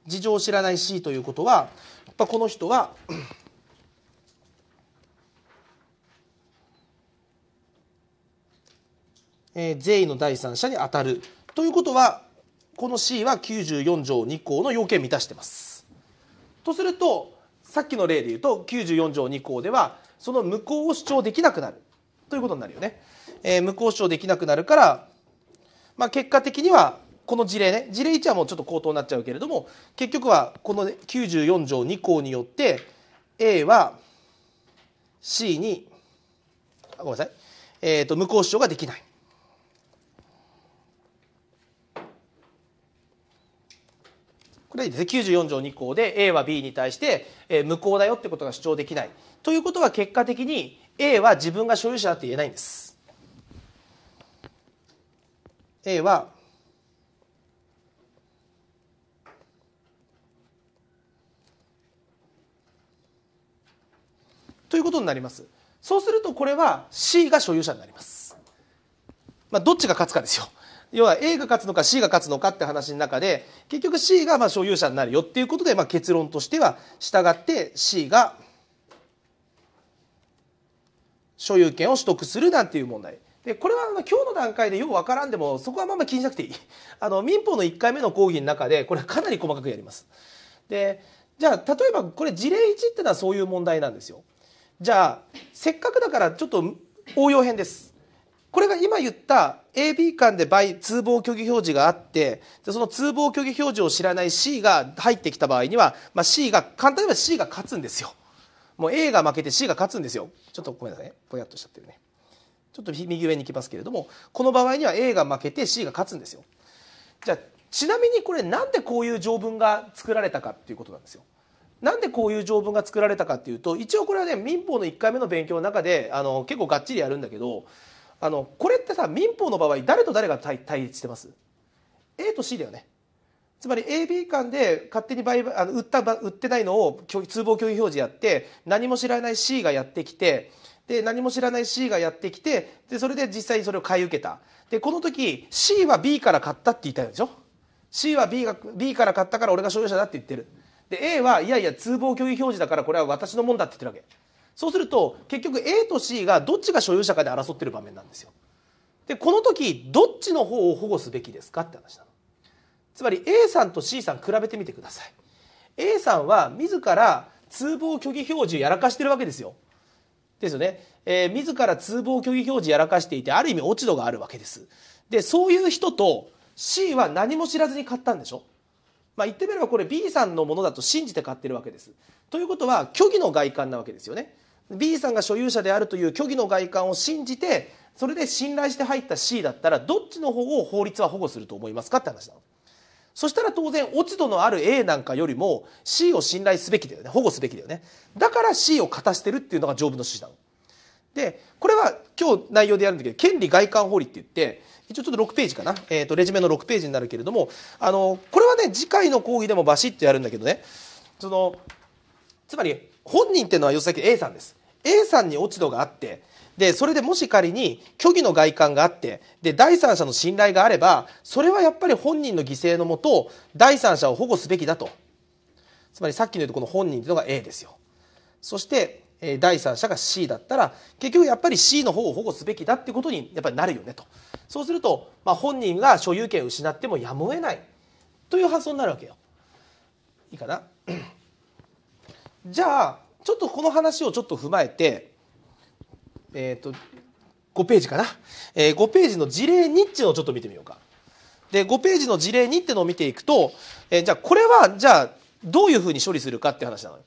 事情を知らない C ということはやこの人はえー、意の第三者に当たるということはこの C は94条2項の要件を満たしてますとするとさっきの例で言うと94条2項ではその無効を主張できなくなるということになるよね。えー、無効主張できなくなるから、まあ、結果的にはこの事例ね事例1はもうちょっと口頭になっちゃうけれども結局はこの94条2項によって A は C にごめんなさい、えーと、と無効主張ができない。これで94条2項で A は B に対して無効だよってことが主張できないということは結果的に A は自分が所有者だって言えないんです A はということになりますそうするとこれは C が所有者になりますまあどっちが勝つかですよ要は A が勝つのか C が勝つのかって話の中で結局 C がま所有者になるよっていうことで、ま結論としては従って C が所有権を取得するなんていう問題。でこれは今日の段階でようわからんでもそこはまあまあ気にしなくていい あの民法の1回目の講義の中でこれはかなり細かくやりますでじゃあ例えばこれ事例1っていうのはそういう問題なんですよじゃあせっかくだからちょっと応用編ですこれが今言った AB 間で倍通報虚偽表示があってでその通報虚偽表示を知らない C が入ってきた場合には、まあ、C が簡単に言えば C が勝つんですよもう A が負けて C が勝つんですよちょっとごめんなさいぼやっとしちゃってるねちょっと右上に行きますけれどもこの場合には A が負けて C が勝つんですよじゃあちなみにこれなんでこういう条文が作られたかっていうことなんですよなんでこういう条文が作られたかっていうと一応これはね民法の1回目の勉強の中であの結構がっちりやるんだけどあのこれってさ民法の場合誰と誰が対立してます A と C だよねつまり AB 間で勝手に売あの売った売ってないのを通報共有表示やって何も知らない C がやってきてで何も知らない C がやってきてでそれで実際にそれを買い受けたでこの時 C は B から買ったって言いたいでしょ C は B, が B から買ったから俺が所有者だって言ってるで A はいやいや通報共有表示だからこれは私のもんだって言ってるわけそうすると結局 A と C がどっちが所有者かで争ってる場面なんですよ。でこの時どっちの方を保護すべきですかって話なの。つまり A さんと C さん比べてみてください。A さんは自ら通報虚偽表示やらかしてるわけですよ。ですよね。えー、自ら通報虚偽表示やらかしていてある意味落ち度があるわけです。でそういう人と C は何も知らずに買ったんでしょまあ、言ってみればこれ B さんのものだと信じて買ってるわけです。ということは虚偽の外観なわけですよね。B さんが所有者であるという虚偽の外観を信じてそれで信頼して入った C だったらどっちの方を法律は保護すると思いますかって話なの。そしたら当然落ち度のある A なんかよりも C を信頼すべきだよね保護すべきだよねだから C を勝たしてるっていうのが条文の趣旨なの。でこれは今日内容でやるんだけど権利外観法理って言って一応ちょっと6ページかな、えーと、レジュメの6ページになるけれどもあのこれはね次回の講義でもバシッとやるんだけどねそのつまり本人っていうのは要するに A さんです A さんに落ち度があってでそれでもし仮に虚偽の外観があってで第三者の信頼があればそれはやっぱり本人の犠牲のもと第三者を保護すべきだとつまりさっきの言うとこの本人というのが A ですよそして第三者が C だったら結局やっぱり C の方を保護すべきだってことにやっぱりなるよねとそうすると、まあ、本人が所有権を失ってもやむを得ないという発想になるわけよいいかな じゃあちょっとこの話をちょっと踏まえて、えっ、ー、と、5ページかな。えー、5ページの事例2っていうのをちょっと見てみようか。で、5ページの事例2っていうのを見ていくと、えー、じゃあこれは、じゃあどういうふうに処理するかって話なのよ。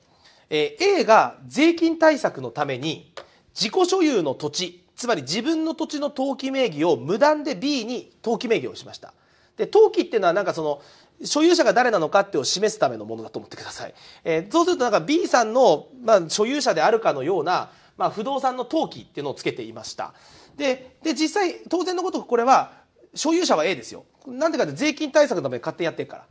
えー、A が税金対策のために自己所有の土地、つまり自分の土地の登記名義を無断で B に登記名義をしました。で、登記っていうのはなんかその、所有者が誰なのかってを示すためのものだと思ってください。えー、そうするとなんか B さんの、まあ、所有者であるかのような、まあ、不動産の登記っていうのをつけていました。で、で、実際、当然のことこれは、所有者は A ですよ。なんでかって税金対策のために勝手にやってるから。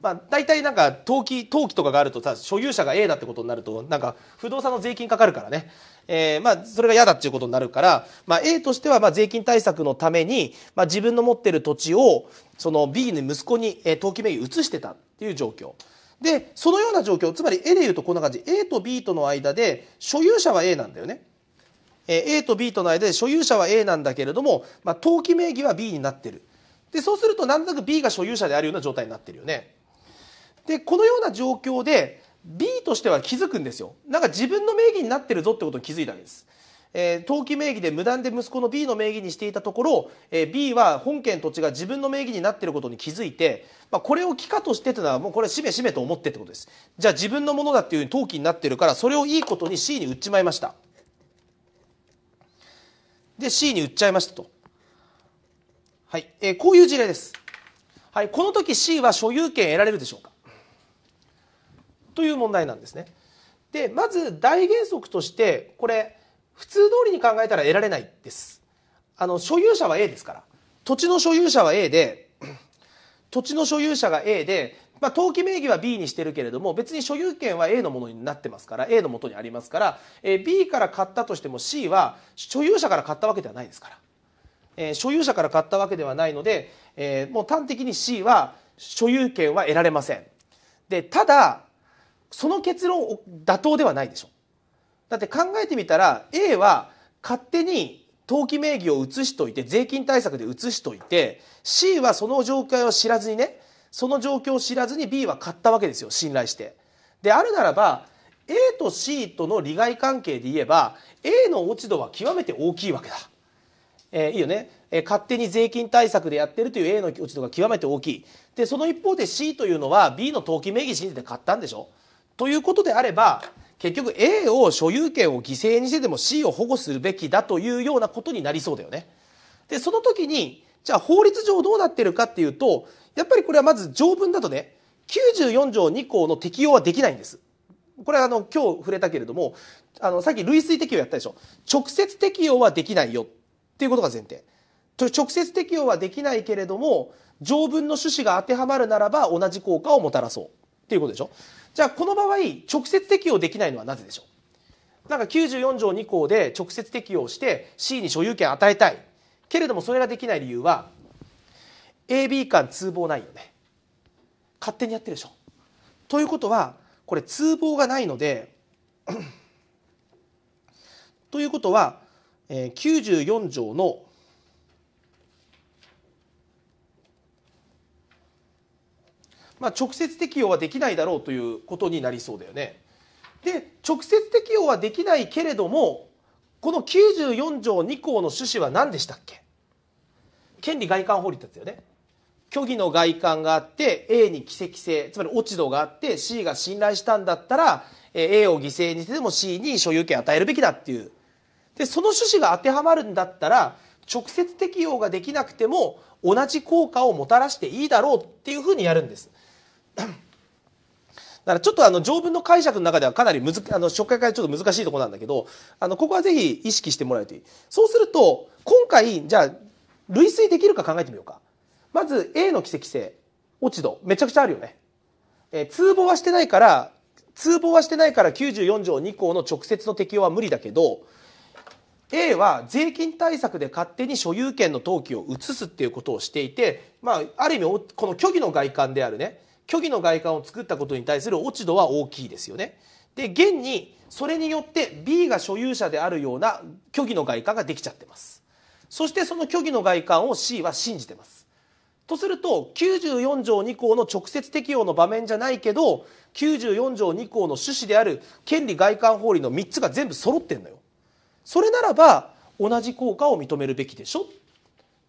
まあ、大体なんか登記、登記とかがあるとさ、所有者が A だってことになると、なんか不動産の税金かかるからね。えー、まあ、それが嫌だっていうことになるから、まあ、A としては、まあ、税金対策のために、まあ、自分の持ってる土地を、その B の息子に、えー、登記名義移してたっていう状況。で、そのような状況、つまり A で言うとこんな感じ。A と B との間で、所有者は A なんだよね。えー、A と B との間で所有者は A なんだけれども、まあ、登記名義は B になってる。で、そうするとなんとなく B が所有者であるような状態になってるよね。で、このような状況で、B としては気づくんですよなんか自分の名義になってるぞってことに気づいたわけです。えー、登記名義で無断で息子の B の名義にしていたところ、えー、B は本件土地が自分の名義になっていることに気づいて、まあ、これを帰化としてというのはもうこれしめしめと思ってってことですじゃあ自分のものだっていうふうに登記になってるからそれをいいことに C に売っちまいましたで C に売っちゃいましたと、はいえー、こういう事例です、はい、この時 C は所有権得られるでしょうかという問題なんですね。でまず大原則としてこれ普通通りに考えたら得られないです。あの所有者は A ですから土地の所有者は A で 土地の所有者が A で、まあ、登記名義は B にしてるけれども別に所有権は A のものになってますから A のもとにありますから、えー、B から買ったとしても C は所有者から買ったわけではないですから、えー、所有者から買ったわけではないので、えー、もう端的に C は所有権は得られません。でただその結論妥当ではないでしょだって考えてみたら A は勝手に登記名義を移しといて税金対策で移しといて C はその状況を知らずにねその状況を知らずに B は買ったわけですよ信頼して。であるならば A と C との利害関係で言えば A の落ち度は極めて大きいわけだ。えー、いいよね、えー、勝手に税金対策でやってるという A の落ち度が極めて大きいでその一方で C というのは B の登記名義信じて買ったんでしょということであれば結局 A を所有権を犠牲にしてでも C を保護するべきだというようなことになりそうだよね。でその時にじゃあ法律上どうなってるかっていうとやっぱりこれはまず条文だとね94条2項の適用はできないんです。これはあの今日触れたけれどもあのさっき類推適用やったでしょ直接適用はできないよっていうことが前提。直接適用はできないけれども条文の趣旨が当てはまるならば同じ効果をもたらそうっていうことでしょじゃあこの場合直接適用できないのはなぜでしょうなんか94条2項で直接適用して C に所有権与えたいけれどもそれができない理由は AB 間通報ないよね勝手にやってるでしょということはこれ通報がないので ということは、えー、94条のまあ、直接適用はできないだろうということになりそうだよね。で直接適用はできないけれどもこの94条2項の趣旨は何でしたっけ権利外観法律ですよね。虚偽の外観があって A に奇跡性つまり落ち度があって C が信頼したんだったら A を犠牲にしてでも C に所有権与えるべきだっていうでその趣旨が当てはまるんだったら直接適用ができなくても同じ効果をもたらしていいだろうっていうふうにやるんです だからちょっとあの条文の解釈の中ではかなりむずあの初回からちょっと難しいところなんだけどあのここはぜひ意識してもらえるといいそうすると今回じゃあ類推できるか考えてみようかまず A の奇跡性落ち度めちゃくちゃあるよね、えー、通報はしてないから通報はしてないから94条2項の直接の適用は無理だけど A は税金対策で勝手に所有権の登記を移すっていうことをしていて、まあ、ある意味この虚偽の外観であるね虚偽の外観を作ったことに対する落ち度は大きいですよね。で現にそれによって B が所有者であるような虚偽の外観ができちゃってますそしてその虚偽の外観を C は信じてますとすると94条2項の直接適用の場面じゃないけど94条2項の趣旨である権利外観法理の3つが全部揃ってんのよそれならば同じ効果を認めるべきでしょ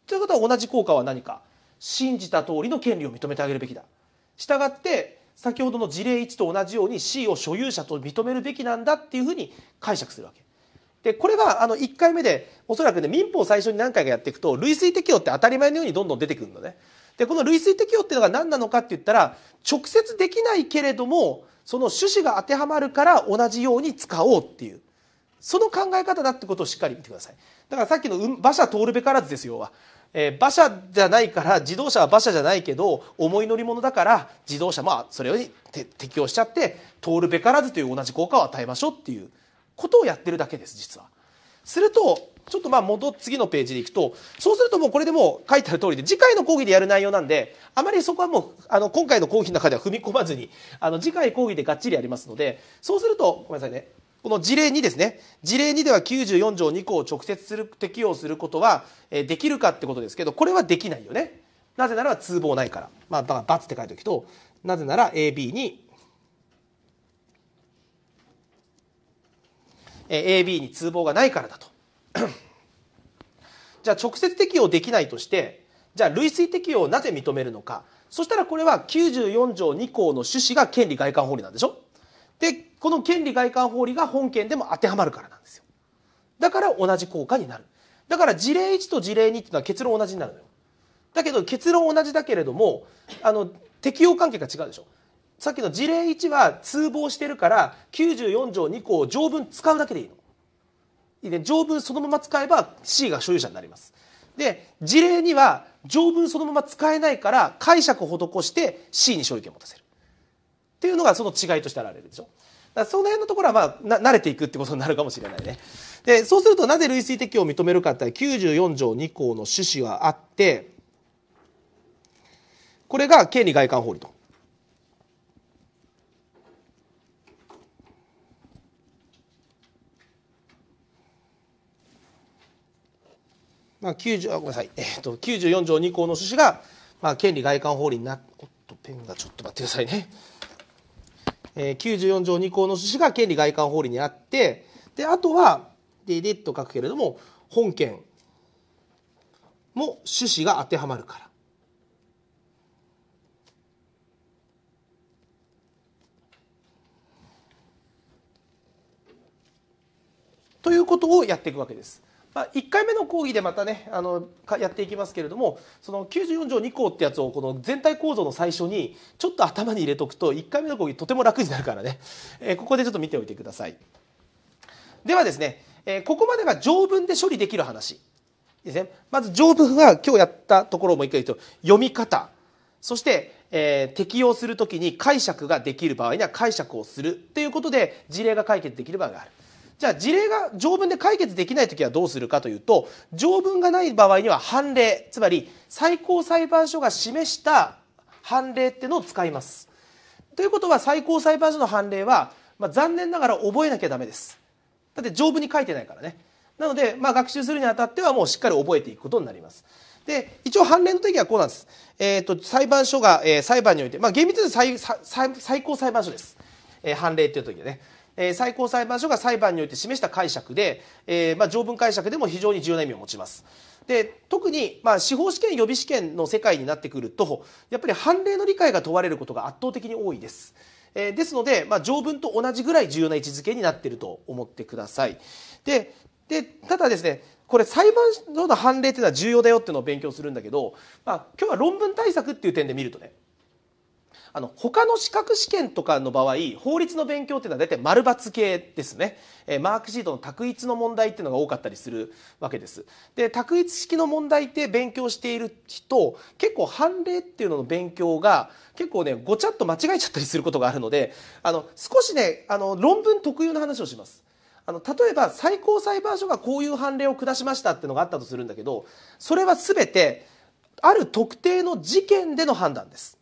ということは同じ効果は何か信じた通りの権利を認めてあげるべきだしたがって先ほどの事例1と同じように C を所有者と認めるべきなんだっていうふうに解釈するわけ。でこれはあの1回目でおそらくね民法最初に何回かやっていくと類推適用って当たり前のようにどんどん出てくるのね。でこの類推適用っていうのが何なのかって言ったら直接できないけれどもその趣旨が当てはまるから同じように使おうっていうその考え方だってことをしっかり見てくださいだからさっきの馬車通るべからずですよはえー、馬車じゃないから自動車は馬車じゃないけど重い乗り物だから自動車まあそれに適用しちゃって通るべからずという同じ効果を与えましょうっていうことをやってるだけです実は。するとちょっとまあ戻次のページでいくとそうするともうこれでもう書いてある通りで次回の講義でやる内容なんであまりそこはもうあの今回の講義の中では踏み込まずにあの次回講義でがっちりやりますのでそうするとごめんなさいねこの事例2ですね。事例2では94条2項を直接する適用することはできるかってことですけど、これはできないよね。なぜなら通報ないから。まあ、だから×って書いておくと、なぜなら AB に、え AB に通報がないからだと。じゃあ直接適用できないとして、じゃあ類推適用をなぜ認めるのか。そしたらこれは94条2項の趣旨が権利外観法理なんでしょでこの権利外観法理が本件でも当てはまるからなんですよだから同じ効果になるだから事例1と事例2っていうのは結論同じになるのよだけど結論同じだけれどもあの適用関係が違うでしょさっきの事例1は通報してるから94条2項を条文使うだけでいいのいい、ね、条文そのまま使えば C が所有者になりますで事例2は条文そのまま使えないから解釈を施して C に所有権を持たせるっていうのがその違いとして現れるでしょ。だその辺のところはまあ慣れていくってことになるかもしれないね。で、そうするとなぜ類推適用を認めるかって94条2項の趣旨はあって、これが権利外観法理と。まあ、九十、あごめんなさい、えっと、94条2項の趣旨が、まあ、権利外観法理になおっとペンがちょっと待ってくださいね。えー、94条2項の趣旨が権利外観法理にあってであとはででと書くけれども本件も趣旨が当てはまるから。ということをやっていくわけです。まあ、1回目の講義でまたねあのやっていきますけれどもその94条2項ってやつをこの全体構造の最初にちょっと頭に入れとくと1回目の講義とても楽になるからね、えー、ここでちょっと見ておいてください。ではですね、えー、ここまでが条文で処理できる話ですねまず条文は今日やったところをもう一回言うと読み方そしてえー、適用するときに解釈ができる場合には解釈をするということで事例が解決できる場合がある。じゃあ事例が条文で解決できない時はどうするかというと条文がない場合には判例つまり最高裁判所が示した判例ってのを使います。ということは最高裁判所の判例は、まあ、残念ながら覚えなきゃダメです。だって条文に書いてないからね。なので、まあ、学習するにあたってはもうしっかり覚えていくことになります。で一応判例の定義はこうなんです、えーと、裁判所が、えー、裁判において、まあ、厳密に最最最高裁判所です、えー、判例っていう時でねえ最高裁判所が裁判において示した解釈で、えまあ、条文解釈でも非常に重要な意味を持ちます。で特に、まあ、司法試験予備試験の世界になってくるとやっぱり判例の理解が問われることが圧倒的に多いです。えー、ですので、まあ、条文と同じぐらい重要な位置づけになっていると思ってください。ででただですねこれ裁判所の判例っていうのは重要だよっていうのを勉強するんだけど、まあ、今日は論文対策っていう点で見るとねあの他の資格試験とかの場合法律の勉強っていうのは大体丸×系ですね、えー、マークシートの択一の問題っていうのが多かったりするわけですで択一式の問題って勉強している人結構判例っていうのの勉強が結構ねごちゃっと間違えちゃったりすることがあるのであの少しねあの論文特有の話をしますあの例えば最高裁判所がこういう判例を下しましたっていうのがあったとするんだけどそれは全てある特定の事件での判断です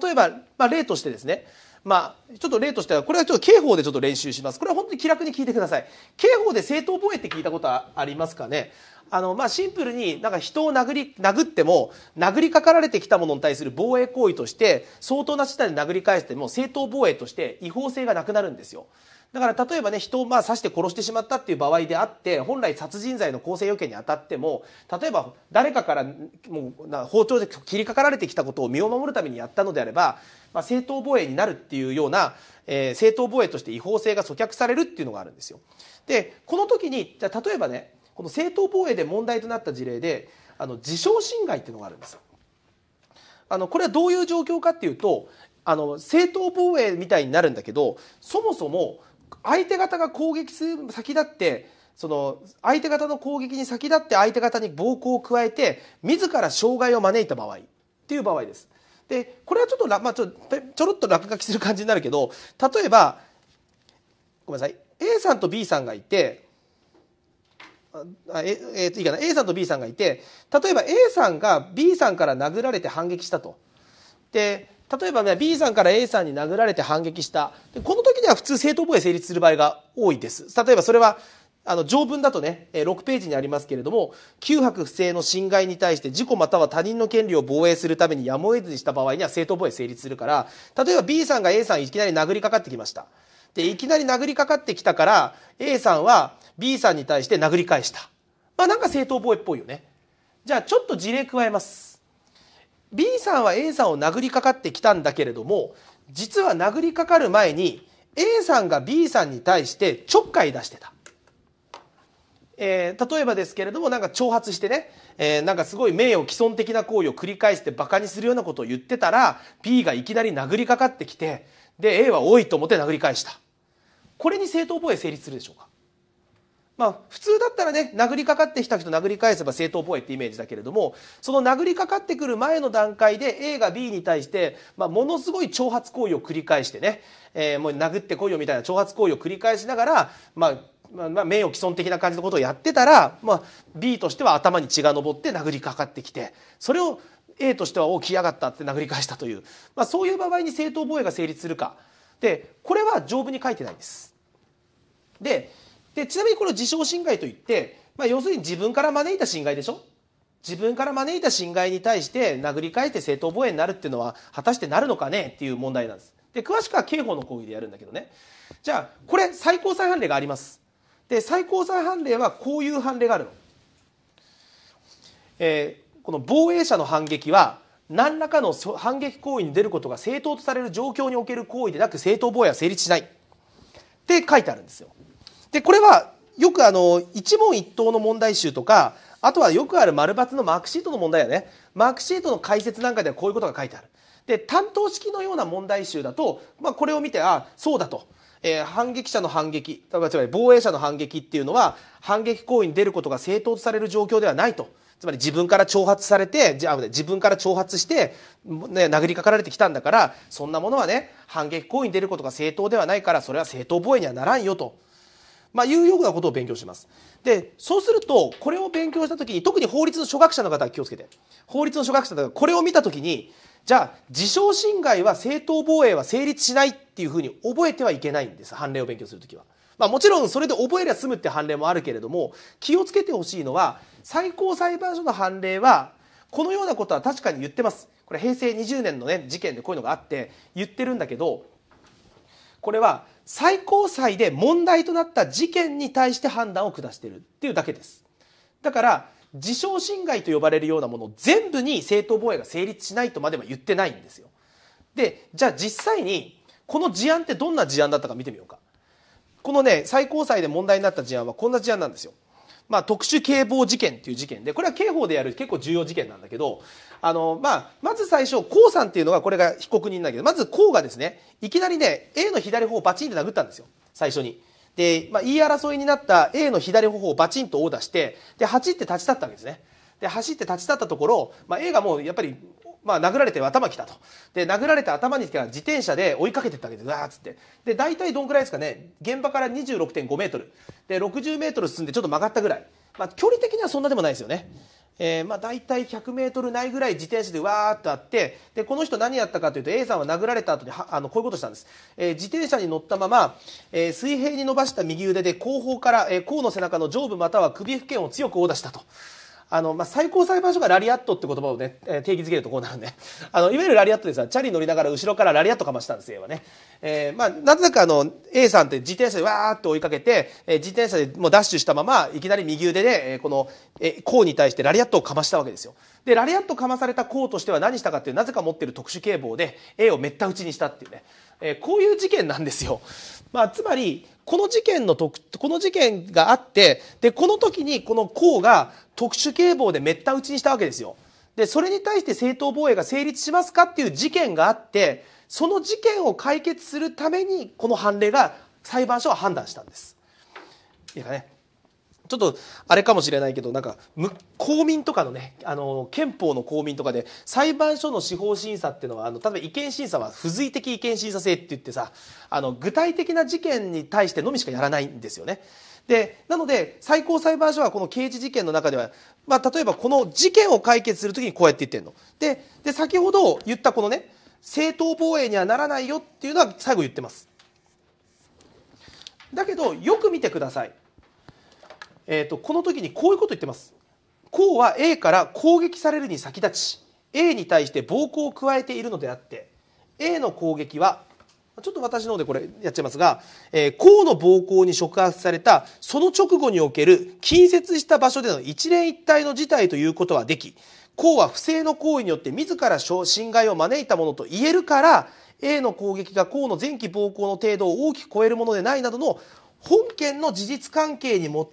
例えば、まあ、例としてですね、まあ、ちょっと例としては、これはちょっと刑法でちょっと練習します。これは本当に気楽に聞いてください。刑法で正当防衛って聞いたことはありますかねあの、まあ、シンプルになんか人を殴り、殴っても、殴りかかられてきたものに対する防衛行為として、相当な事態で殴り返しても、正当防衛として違法性がなくなるんですよ。だから例えばね人をまあ刺して殺してしまったっていう場合であって本来殺人罪の構成要件に当たっても例えば誰かからもうな包丁で切りかかられてきたことを身を守るためにやったのであれば、まあ、正当防衛になるっていうような、えー、正当防衛として違法性が阻却されるっていうのがあるんですよ。でこの時にじゃ例えばねこの正当防衛で問題となった事例であの自傷侵害っていうのがあるんですあのこれはどういう状況かっていうとあの正当防衛みたいになるんだけどそもそも相手方が攻撃する先立ってその相手方の攻撃に先立って相手方に暴行を加えて自ら障害を招いた場合っていう場合です。でこれはちょっと、まあ、ちょちょろっと落書きする感じになるけど例えばごめんなさい A さんと B さんがいてあええー、いいかな A さんと B さんがいて例えば A さんが B さんから殴られて反撃したと。で例えばね、B さんから A さんに殴られて反撃した。でこの時には普通正当防衛成立する場合が多いです。例えばそれは、あの、条文だとね、6ページにありますけれども、旧白不正の侵害に対して事故または他人の権利を防衛するためにやむを得ずにした場合には正当防衛成立するから、例えば B さんが A さんいきなり殴りかかってきました。で、いきなり殴りかかってきたから、A さんは B さんに対して殴り返した。まあなんか正当防衛っぽいよね。じゃあちょっと事例加えます。B さんは A さんを殴りかかってきたんだけれども実は殴りかかる前に A さんが B さんに対してちょっかい出してた。えー、例えばですけれどもなんか挑発してね、えー、なんかすごい名誉毀損的な行為を繰り返してバカにするようなことを言ってたら B がいきなり殴りかかってきてで A は多いと思って殴り返したこれに正当防衛成立するでしょうかまあ、普通だったらね殴りかかってきた人殴り返せば正当防衛ってイメージだけれどもその殴りかかってくる前の段階で A が B に対して、まあ、ものすごい挑発行為を繰り返してね、えー、もう殴ってこいよみたいな挑発行為を繰り返しながら、まあまあ、名誉毀損的な感じのことをやってたら、まあ、B としては頭に血が上って殴りかかってきてそれを A としては「おきやがった」って殴り返したという、まあ、そういう場合に正当防衛が成立するかでこれは条文に書いてないんです。でで、ちなみにこれ自傷侵害といって、まあ、要するに自分から招いた侵害でしょ自分から招いた侵害に対して殴り返して正当防衛になるっていうのは果たしてなるのかねっていう問題なんです。で、詳しくは刑法の行為でやるんだけどね。じゃあ、これ最高裁判例があります。で、最高裁判例はこういう判例があるの。えー、この防衛者の反撃は何らかの反撃行為に出ることが正当とされる状況における行為でなく正当防衛は成立しないって書いてあるんですよ。でこれはよくあの一問一答の問題集とかあとはよくある丸×のマークシートの問題やねマークシートの解説なんかではこういうことが書いてある。で担当式のような問題集だと、まあ、これを見てあそうだと。えー、反撃者の反撃つまり防衛者の反撃っていうのは反撃行為に出ることが正当とされる状況ではないとつまり自分から挑発されて、じゃあ自分から挑発して、ね、殴りかかられてきたんだから、そんなものはね、反撃行為に出ることが正当ではないから、それは正当防衛にはならんよと。まあ、いうようなことを勉強します。で、そうすると、これを勉強したときに、特に法律の初学者の方は気をつけて。法律の初学者の方がこれを見たときに、じゃあ、自傷侵害は正当防衛は成立しないっていうふうに覚えてはいけないんです。判例を勉強するときは。まあ、もちろんそれで覚えりゃ済むって判例もあるけれども、気をつけてほしいのは、最高裁判所の判例は、このようなことは確かに言ってます。これ平成20年のね、事件でこういうのがあって言ってるんだけど、これは最高裁で問題となった事件に対して判断を下してるっていうだけです。だから、自傷侵害と呼ばれるようなもの全部に正当防衛が成立しないとまでは言ってないんですよ。で、じゃあ実際にこの事案ってどんな事案だったか見てみようか。このね、最高裁で問題になった事案はこんな事案なんですよ。まあ、特殊警棒事件っていう事件でこれは刑法でやる結構重要事件なんだけどあの、まあ、まず最初江さんっていうのがこれが被告人だけどまず江がですねいきなりね A の左方をバチンと殴ったんですよ最初に。で、まあ、言い争いになった A の左方をバチンと殴打してで走って立ち去ったわけですね。で走って立ち去ったところ、まあ、A がもうやっぱりまあ、殴られて頭きたと。で、殴られた頭に自転車で追いかけてったわけでわーっつって。で、大体どんくらいですかね。現場から26.5メートル。で、60メートル進んでちょっと曲がったぐらい。まあ、距離的にはそんなでもないですよね。えー、まあ大体100メートルないぐらい自転車でわーっとあって、で、この人何やったかというと、A さんは殴られた後にあの、こういうことしたんです。えー、自転車に乗ったまま、えー、水平に伸ばした右腕で後方から、えー、甲の背中の上部または首付近を強く殴打したと。あの、まあ、最高裁判所がラリアットって言葉をね、えー、定義づけるとこうなんで、あの、いわゆるラリアットでさ、チャリ乗りながら後ろからラリアットかましたんですよ、ね。えー、まあ、なんとなくあの、A さんって自転車でわーって追いかけて、えー、自転車でもうダッシュしたまま、いきなり右腕で、えー、この、えー、甲に対してラリアットをかましたわけですよ。で、ラリアットかまされた甲としては何したかっていう、なぜか持ってる特殊警棒で、A をめった打ちにしたっていうね。えこういう事件なんですよ。まあ、つまりこの事件の特この事件があってでこの時にこの公が特殊警棒でめった打ちにしたわけですよ。でそれに対して正当防衛が成立しますかっていう事件があってその事件を解決するためにこの判例が裁判所は判断したんです。いいかねちょっとあれかもしれないけどなんか公民とかのねあの憲法の公民とかで裁判所の司法審査っていうのはあの例えば違憲審査は付随的違憲審査制って言ってさあの具体的な事件に対してのみしかやらないんですよね。でなので最高裁判所はこの刑事事件の中では、まあ、例えばこの事件を解決するときにこうやって言ってるの。でで先ほど言ったこのね正当防衛にはならないよっていうのは最後言ってます。だけどよく見てください。えーと、この時にこういうこと言ってます。うは A から攻撃されるに先立ち A に対して暴行を加えているのであって A の攻撃はちょっと私の方でこれやっちゃいますが、えー、項の暴行に触発されたその直後における近接した場所での一連一体の事態ということはでき項は不正の行為によって自ら侵害を招いたものと言えるから A の攻撃が項の前期暴行の程度を大きく超えるものでないなどの本件の事実関係にも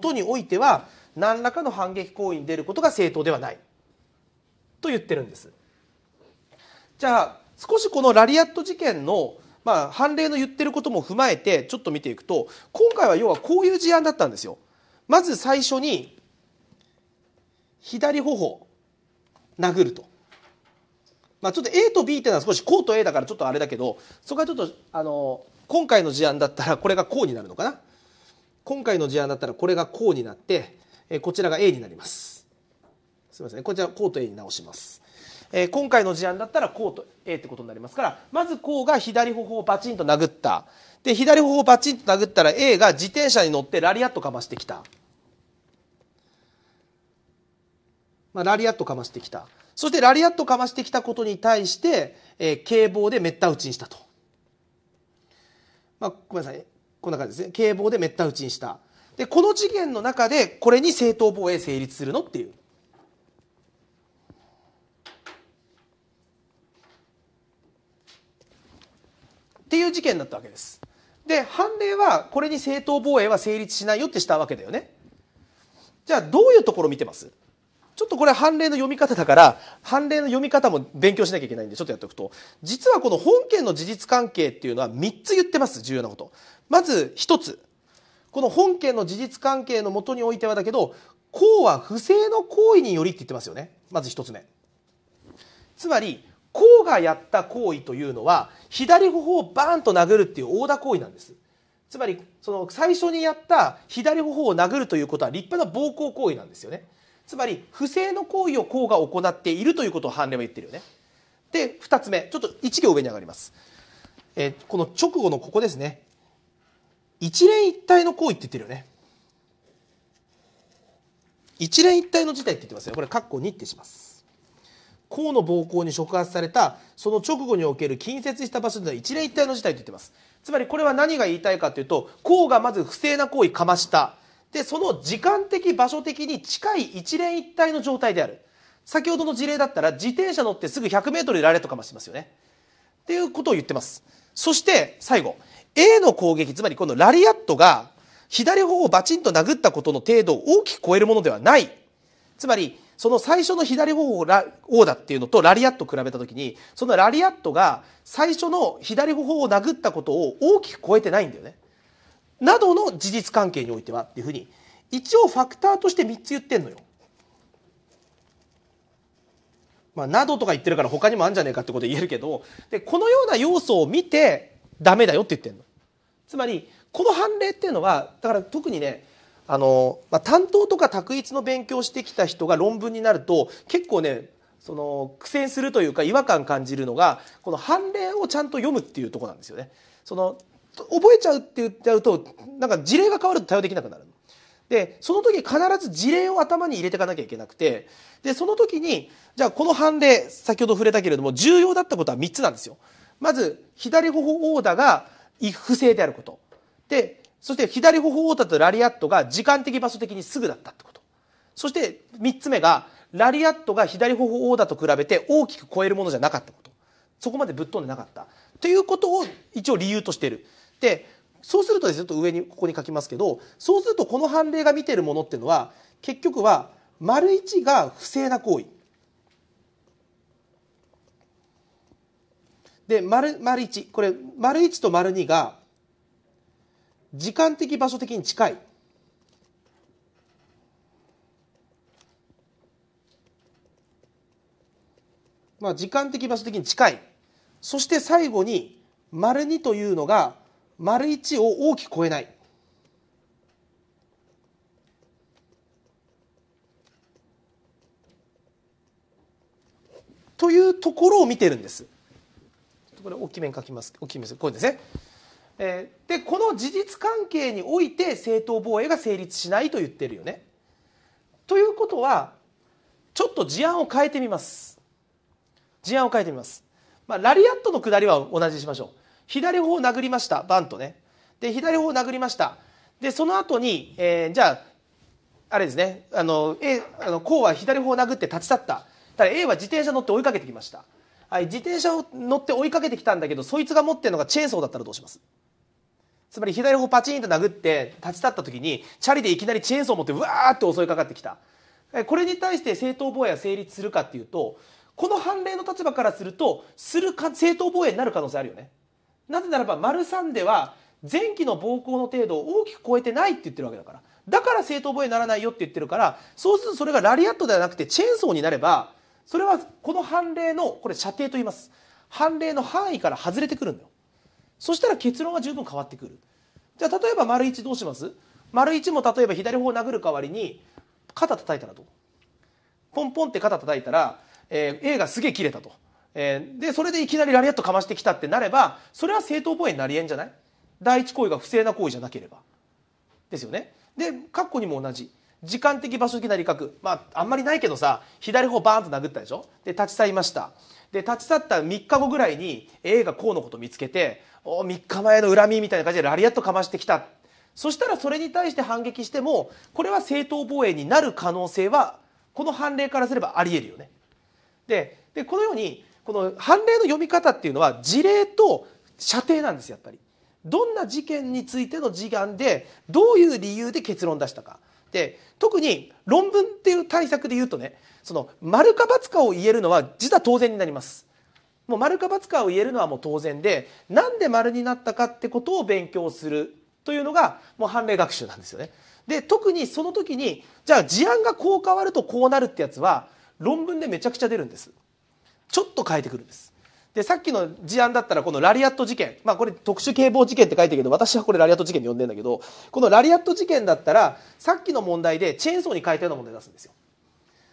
とにおいては何らかの反撃行為に出ることが正当ではないと言ってるんですじゃあ少しこのラリアット事件の、まあ、判例の言ってることも踏まえてちょっと見ていくと今回は要はこういう事案だったんですよ。まず最初に左頬殴ると。まあ、ちょっと A と B っていうのは少しこうと A だからちょっとあれだけどそこはちょっとあの今回の事案だったらこれがこうになるのかな今回の事案だったらこれがこうになって、えこちらが A になりますすいませんこちらこうと A に直します、え今回の事案だったらこうと A ってことになりますからまずこうが左頬をバチンと殴ったで左頬をバチンと殴ったら A が自転車に乗ってラリアットかましてきた、まあ、ラリアットかましてきたそしてラリアットかましてきたことに対して、え警棒でめった打ちにしたとまあ、ごめんなさいこんな感じですね警棒で滅多打ちにしたでこの事件の中でこれに正当防衛成立するのっていう。っていう事件だったわけです。で判例はこれに正当防衛は成立しないよってしたわけだよね。じゃあどういうところ見てますちょっとこれ判例の読み方だから判例の読み方も勉強しなきゃいけないんでちょっとやっておくと実はこの本件の事実関係っていうのは3つ言ってます重要なこと。まず1つこの本件の事実関係のもとにおいてはだけど公は不正の行為によりって言ってますよねまず1つ目。つまり公がやった行為というのは左頬をバーンと殴るっていう横断行為なんです。つまりその最初にやった左頬を殴るということは立派な暴行行為なんですよね。つまり不正の行為を公が行っているということを判例は言ってるよねで2つ目ちょっと一行上に上がります、えー、この直後のここですね一連一体の行為って言ってるよね一連一体の事態って言ってますよこれ括弧2ってします公の暴行に触発されたその直後における近接した場所での一連一体の事態て言ってますつまりこれは何が言いたいかというと公がまず不正な行為かましたでその時間的場所的に近い一連一体の状態である先ほどの事例だったら自転車乗ってすぐ 100m いられとかもしますよねっていうことを言ってますそして最後 A の攻撃つまりこのラリアットが左頬をバチンと殴ったことの程度を大きく超えるものではないつまりその最初の左頬をラ王だっていうのとラリアットを比べた時にそのラリアットが最初の左頬を殴ったことを大きく超えてないんだよね。などの事実関係においてはっていうふうに一応ファクターとして3つ言ってんのよ。まあ、などとか言ってるから他にもあるんじゃねえかってこと言えるけどでこのような要素を見てダメだよって言ってんの。つまりこの判例っていうのはだから特にねあの、まあ、担当とか択一の勉強してきた人が論文になると結構ねその苦戦するというか違和感感じるのがこの判例をちゃんと読むっていうとこなんですよね。その覚えちゃうって言っちゃうと、なんか事例が変わると対応できなくなる。で、その時必ず事例を頭に入れていかなきゃいけなくて、で、その時に、じゃあこの判例、先ほど触れたけれども、重要だったことは3つなんですよ。まず、左頬オーダーが不正であること。で、そして左頬オーダーとラリアットが時間的場所的にすぐだったってこと。そして3つ目が、ラリアットが左頬オーダーと比べて大きく超えるものじゃなかったこと。そこまでぶっ飛んでなかった。ということを一応理由としている。でそうするとですねちょっと上にここに書きますけどそうするとこの判例が見てるものっていうのは結局は丸1が不正な行為で丸丸1これ丸1と丸2が時間的場所的に近い。まあ、時間的場所的に近いそして最後に丸2というのが丸1を大きく超えないというところを見てるんです。これ大きめに書きます。大きめです。こうですね。えー、でこの事実関係において正当防衛が成立しないと言ってるよね。ということはちょっと事案を変えてみます。事案を変えてみます。まあ、ラリアットの下りは同じにしましょう。左方を殴りましたバンとねで左方を殴りましたでその後に、えー、じゃああれですねあの A あのこうは左方を殴って立ち去ったただ A は自転車乗って追いかけてきました、はい、自転車を乗って追いかけてきたんだけどそいつが持ってるのがチェーンソーだったらどうしますつまり左方パチンと殴って立ち去った時にチャリでいきなりチェーンソー持ってわーって襲いかかってきたこれに対して正当防衛は成立するかっていうとこの判例の立場からするとするか正当防衛になる可能性あるよねなぜならば丸3では前期の暴行の程度を大きく超えてないって言ってるわけだからだから正当防衛にならないよって言ってるからそうするとそれがラリアットではなくてチェーンソーになればそれはこの判例のこれ射程と言います判例の範囲から外れてくるんだよそしたら結論は十分変わってくるじゃあ例えば丸1どうします丸1も例えば左方を殴る代わりに肩叩いたらどうポンポンって肩叩いたら、えー、A がすげえ切れたと。えー、でそれでいきなりラリアットかましてきたってなればそれは正当防衛になりえんじゃない第一行為が不正な行為じゃなければですよねで括弧にも同じ時間的場所的な理覚まああんまりないけどさ左方バーンと殴ったでしょで立ち去りましたで立ち去った3日後ぐらいに A がこうのこと見つけてお3日前の恨みみたいな感じでラリアットかましてきたそしたらそれに対して反撃してもこれは正当防衛になる可能性はこの判例からすればありえるよねででこのようにこの判例の読み方っていうのは事例と射程なんですやっぱり。どんな事件についての事案でどういう理由で結論出したか。で特に論文っていう対策で言うとねその丸か×かを言えるのは実は当然になります。もう丸か×かを言えるのはもう当然でなんで丸になったかってことを勉強するというのがもう判例学習なんですよね。で特にその時にじゃあ事案がこう変わるとこうなるってやつは論文でめちゃくちゃ出るんです。ちょっと変えてくるんですでさっきの事案だったらこのラリアット事件、まあ、これ特殊警棒事件って書いてるけど私はこれラリアット事件で呼んでんだけどこのラリアット事件だったらさっきの問題でチェーンソーに変えたような問題出すんですよ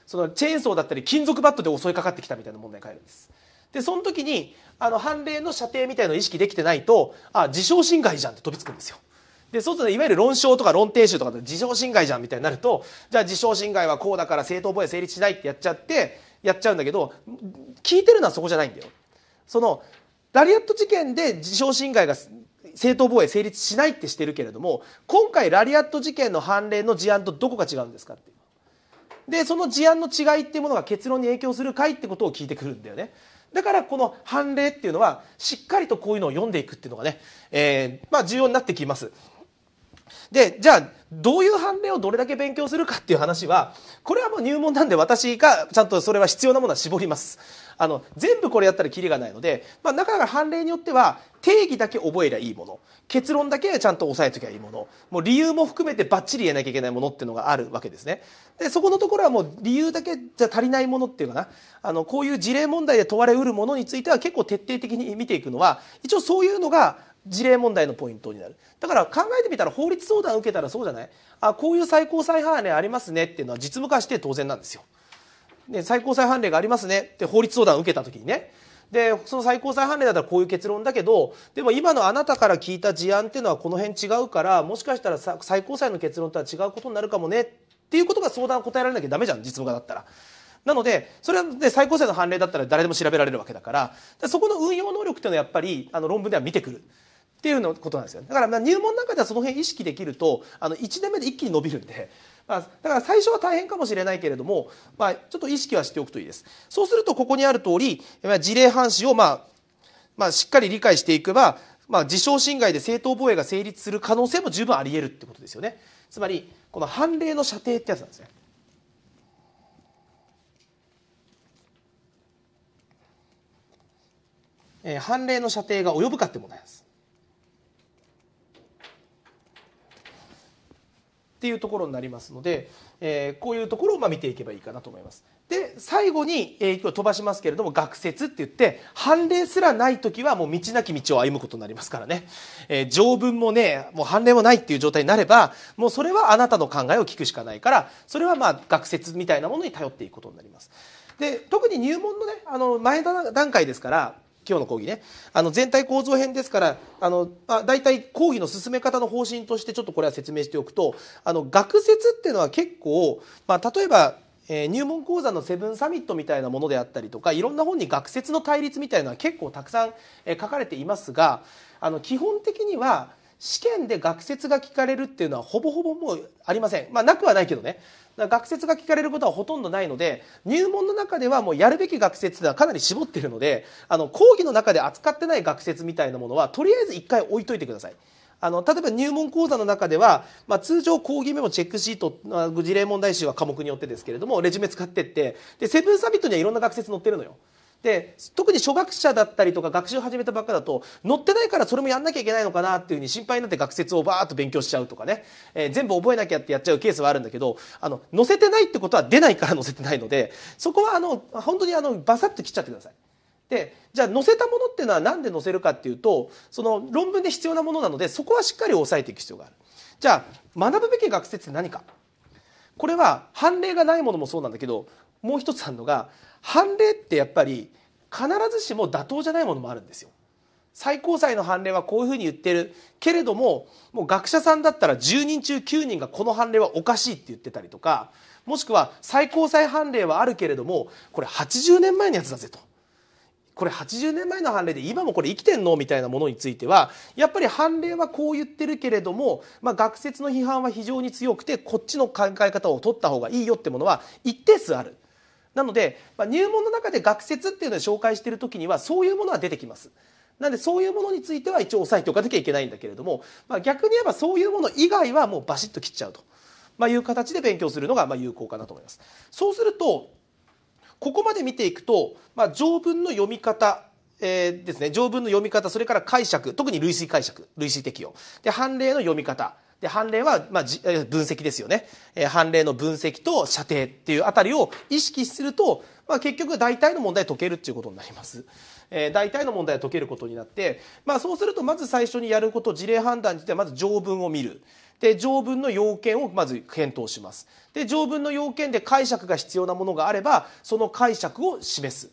そのチェーンソーだったり金属バットで襲いかかってきたみたいな問題変えるんですでその時にあの判例の射程みたいの意識できてないとあ自称侵害じゃんって飛びつくんですよでそうするといわゆる論証とか論定集とかで自称侵害じゃんみたいになるとじゃあ自称侵害はこうだから正当防衛成立しないってやっちゃってやっちゃうんだけど聞いてるのはそこじゃないんだよ。そのラリアット事件で自傷侵害が正当防衛成立しないってしてるけれども今回ラリアット事件の判例の事案とどこが違うんですかってでその事案の違いっていうものが結論に影響するかいってことを聞いてくるんだよね。だからこの判例っていうのはしっかりとこういうのを読んでいくっていうのがね、えー、まあ重要になってきます。でじゃあどういう判例をどれだけ勉強するかっていう話はこれはもう入門なんで私がちゃんとそれは必要なものは絞りますあの全部これやったらキリがないので、まあ、なかなか判例によっては定義だけ覚えりゃいいもの結論だけちゃんと押さえときゃいいものもう理由も含めてばっちり言えなきゃいけないものっていうのがあるわけですねでそこのところはもう理由だけじゃ足りないものっていうかなあのこういう事例問題で問われうるものについては結構徹底的に見ていくのは一応そういうのが事例問題のポイントになるだから考えてみたら法律相談受けたらそうじゃないあこういう最高裁判例ありますねっていうのは実務化して当然なんですよ。で最高裁判例がありますねって法律相談受けた時にねでその最高裁判例だったらこういう結論だけどでも今のあなたから聞いた事案っていうのはこの辺違うからもしかしたら最高裁の結論とは違うことになるかもねっていうことが相談答えられなきゃダメじゃん実務家だったら。なので、それは、ね、最高裁の判例だったら誰でも調べられるわけだから、そこの運用能力っていうのはやっぱり、あの、論文では見てくる。っていうのことなんですよ、ね、だから入門なんかではその辺意識できるとあの1年目で一気に伸びるんで、まあ、だから最初は大変かもしれないけれども、まあ、ちょっと意識はしておくといいですそうするとここにある通り、まあ、事例範詞を、まあ、まあしっかり理解していけば、まあ、自傷侵害で正当防衛が成立する可能性も十分あり得るってことですよねつまりこの判例の射程ってやつなんですねえー、判例の射程が及ぶかって問題です。っていうところになりますので、えー、こういうところをま見ていけばいいかなと思います。で最後に、えー、今日飛ばしますけれども学説って言って判例すらない時はもう道なき道を歩むことになりますからね、えー、条文もねもう判例もないっていう状態になればもうそれはあなたの考えを聞くしかないからそれはまあ学説みたいなものに頼っていくことになります。で特に入門のねあの前段階ですから今日の講義ねあの全体構造編ですからあのあ大体講義の進め方の方針としてちょっとこれは説明しておくとあの学説っていうのは結構、まあ、例えばえー、入門講座のセブンサミットみたいなものであったりとかいろんな本に学説の対立みたいなのは結構たくさん、えー、書かれていますがあの基本的には試験で学説が聞かれるっていうのはほぼほぼもうありません。まあ、なくはないけどね。学説が聞かれることはほとんどないので、入門の中ではもうやるべき学説ではかなり絞ってるので、あの、講義の中で扱ってない学説みたいなものは、とりあえず一回置いといてください。あの、例えば入門講座の中では、まあ、通常講義メモチェックシート、事例問題集は科目によってですけれども、レジュメ使ってって、で、セブンサミットにはいろんな学説載ってるのよ。で特に初学者だったりとか学習始めたばっかだと載ってないからそれもやんなきゃいけないのかなっていうふうに心配になって学説をバーッと勉強しちゃうとかね、えー、全部覚えなきゃってやっちゃうケースはあるんだけどあの載せてないってことは出ないから載 せてないのでそこはあの本当にあのバサッと切っちゃってください。でじゃあ載せたものっていうのは何で載せるかっていうとその論文で必要なものなのでそこはしっかり押さえていく必要がある。じゃあ学ぶべき学説って何かこれは判例がないものもそうなんだけどもう一つあるのが判例ってやっぱり必ずしも妥当じゃないものもあるんですよ。最高裁の判例はこういうふうに言ってるけれどももう学者さんだったら10人中9人がこの判例はおかしいって言ってたりとかもしくは最高裁判例はあるけれどもこれ80年前のやつだぜと。これ80年前の判例で今もこれ生きてんのみたいなものについてはやっぱり判例はこう言ってるけれども、まあ、学説の批判は非常に強くてこっちの考え方を取った方がいいよってものは一定数ある。なので、まあ、入門の中で学説っていうのを紹介している時にはそういうものは出てきます。なんでそういうものについては一応押さえておかなきゃいけないんだけれども、まあ、逆に言えばそういうもの以外はもうバシッと切っちゃうと、まあ、いう形で勉強するのがまあ有効かなと思います。そうするとここまで見ていくと、まあ、条文の読み方えー、ですね条文の読み方それから解釈特に類推解釈類推適用で判例の読み方で判例は、まあ、分析ですよね、えー、判例の分析と射程っていうあたりを意識すると、まあ、結局大体の問題解けるっていうことになります。えー、大体の問題は解けることになって、まあ、そうするとまず最初にやること事例判断についてはまず条文を見る。で条文の要件をまず検討しますで条文の要件で解釈が必要なものがあればその解釈を示す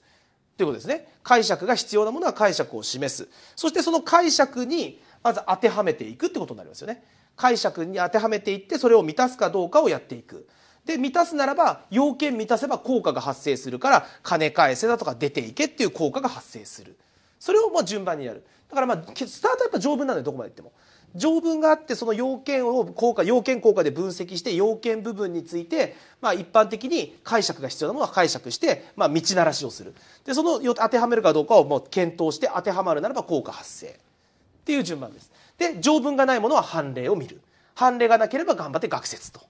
ということですね解釈が必要なものは解釈を示すそしてその解釈にまず当てはめていくってことになりますよね解釈に当てはめていってそれを満たすかどうかをやっていく。で満たすならば要件満たせば効果が発生するから金返せだとか出ていけっていう効果が発生するそれをもう順番にやるだからまあスタートはやっぱ条文なんでどこまでいっても条文があってその要件を効果要件効果で分析して要件部分について、まあ、一般的に解釈が必要なものは解釈して、まあ、道ならしをするでその当てはめるかどうかをもう検討して当てはまるならば効果発生っていう順番です。で条文がないものは判例を見る判例がなければ頑張って学説と。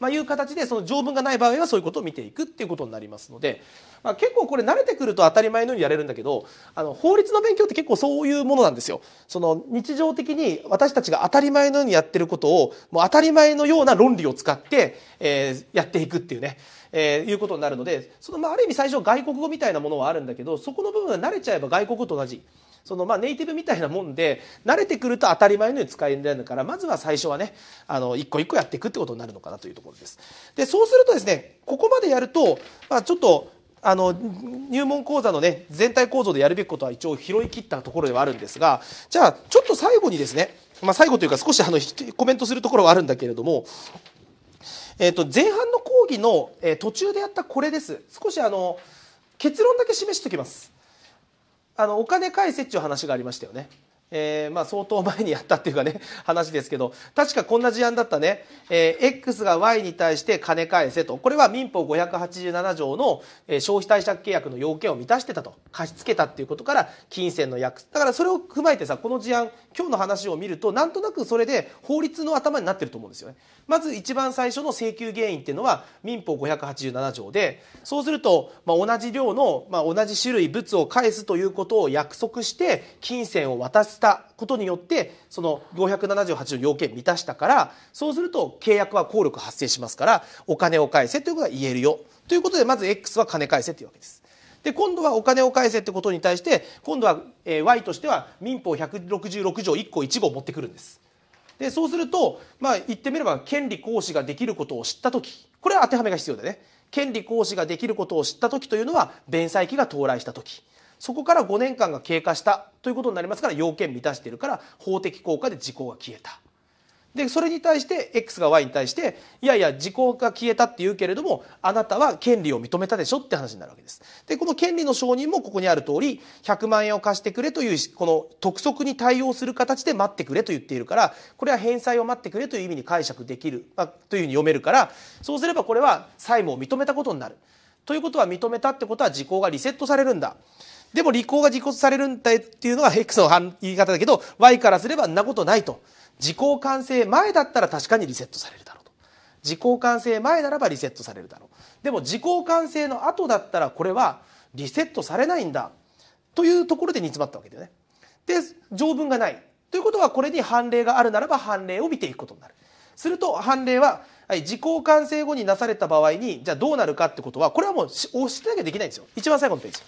まあ、いう形でその条文がない場合はそういうことを見ていくっていうことになりますので、まあ、結構これ慣れてくると当たり前のようにやれるんだけどあの法律の勉強って結構そういうものなんですよ。その日常的に私たちが当たり前のようにやってることをもう当たり前のような論理を使って、えー、やっていくっていうね。えー、いうことになるのでその、まあ、ある意味最初外国語みたいなものはあるんだけどそこの部分が慣れちゃえば外国語と同じそのまあネイティブみたいなもんで慣れてくると当たり前のように使えるからまずは最初はねあの一個一個やっていくってことになるのかなというところです。でそうするとですねここまでやると、まあ、ちょっとあの入門講座のね全体構造でやるべきことは一応拾い切ったところではあるんですがじゃあちょっと最後にですね、まあ、最後というか少しあのコメントするところはあるんだけれども、えー、と前半の講義の、え途中でやったこれです少しあの結論だけ示しておきます。あのお金返せっちゅう話がありましたよね。えー、まあ、相当前にやったっていうかね、話ですけど、確かこんな事案だったね、えー、X が Y に対して金返せと、これは民法587条の、え消費貸借契約の要件を満たしてたと、貸し付けたっていうことから、金銭の約、だからそれを踏まえてさ、この事案、今日の話を見ると、なんとなくそれで法律の頭になってると思うんですよね。まず一番最初の請求原因っていうのは、民法587条で、そうすると、まあ、同じ量の、まあ、同じ種類物を返すということを約束して、金銭を渡すしたことによってその578の要件満たしたからそうすると契約は効力発生しますからお金を返せということが言えるよということでまず X は金返せというわけです。で今度はお金を返せってことに対して今度は Y としては民法166条1項1号持ってくるんです。でそうすると、まあ、言ってみれば権利行使ができることを知った時これは当てはめが必要だね権利行使ができることを知った時というのは弁済期が到来した時そこから5年間が経過したということになりますから要件満たしてるから法的効果で時効が消えた。でそれに対して X が Y に対していやいや時効が消えたって言うけれどもあなたは権利を認めたでしょって話になるわけです。でこの権利の承認もここにある通り100万円を貸してくれというこの督促に対応する形で待ってくれと言っているからこれは返済を待ってくれという意味に解釈できる、まあ、というふうに読めるからそうすればこれは債務を認めたことになる。ということは認めたってことは時効がリセットされるんだ。でも履行が自己されるんだっていうのが X の言い方だけど Y からすればんなことないと時効完成前だったら確かにリセットされるだろうと時効完成前ならばリセットされるだろうでも時効完成の後だったらこれはリセットされないんだというところで煮詰まったわけだよね。で条文がないということはこれに判例があるならば判例を見ていくことになる。すると判例は、はい、時効完成後になされた場合にじゃあどうなるかってことはこれはもう押してなきゃできないんですよ一番最後のページ。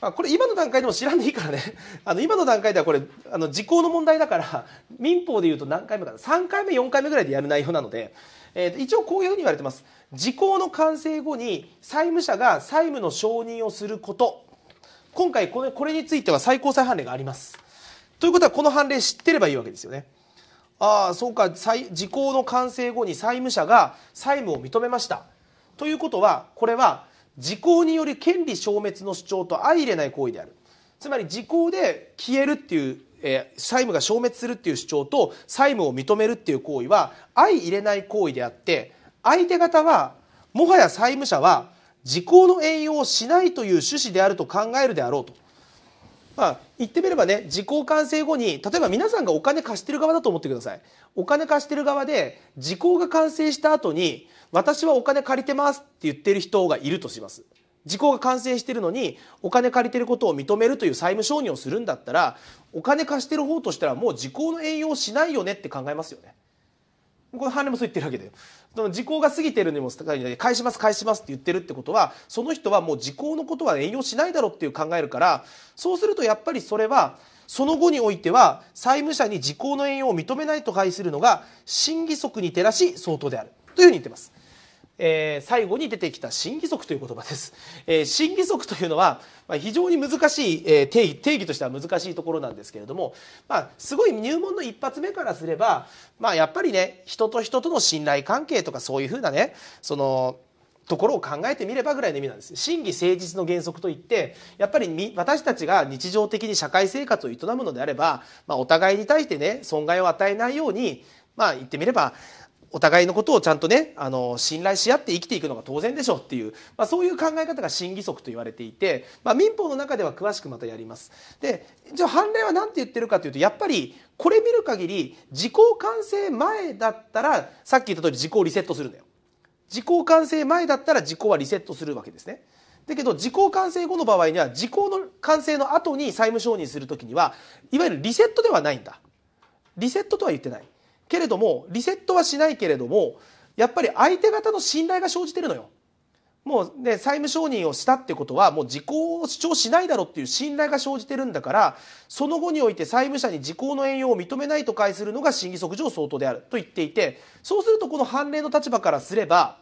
まあ、これ今の段階でも知らんでいいからね あの今の段階ではこれあの時効の問題だから民法でいうと何回目かな3回目4回目ぐらいでやる内容なので、えー、一応こういうふうに言われてます時効の完成後に債務者が債務の承認をすること今回これこれについては最高裁判例がありますということはこの判例知ってればいいわけですよねああそうか時効の完成後に債務者が債務を認めましたということはこれは時効による権利消滅の主張と相入れない行為であるつまり時効で消えるっていう、えー、債務が消滅するっていう主張と債務を認めるっていう行為は相入れない行為であって相手方はもはや債務者は時効の援用をしないという趣旨であると考えるであろうと。まあ、言ってみればね時効完成後に例えば皆さんがお金貸してる側だと思ってくださいお金貸してる側で時効が完成した後に私はお金借りてますって言ってる人がいるとします。時効が完成してるのにお金借りてることを認めるという債務承認をするんだったらお金貸してる方としたらもう時効の援用しないよねって考えますよね。この判例もそう言ってるわけでその時効が過ぎてるにも返します返しますって言ってるってことはその人はもう時効のことは援用しないだろうっていう考えるからそうするとやっぱりそれはその後においては債務者に時効の援用を認めないと解するのが審議則に照らし相当であるというふうに言ってます。えー、最後に出てきた新義足という言葉です。えー、審議則というのは、まあ、非常に難しい、えー、定義、定義としては難しいところなんですけれども、まあ、すごい入門の一発目からすれば、まあ、やっぱりね、人と人との信頼関係とかそういうふうなね、その、ところを考えてみればぐらいの意味なんです。真偽誠実の原則といって、やっぱり私たちが日常的に社会生活を営むのであれば、まあ、お互いに対してね、損害を与えないように、まあ、言ってみれば、お互いのことをちゃんとねあの信頼し合って生きていくのが当然でしょうっていう、まあ、そういう考え方が審議則と言われていて、まあ、民法の中では詳しくまたやります。でじゃあ判例は何て言ってるかというとやっぱりこれ見る限り時効完成前だったらさっき言った通り時効リセットするんだよ。時効完成前だったら時効はリセットするわけですね。だけど時効完成後の場合には時効の完成の後に債務承認する時にはいわゆるリセットではないんだ。リセットとは言ってない。けれどもリセットはしないけれどもやっぱり相手方の信頼が生じてるのよ。もうね、債務承認をしたってことは、もう時効を主張しないだろうっていう信頼が生じてるんだから、その後において債務者に時効の援用を認めないと解するのが審議則上相当であると言っていて、そうするとこの判例の立場からすれば、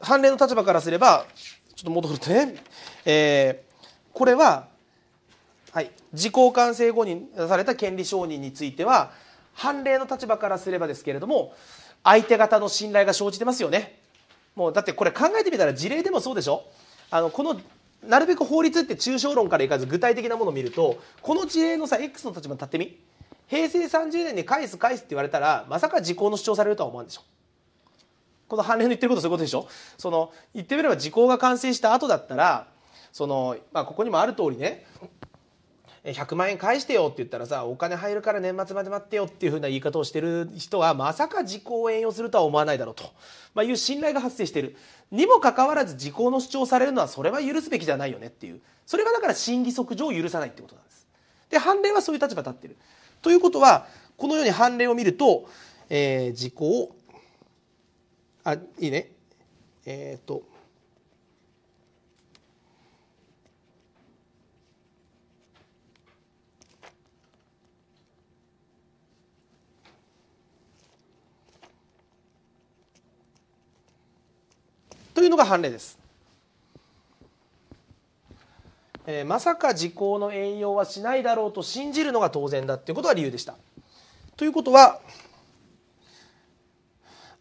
判例の立場からすれば、ちょっと戻るとね、えー、これは、はい、時効完成後に出された権利承認については、判例の立場からすればですけれども相手方の信頼が生じてますよねもうだってこれ考えてみたら事例でもそうでしょあのこのなるべく法律って抽象論からいかず具体的なものを見るとこの事例のさ X の立場に立ってみ平成30年に返す返すって言われたらまさか時効の主張されるとは思わんでしょこの判例の言ってることそういうことでしょその言ってみれば時効が完成した後だったらその、まあ、ここにもある通りね100万円返してよって言ったらさお金入るから年末まで待ってよっていうふうな言い方をしてる人はまさか時効を援用するとは思わないだろうと、まあ、いう信頼が発生してるにもかかわらず時効の主張されるのはそれは許すべきじゃないよねっていうそれがだから審議則上許さないってことなんです。で判例はそういう立場立ってる。ということはこのように判例を見ると、えー、時効あいいねえっ、ー、とというのが判例です。えー、まさか時効の援用はしないだろうと信じるのが当然だっていうことが理由でした。ということは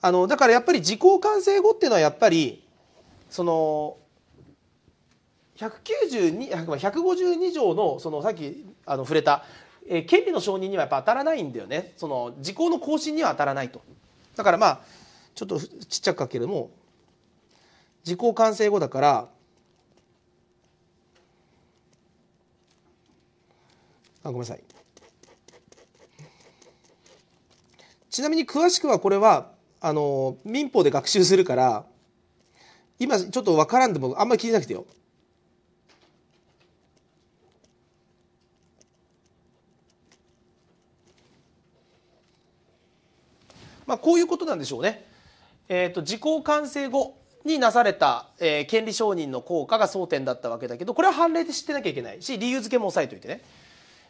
あのだからやっぱり時効完成後っていうのはやっぱりその152条のそのさっきあの触れた、えー、権利の承認にはやっぱ当たらないんだよねその時効の更新には当たらないと。だからまあちょっとちっちゃく書けるも時効完成後だからあごめんなさいちなみに詳しくはこれはあの民法で学習するから今ちょっと分からんでもあんまり気にしなくてよ。まあ、こういうことなんでしょうね。えーと、と時効完成後になされた、えー、権利承認の効果が争点だったわけだけどこれは判例で知ってなきゃいけないし理由付けも押さえておいてね、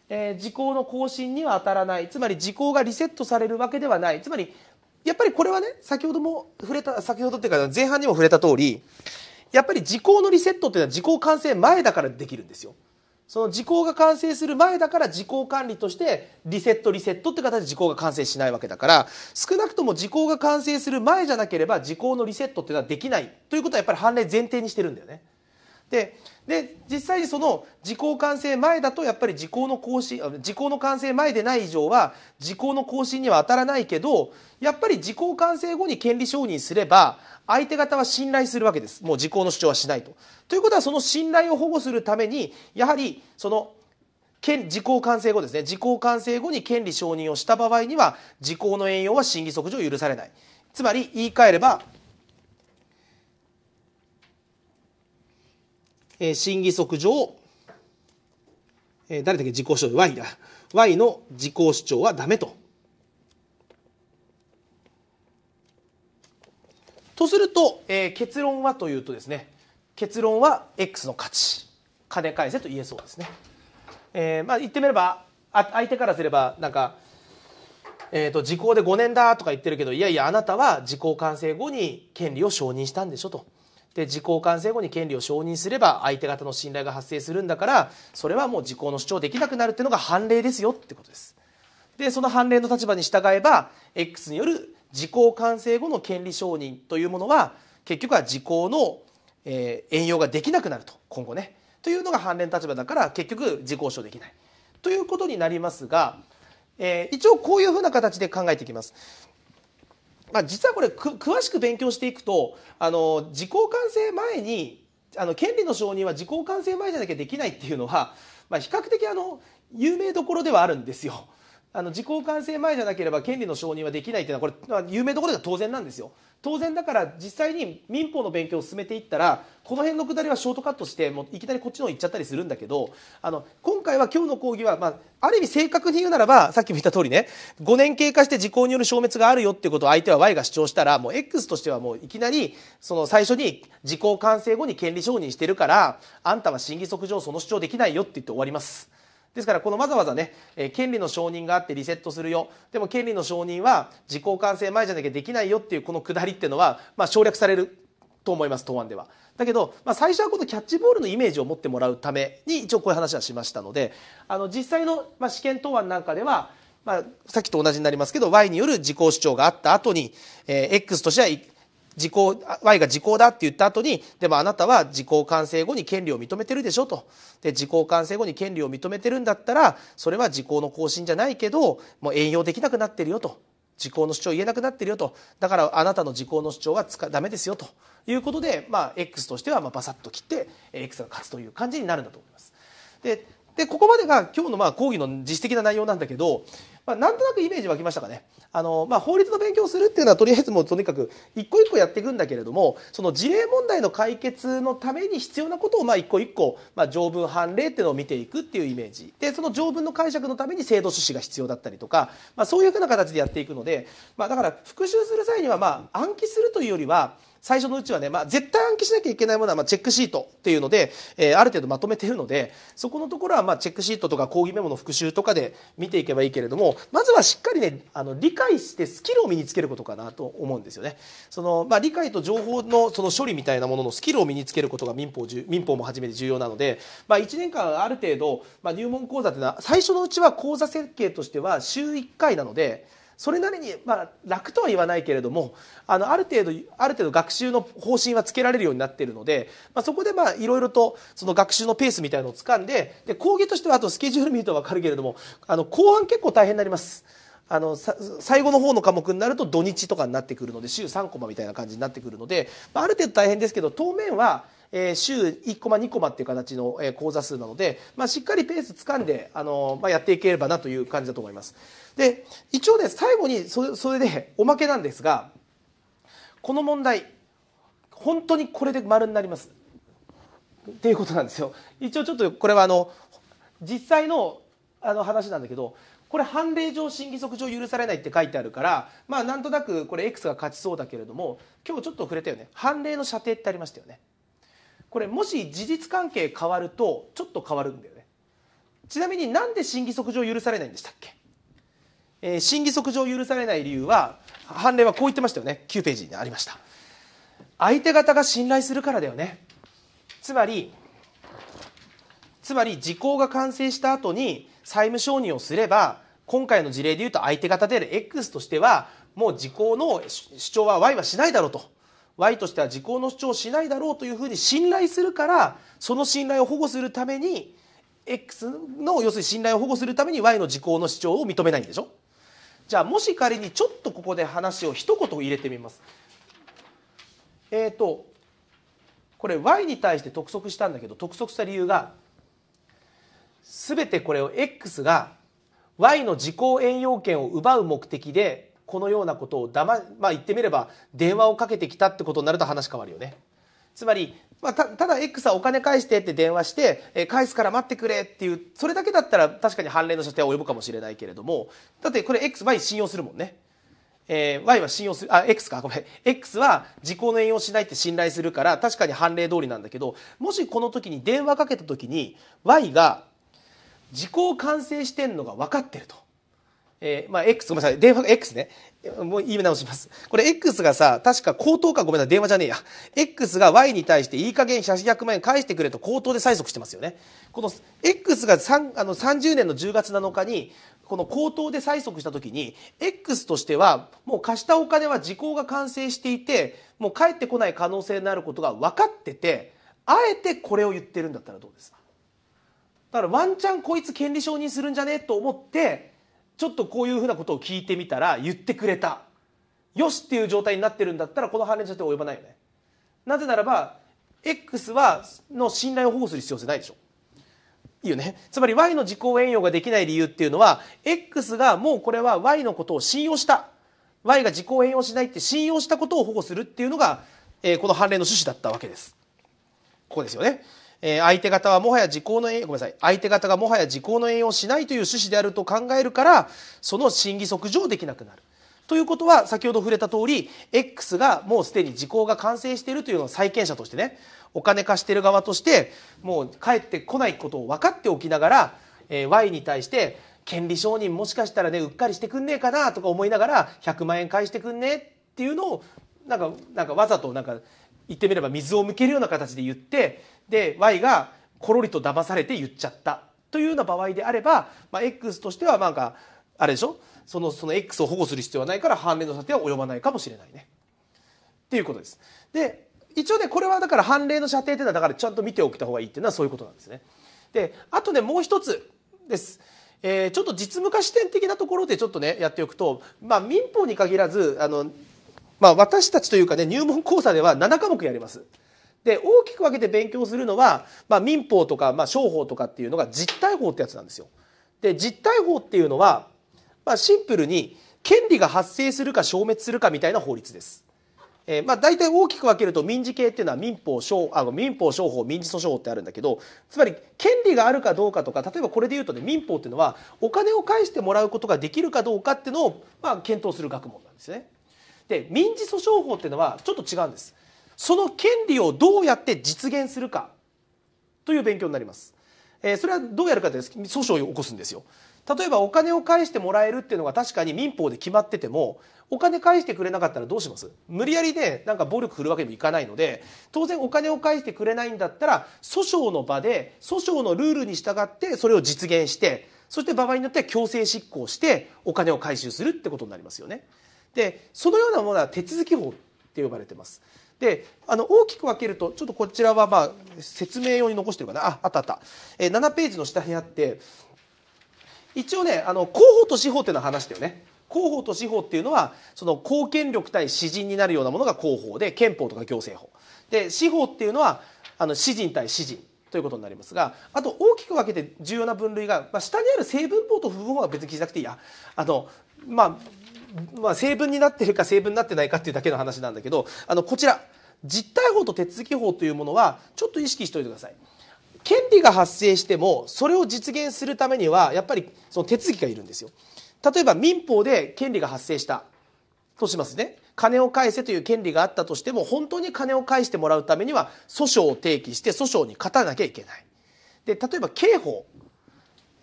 えー、時効の更新には当たらないつまり時効がリセットされるわけではないつまりやっぱりこれはね先ほども触れた先ほどっていうか前半にも触れた通りやっぱり時効のリセットっていうのは時効完成前だからできるんですよ。その時効が完成する前だから時効管理としてリセットリセットって形で時効が完成しないわけだから少なくとも時効が完成する前じゃなければ時効のリセットっていうのはできないということはやっぱり判例前提にしてるんだよね。でで実際にその時効完成前だとやっぱり時効の更新時効の完成前でない以上は時効の更新には当たらないけどやっぱり時効完成後に権利承認すれば相手方は信頼するわけですもう時効の主張はしないと。ということはその信頼を保護するためにやはりその時効完成後ですね時効完成後に権利承認をした場合には時効の援用は審議則上許されない。つまり言い換えればえー、審議則上、えー、誰だっけ自己主張 Y だ Y の自己主張はダメと。とすると、えー、結論はというとですね結論は X の価値金返せと言えそうですね。えー、まあ言ってみればあ相手からすればなんかえーと、時効で5年だとか言ってるけどいやいやあなたは時効完成後に権利を承認したんでしょとで時効完成後に権利を承認すれば相手方の信頼が発生するんだからそれはもう時効の主張できなくなるっていうのが判例ですよってことですでその判例の立場に従えば X による時効完成後の権利承認というものは結局は時効の、えー、援用ができなくなると今後ねというのが判例の立場だから結局時効主できないということになりますが、えー、一応こういうふうな形で考えていきます。まあ、実はこれ詳しく勉強していくとあの時効完成前にあの権利の承認は時効完成前じゃなきゃできないっていうのは、まあ、比較的あの有名どころではあるんですよ。あの時効完成前じゃなければ権利の承認はできないていうのはこれ有名どころでは当然なんですよ。当然だから実際に民法の勉強を進めていったらこの辺のくだりはショートカットしてもういきなりこっちの方行っちゃったりするんだけどあの今回は今日の講義は、まあ、ある意味正確に言うならばさっきも言った通りね5年経過して時効による消滅があるよっていうことを相手は Y が主張したらもう X としてはもういきなりその最初に時効完成後に権利承認してるからあんたは審議則上その主張できないよって言って終わります。ですからこのわざわざね、えー、権利の承認があってリセットするよでも権利の承認は時効完成前じゃなきゃできないよっていうこのくだりっていうのは、まあ、省略されると思います答案では。だけど、まあ、最初はこのキャッチボールのイメージを持ってもらうために一応こういう話はしましたのであの実際の、まあ、試験答案なんかでは、まあ、さっきと同じになりますけど Y による自己主張があった後に、えー、X としては時効 Y が時効だって言った後にでもあなたは時効完成後に権利を認めてるでしょとで時効完成後に権利を認めてるんだったらそれは時効の更新じゃないけどもう援用できなくなってるよと時効の主張言えなくなってるよとだからあなたの時効の主張はつかダメですよということで、まあ、X としてはまあバサッと切って X が勝つという感じになるんだと思います。ででここまでが今日のまあ講義の実質的な内容なんだけどまあ、なんとなくイメージ湧きましたかね。あの、まあ、法律の勉強をするっていうのはとりあえずもうとにかく一個一個やっていくんだけれども、その事例問題の解決のために必要なことをまあ一個一個、まあ、条文判例っていうのを見ていくっていうイメージ。で、その条文の解釈のために制度趣旨が必要だったりとか、まあ、そういうふうな形でやっていくので、まあ、だから復習する際にはまあ暗記するというよりは、最初のうちはね、まあ、絶対暗記しなきゃいけないものは、まあ、チェックシートっていうので、えー、ある程度まとめてるので、そこのところは、まあ、チェックシートとか講義メモの復習とかで見ていけばいいけれども、まずはしっかりねあの理解してスキルを身につけることかなと思うんですよね。そのまあ、理解と情報のその処理みたいなもののスキルを身につけることが民法民法も初めて重要なので、まあ、1年間ある程度、まあ、入門講座というのは最初のうちは講座設計としては週1回なので。それなりに、まあ、楽とは言わないけれどもあのある程度ある程度学習の方針はつけられるようになっているので、まあ、そこでいろいろとその学習のペースみたいのを掴んでで講義としてはあとスケジュール見ると分かるけれどもあの後半結構大変になります。あの最後の方の科目になると土日とかになってくるので週3コマみたいな感じになってくるので、まあ、ある程度大変ですけど当面はえー、週1コマ2コマっていう形の、えー、講座数なので、まあ、しっかりペース掴んで、あのまあ、やっていければなという感じだと思います。で、一応ね、最後にそれそれでおまけなんですが、この問題、本当にこれで丸になります。っていうことなんですよ。一応ちょっとこれはあの、実際のあの話なんだけど、これ判例上審議則上許されないって書いてあるからまあなんとなくこれ X が勝ちそうだけれども今日ちょっと触れたよね判例の射程ってありましたよねこれもし事実関係変わるとちょっと変わるんだよねちなみになんで審議則上許されないんでしたっけ、えー、審議則上許されない理由は判例はこう言ってましたよね9ページにありました相手方が信頼するからだよねつまりつまり時効が完成した後に債務承認をすれば今回の事例でいうと相手方である X としてはもう時効の主張は Y はしないだろうと Y としては時効の主張をしないだろうというふうに信頼するからその信頼を保護するために X の要するに信頼を保護するために Y の時効の主張を認めないんでしょじゃあもし仮にちょっとここで話を一言入れてみます。えーと、とこれ Y に対して督促したんだけど督促した理由が全てこれを X が Y の時効援用権を奪う目的でこのようなことをだま、まあ、言ってみれば電話をかけてきたってことになると話変わるよね。つまり、まあ、たただ X はお金返してって電話して、えー、返すから待ってくれっていうそれだけだったら確かに判例の射程は及ぶかもしれないけれどもだってこれ XY 信用するもんね。えー、y は信用するあ X かごめん X は時効の援用しないって信頼するから確かに判例通りなんだけどもしこの時に電話かけた時に Y が時効完成してんのが分かってると。えー、まあ、X、ごめんなさい。電話が X ね。もう言い直します。これ X がさ、確か口頭かごめんなさい。電話じゃねえや。X が Y に対していい加減100万円返してくれと口頭で催促してますよね。この X が3あの30年の10月7日に、この口頭で催促した時に、X としてはもう貸したお金は時効が完成していて、もう返ってこない可能性になることが分かってて、あえてこれを言ってるんだったらどうですかだからワンチャンこいつ権利承認するんじゃねえと思って、ちょっとこういうふうなことを聞いてみたら言ってくれたよしっていう状態になってるんだったらこの反連射って及ばないよねなぜならば X はの信頼を保護する必要性ないでしょいいよねつまり Y の自己援用ができない理由っていうのは X がもうこれは Y のことを信用した Y が自己援用しないって信用したことを保護するっていうのが、えー、この判例の趣旨だったわけですここですよねえー、相手方はもはや時効の援ごめんなさい相手方がもはや時効の援用しないという趣旨であると考えるからその審議則上できなくなる。ということは先ほど触れた通り X がもうすでに時効が完成しているというのを債権者としてねお金貸してる側としてもう帰ってこないことを分かっておきながら、えー、Y に対して権利承認もしかしたらねうっかりしてくんねえかなとか思いながら100万円返してくんねえっていうのをなんかなんかわざとなんか言ってみれば水を向けるような形で言ってで Y がころりと騙されて言っちゃったというような場合であれば、まあ、X としてはなんかあれでしょそのその X を保護する必要はないから判例の査定は及ばないかもしれないね。っていうことです。で一応ねこれはだから判例の射程っていうのはだからちゃんと見ておきた方がいいっていうのはそういうことなんですね。であとねもう一つです。えー、ちょっと実務化視点的なところでちょっとねやっておくと、まあ、民法に限らずあの、まあ、私たちというかね入門講座では7科目やります。で大きく分けて勉強するのは、まあ、民法とか、まあ、商法とかっていうのが実体法ってやつなんですよ。で実体法っていうのは、まあ、シンプルに権利が発生するか消滅するかみたいな法律です。えー、まあ、大体大きく分けると民事系っていうのは民法商あの民法商法民事訴訟法ってあるんだけどつまり権利があるかどうかとか例えばこれでいうとね民法っていうのはお金を返してもらうことができるかどうかっていうのを、まあ、検討する学問なんですね。で民事訴訟法っていうのはちょっと違うんです。その権利をどうやって実現するかという勉強になります。えー、それはどうやるかです訴訟を起こすんですよ。例えばお金を返してもらえるっていうのが確かに民法で決まっててもお金返してくれなかったらどうします無理やりねなんか暴力振るわけにもいかないので当然お金を返してくれないんだったら訴訟の場で訴訟のルールに従ってそれを実現してそして場合によっては強制執行してお金を回収するってことになりますよね。でそのようなものは手続き法って呼ばれてます。であの大きく分けるとちょっとこちらはまあ説明用に残してるかなああったあった、えー、7ページの下にあって一応ねあの広報と司法っていうのは話だよね。広報と司法っていうのはその公権力対私人になるようなものが広報で憲法とか行政法で司法っていうのはあの私人対私人ということになりますがあと大きく分けて重要な分類が、まあ、下にある成分法と不分法は別に聞きなくていいやあの、まあ、まあ、成分になってるか成分になってないかっていうだけの話なんだけどあのこちら実体法と手続き法というものはちょっと意識しておいてください。権利が発生してもそれを実現するためにはやっぱりその手続きがいるんですよ。例えば民法で権利が発生したとしますね。金を返せという権利があったとしても本当に金を返してもらうためには訴訟を提起して訴訟に勝たなきゃいけない。で例えば刑法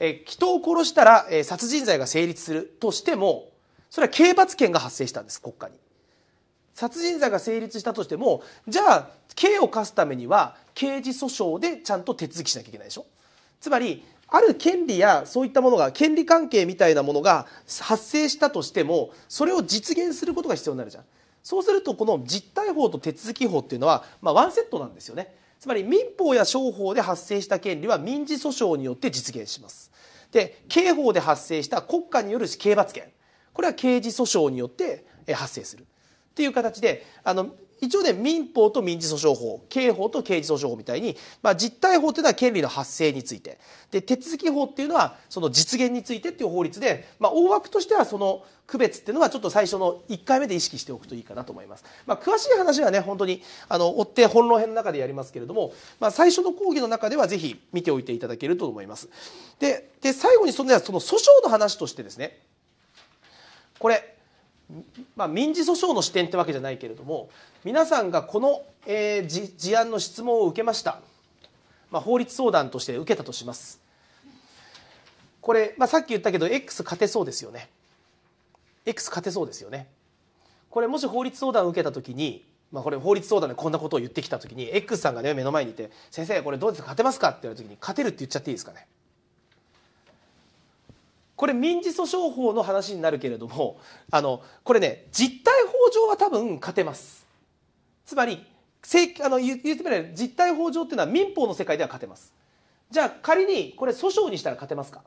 え人を殺したら、え殺人罪が成立するとしてもそれは刑罰権が発生したんです国家に。殺人罪が成立したとしてもじゃあ刑を課すためには刑事訴訟でちゃんと手続きしなきゃいけないでしょつまりある権利やそういったものが権利関係みたいなものが発生したとしてもそれを実現することが必要になるじゃんそうするとこの実態法と手続き法っていうのは、まあ、ワンセットなんですよねつまり民法や商法で発生した権利は民事訴訟によって実現しますで刑法で発生した国家による刑罰権これは刑事訴訟によって発生するっていう形であの一応ね民法と民事訴訟法刑法と刑事訴訟法みたいに、まあ、実態法っていうのは権利の発生についてで手続き法っていうのはその実現についてっていう法律で、まあ、大枠としてはその区別っていうのはちょっと最初の1回目で意識しておくといいかなと思います、まあ、詳しい話はね本当にあの追って本論編の中でやりますけれども、まあ、最初の講義の中ではぜひ見ておいていただけると思いますでで最後にそのその訴訟の話としてですねこれ、まあ、民事訴訟の視点ってわけじゃないけれども皆さんがこの、えー、事案の質問を受けました、まあ、法律相談として受けたとしますこれ、まあ、さっき言ったけど X 勝てそうですよね X 勝てそうですよねこれもし法律相談を受けた時に、まあ、これ法律相談でこんなことを言ってきた時に X さんがね目の前にいて「先生これどうですか勝てますか?」って言われた時に「勝てる」って言っちゃっていいですかねこれ民事訴訟法の話になるけれどもあのこれね実態法上は多分勝てますつまりあの言ってみれば実態法上っていうのは民法の世界では勝てますじゃあ仮にこれ訴訟にしたら勝てますかっ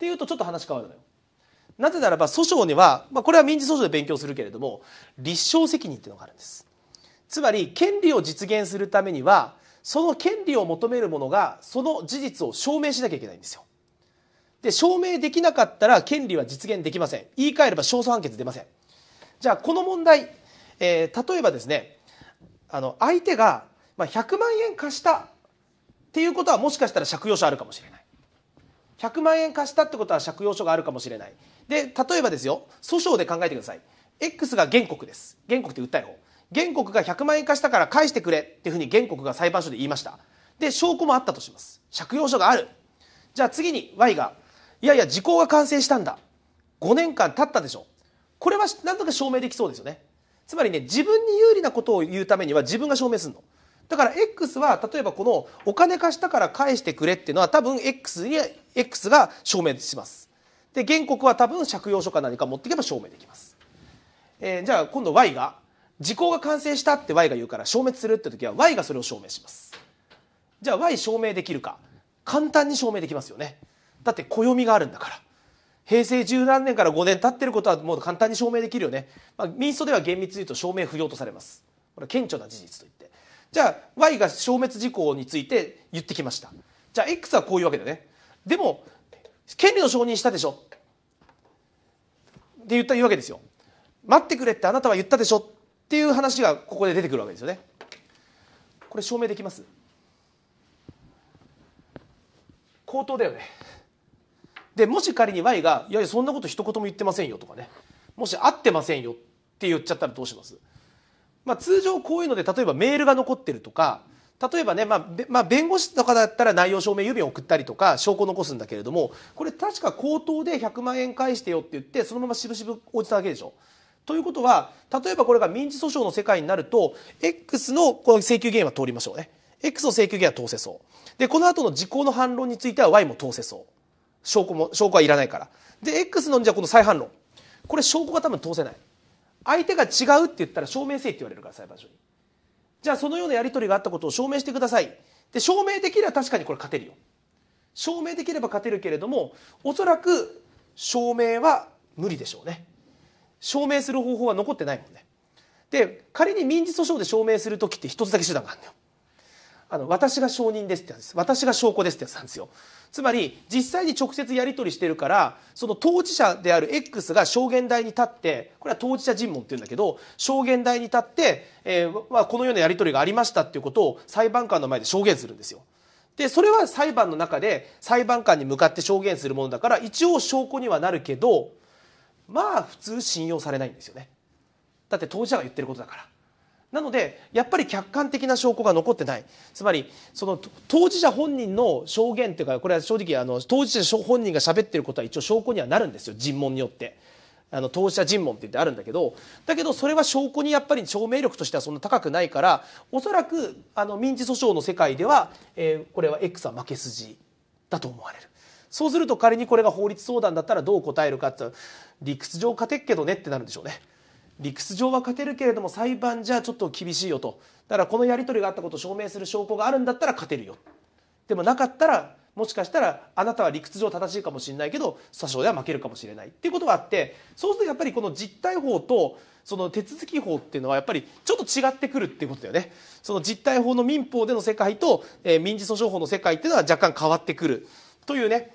ていうとちょっと話変わるのよなぜならば訴訟には、まあ、これは民事訴訟で勉強するけれども立証責任っていうのがあるんですつまり権利を実現するためにはその権利を求める者がその事実を証明しなきゃいけないんですよで、証明できなかったら権利は実現できません。言い換えれば勝訴判決出ません。じゃあ、この問題、えー、例えばですね、あの、相手が、まあ、100万円貸したっていうことはもしかしたら借用書あるかもしれない。100万円貸したってことは借用書があるかもしれない。で、例えばですよ、訴訟で考えてください。X が原告です。原告って訴える方。原告が100万円貸したから返してくれっていうふうに原告が裁判所で言いました。で、証拠もあったとします。借用書がある。じゃあ次に Y がいやいや時効が完成したんだ5年間経ったでしょこれは何とか証明できそうですよねつまりね自分に有利なことを言うためには自分が証明するのだから X は例えばこのお金貸したから返してくれっていうのは多分 X, に X が証明しますで原告は多分借用書か何か持っていけば証明できます、えー、じゃあ今度 Y が時効が完成したって Y が言うから消滅するって時は Y がそれを証明しますじゃあ Y 証明できるか簡単に証明できますよねだって暦があるんだから平成十何年から5年経ってることはもう簡単に証明できるよね、まあ、民主党では厳密に言うと証明不要とされますこれは顕著な事実といってじゃあ Y が消滅事項について言ってきましたじゃあ X はこういうわけでねでも権利の承認したでしょって言った言うわけですよ待ってくれってあなたは言ったでしょっていう話がここで出てくるわけですよねこれ証明できます口頭だよねでもし仮に Y が「いやいやそんなこと一言も言ってませんよ」とかねもし「合ってませんよ」って言っちゃったらどうしますまあ、通常こういうので例えばメールが残ってるとか例えばね、まあまあ、弁護士とかだったら内容証明郵便送ったりとか証拠残すんだけれどもこれ確か口頭で100万円返してよって言ってそのまましぶしぶ応じただけでしょ。ということは例えばこれが民事訴訟の世界になると X のこの請求原因は通りましょうね X の請求原因は通せそうでこの後の時効の反論については Y も通せそう証拠も証拠はいらないからで X のじゃこの再反論これ証拠が多分通せない相手が違うって言ったら証明せいって言われるから裁判所にじゃあそのようなやり取りがあったことを証明してくださいで証明できれば確かにこれ勝てるよ証明できれば勝てるけれどもおそらく証明は無理でしょうね証明する方法は残ってないもんねで仮に民事訴訟で証明する時って一つだけ手段があるのよあの私が証人ですってやつです私が証拠ですってやつなんですよつまり実際に直接やり取りしてるからその当事者である X が証言台に立ってこれは当事者尋問っていうんだけど証言台に立って、えーまあ、このようなやり取りがありましたっていうことを裁判官の前で証言するんですよ。でそれは裁判の中で裁判官に向かって証言するものだから一応証拠にはなるけどまあ普通信用されないんですよねだって当事者が言ってることだからなのでやっぱり客観的な証拠が残ってないつまりその当事者本人の証言というかこれは正直あの当事者本人が喋ってることは一応証拠にはなるんですよ尋問によって。あの当事者尋問って言ってあるんだけどだけどそれは証拠にやっぱり証明力としてはそんな高くないからおそらくあの民事訴訟の世界では、えー、これは X は負け筋だと思われる。そうすると仮にこれが法律相談だったらどう答えるかって理屈上勝てっけどねってなるんでしょうね。理屈上は勝てるけれども裁判じゃちょっと厳しいよとだからこのやり取りがあったことを証明する証拠があるんだったら勝てるよでもなかったらもしかしたらあなたは理屈上正しいかもしれないけど訴訟では負けるかもしれないっていうことがあってそうするとやっぱりこの実態法とその手続き法っていうのはやっぱりちょっと違ってくるっていうことだよねその実態法の民法での世界と、えー、民事訴訟法の世界っていうのは若干変わってくるというね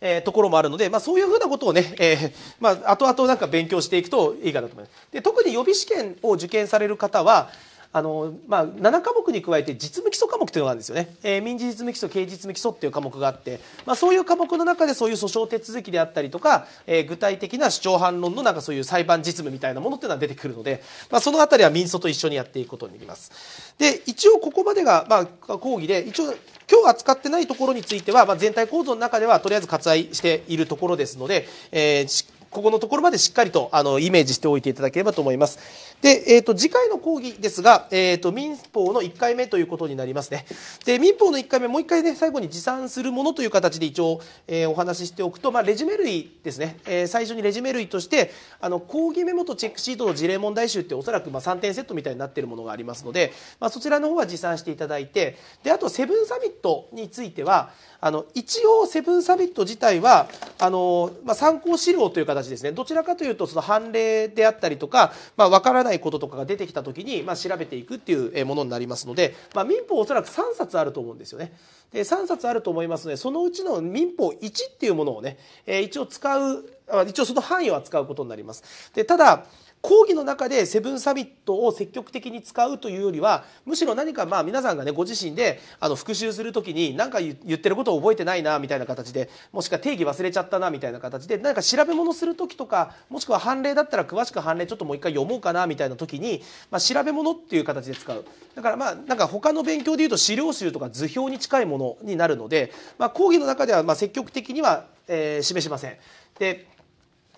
えー、ところもあるので、まあ、そういうふうなことをね、えー、まあ、後々なんか勉強していくといいかなと思います。で特に予備試験を受験される方はあのまあ、7科目に加えて実務基礎科目というのがあるんですよね、えー、民事実務基礎、刑事実務基礎っていう科目があって、まあ、そういう科目の中でそういう訴訟手続きであったりとか、えー、具体的な主張反論のなんかそういう裁判実務みたいなものっていうのは出てくるので、まあ、その辺りは民訴と一緒にやっていくことになります。で一応ここまでが、まあ、講義で一応今日扱ってないところについては、まあ、全体構造の中ではとりあえず割愛しているところですので、えー、ここのところまでしっかりと、あの、イメージしておいていただければと思います。で、えっ、ー、と、次回の講義ですが、えっ、ー、と、民法の1回目ということになりますね。で、民法の1回目、もう1回ね、最後に持参するものという形で一応、えー、お話ししておくと、まあ、レジュメ類ですね。えー、最初にレジュメ類として、あの、講義メモとチェックシートの事例問題集っておそらく、まあ、3点セットみたいになっているものがありますので、まあ、そちらの方は持参していただいて、で、あと、セブンサミットについては、あの一応セブンサミット自体はあの、まあ、参考資料という形ですねどちらかというとその判例であったりとか、まあ、分からないこととかが出てきた時に、まあ、調べていくっていうものになりますので、まあ、民法おそらく3冊あると思うんですよね。で3冊あると思いますのでそのうちの民法1っていうものをね、えー、一応使う一応その範囲を扱うことになります。でただ講義の中でセブンサミットを積極的に使うというよりはむしろ何かまあ皆さんがねご自身であの復習する時に何か言ってることを覚えてないなみたいな形でもしくは定義忘れちゃったなみたいな形で何か調べ物する時とかもしくは判例だったら詳しく判例ちょっともう一回読もうかなみたいな時に、まあ、調べ物っていう形で使うだからまあなんか他の勉強でいうと資料集とか図表に近いものになるので、まあ、講義の中ではま積極的には、えー、示しません。で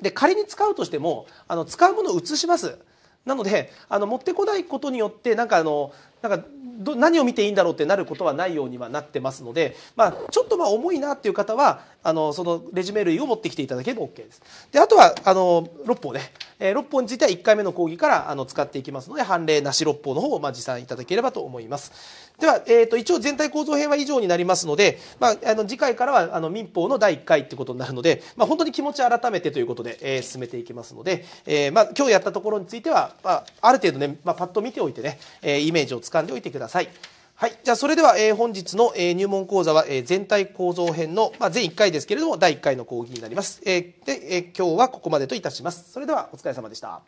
で仮に使うとしてもあの使うものを移します。なのであの持ってこないことによってなんかあのなんかど何を見ていいんだろうってなることはないようにはなってますので、まあ、ちょっとまあ重いなっていう方はあのそのレジュメ類を持ってきていただければ OK です。であとはあの六法ね、えー、6法については1回目の講義からあの使っていきますので判例なし六法の方をまあ持参いただければと思います。では、えーと、一応全体構造編は以上になりますので、まあ、あの次回からはあの民法の第1回ってことになるので、まあ、本当に気持ち改めてということで、えー、進めていきますので、えーまあ、今日やったところについては、まあ、ある程度ね、まあ、パッと見ておいてね、えー、イメージを掴んでおいてください。はい。じゃあ、それでは、え本日の、え入門講座は、え全体構造編の、まあ、全1回ですけれども、第1回の講義になります。えで、え今日はここまでといたします。それでは、お疲れ様でした。